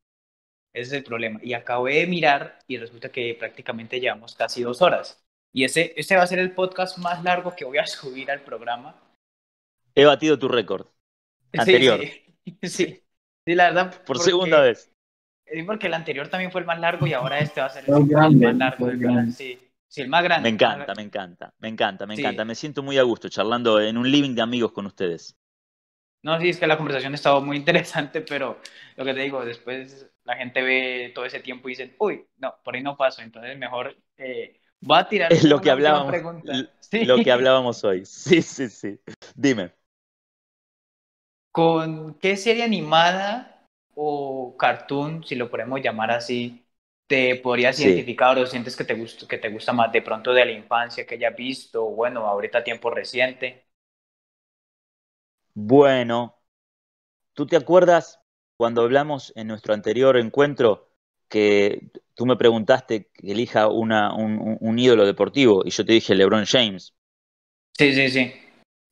Ese es el problema. Y acabé de mirar y resulta que prácticamente llevamos casi dos horas. Y ese, ese va a ser el podcast más largo que voy a subir al programa. He batido tu récord anterior. Sí, sí. la verdad. Por segunda vez. Porque el anterior también fue el más largo y ahora este va a ser el, más largo. Del Sí. sí, el más grande. Me encanta, me encanta, me encanta, me encanta. Me siento muy a gusto charlando en un living de amigos con ustedes. No, sí, es que la conversación ha estado muy interesante, pero lo que te digo, después la gente ve todo ese tiempo y dicen, uy, no, por ahí no paso, entonces mejor eh, va a tirar. lo que hablábamos. Lo que hablábamos hoy. Sí, sí, sí. Dime. ¿Con qué serie animada o cartoon, si lo podemos llamar así, te podrías identificar o sientes que te, gusta, que te gusta más de pronto de la infancia que hayas visto, bueno, ahorita tiempo reciente? Bueno, ¿tú te acuerdas cuando hablamos en nuestro anterior encuentro que tú me preguntaste que elija un, ídolo deportivo y yo te dije LeBron James? Sí, sí, sí.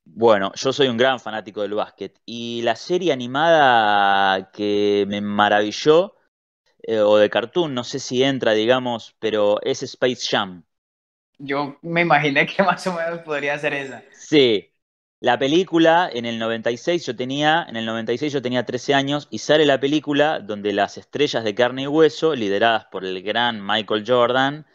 Bueno, yo soy un gran fanático del básquet y la serie animada que me maravilló, eh, o de cartoon, no sé si entra, digamos, pero es Space Jam. Yo me imaginé que más o menos podría ser esa. Sí, la película en el 96 yo tenía, en el 96 yo tenía 13 años y sale la película donde las estrellas de carne y hueso, lideradas por el gran Michael Jordan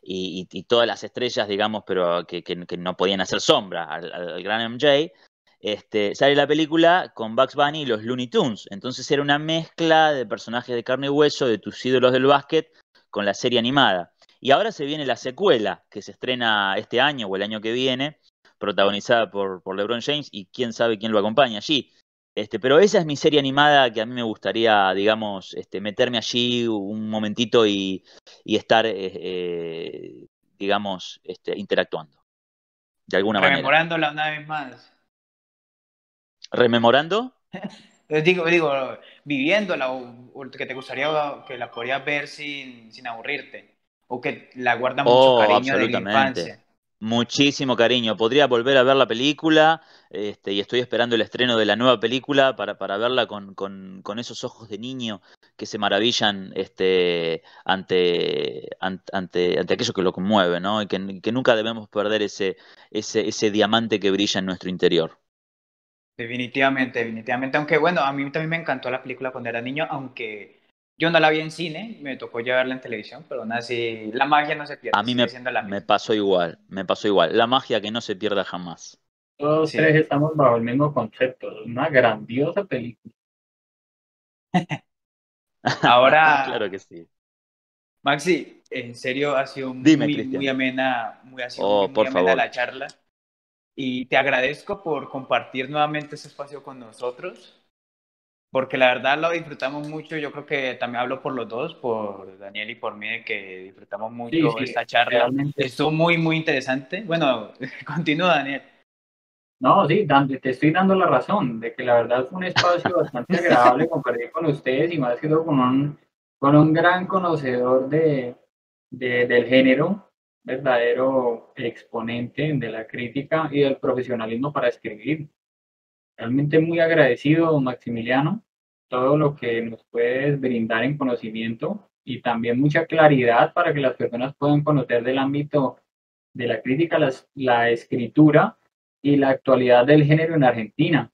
y, todas las estrellas, digamos, pero que, no podían hacer sombra al, gran MJ, este, sale la película con Bugs Bunny y los Looney Tunes. Entonces era una mezcla de personajes de carne y hueso, de tus ídolos del básquet, con la serie animada. Y ahora se viene la secuela, que se estrena este año o el año que viene, protagonizada por, por LeBron James y quién sabe quién lo acompaña allí. Este, pero esa es mi serie animada que a mí me gustaría, digamos, este, meterme allí un momentito y, estar, eh, eh, digamos, este, interactuando. De alguna manera. Rememorándola una vez más. ¿Rememorando? Eh, digo, digo, viviéndola o, que te gustaría que la podrías ver sin, sin aburrirte. O que la guarda mucho oh, cariño de la infancia. Muchísimo cariño. Podría volver a ver la película este, y estoy esperando el estreno de la nueva película para, para verla con, esos ojos de niño que se maravillan este, ante, ante, aquello que lo conmueve, ¿no? Y que, nunca debemos perder ese, ese, ese diamante que brilla en nuestro interior. Definitivamente, definitivamente. Aunque bueno, a mí también me encantó la película cuando era niño, aunque yo no la vi en cine, me tocó llevarla en televisión, pero aún la magia no se pierde. A mí me, pasó igual, me pasó igual. La magia que no se pierda jamás. Todos tres estamos bajo el mismo concepto, una grandiosa película. Ahora. claro que sí. Maxi, en serio ha sido muy, amena, muy, oh, la charla. Y te agradezco por compartir nuevamente ese espacio con nosotros porque la verdad lo disfrutamos mucho. Yo creo que también hablo por los dos, por Daniel y por mí, de que disfrutamos mucho esta charla. Realmente. Estuvo muy, muy interesante. Bueno, continúa, Daniel. No, sí, te estoy dando la razón de que la verdad fue un espacio bastante agradable compartir con ustedes y más que todo con un, con un gran conocedor de, del género, verdadero exponente de la crítica y del profesionalismo para escribir. Realmente muy agradecido, Maximiliano, todo lo que nos puedes brindar en conocimiento y también mucha claridad para que las personas puedan conocer del ámbito de la crítica, la escritura y la actualidad del género en Argentina.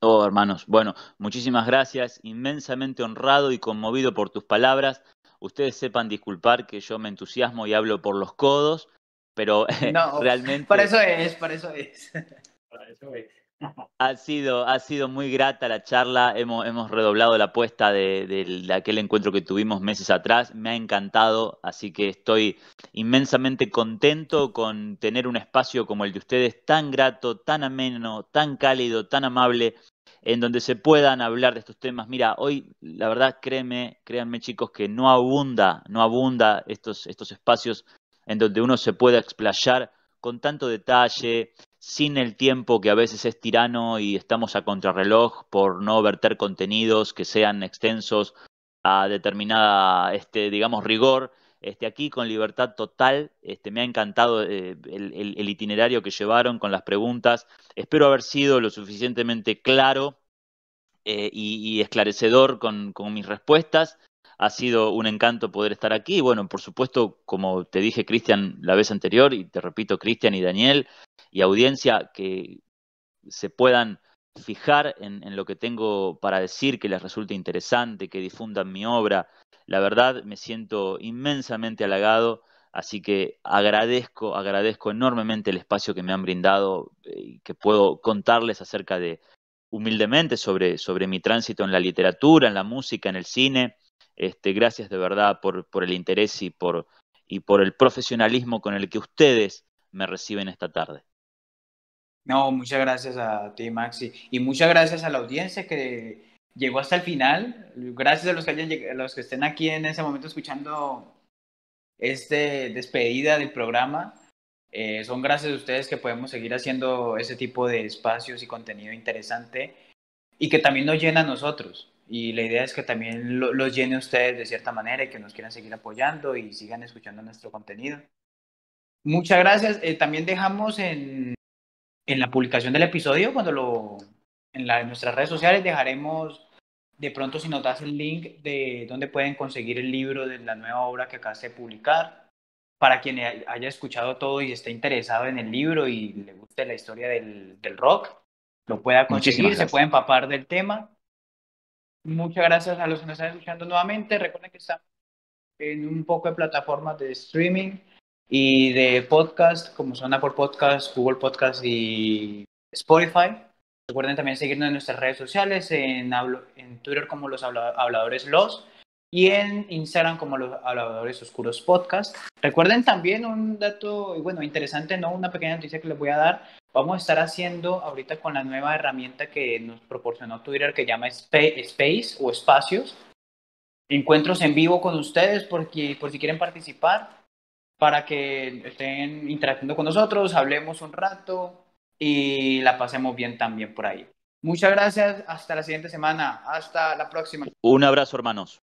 Oh, hermanos, bueno, muchísimas gracias, inmensamente honrado y conmovido por tus palabras. Ustedes sepan disculpar que yo me entusiasmo y hablo por los codos, pero no, realmente... eso es, por eso es. Para eso es. Ha sido, ha sido muy grata la charla, hemos, redoblado la apuesta de, aquel encuentro que tuvimos meses atrás, me ha encantado, así que estoy inmensamente contento con tener un espacio como el de ustedes, tan grato, tan ameno, tan cálido, tan amable, en donde se puedan hablar de estos temas. Mira, hoy la verdad, créeme, créanme chicos, que no abunda, no abunda estos, estos espacios en donde uno se pueda explayar con tanto detalle, sin el tiempo que a veces es tirano y estamos a contrarreloj por no verter contenidos que sean extensos a determinada, este, digamos, rigor. Este, aquí con libertad total, este, me ha encantado eh, el, itinerario que llevaron con las preguntas. Espero haber sido lo suficientemente claro eh, y, esclarecedor con mis respuestas ha sido un encanto poder estar aquí. Bueno, por supuesto, como te dije, Cristian, la vez anterior, y te repito, Cristian y Daniel, y audiencia, que se puedan fijar en, lo que tengo para decir, que les resulte interesante, que difundan mi obra. La verdad, me siento inmensamente halagado, así que agradezco, agradezco enormemente el espacio que me han brindado eh, y que puedo contarles acerca de, humildemente, sobre, sobre mi tránsito en la literatura, en la música, en el cine este, gracias de verdad por, el interés y por, el profesionalismo con el que ustedes me reciben esta tarde. No, muchas gracias a ti, Maxi. Y muchas gracias a la audiencia que llegó hasta el final. Gracias a los que, estén aquí en ese momento escuchando este despedida del programa. Eh, son gracias a ustedes que podemos seguir haciendo ese tipo de espacios y contenido interesante y que también nos llena a nosotros y la idea es que también los llene ustedes de cierta manera y que nos quieran seguir apoyando y sigan escuchando nuestro contenido. Muchas gracias. Eh, también dejamos en, la publicación del episodio, cuando lo en, nuestras redes sociales, dejaremos de pronto si nos das el link de donde pueden conseguir el libro de la nueva obra que acabas de publicar. Para quien haya escuchado todo y esté interesado en el libro y le guste la historia del, del rock, lo pueda conseguir, se puede empapar del tema Muchas gracias a los que nos están escuchando nuevamente. Recuerden que estamos en un poco de plataformas de streaming y de podcast, como son Apple Podcast, Google Podcast y Spotify. Recuerden también seguirnos en nuestras redes sociales, en, en Twitter como los habladores los y en Instagram como los habladores oscuros podcast. Recuerden también un dato, bueno, interesante, ¿no? Una pequeña noticia que les voy a dar. Vamos a estar haciendo ahorita con la nueva herramienta que nos proporcionó Twitter que llama Space o Espacios. Encuentros en vivo con ustedes porque, por si quieren participar, para que estén interactuando con nosotros, hablemos un rato y la pasemos bien también por ahí. Muchas gracias, hasta la siguiente semana, hasta la próxima. Un abrazo hermanos.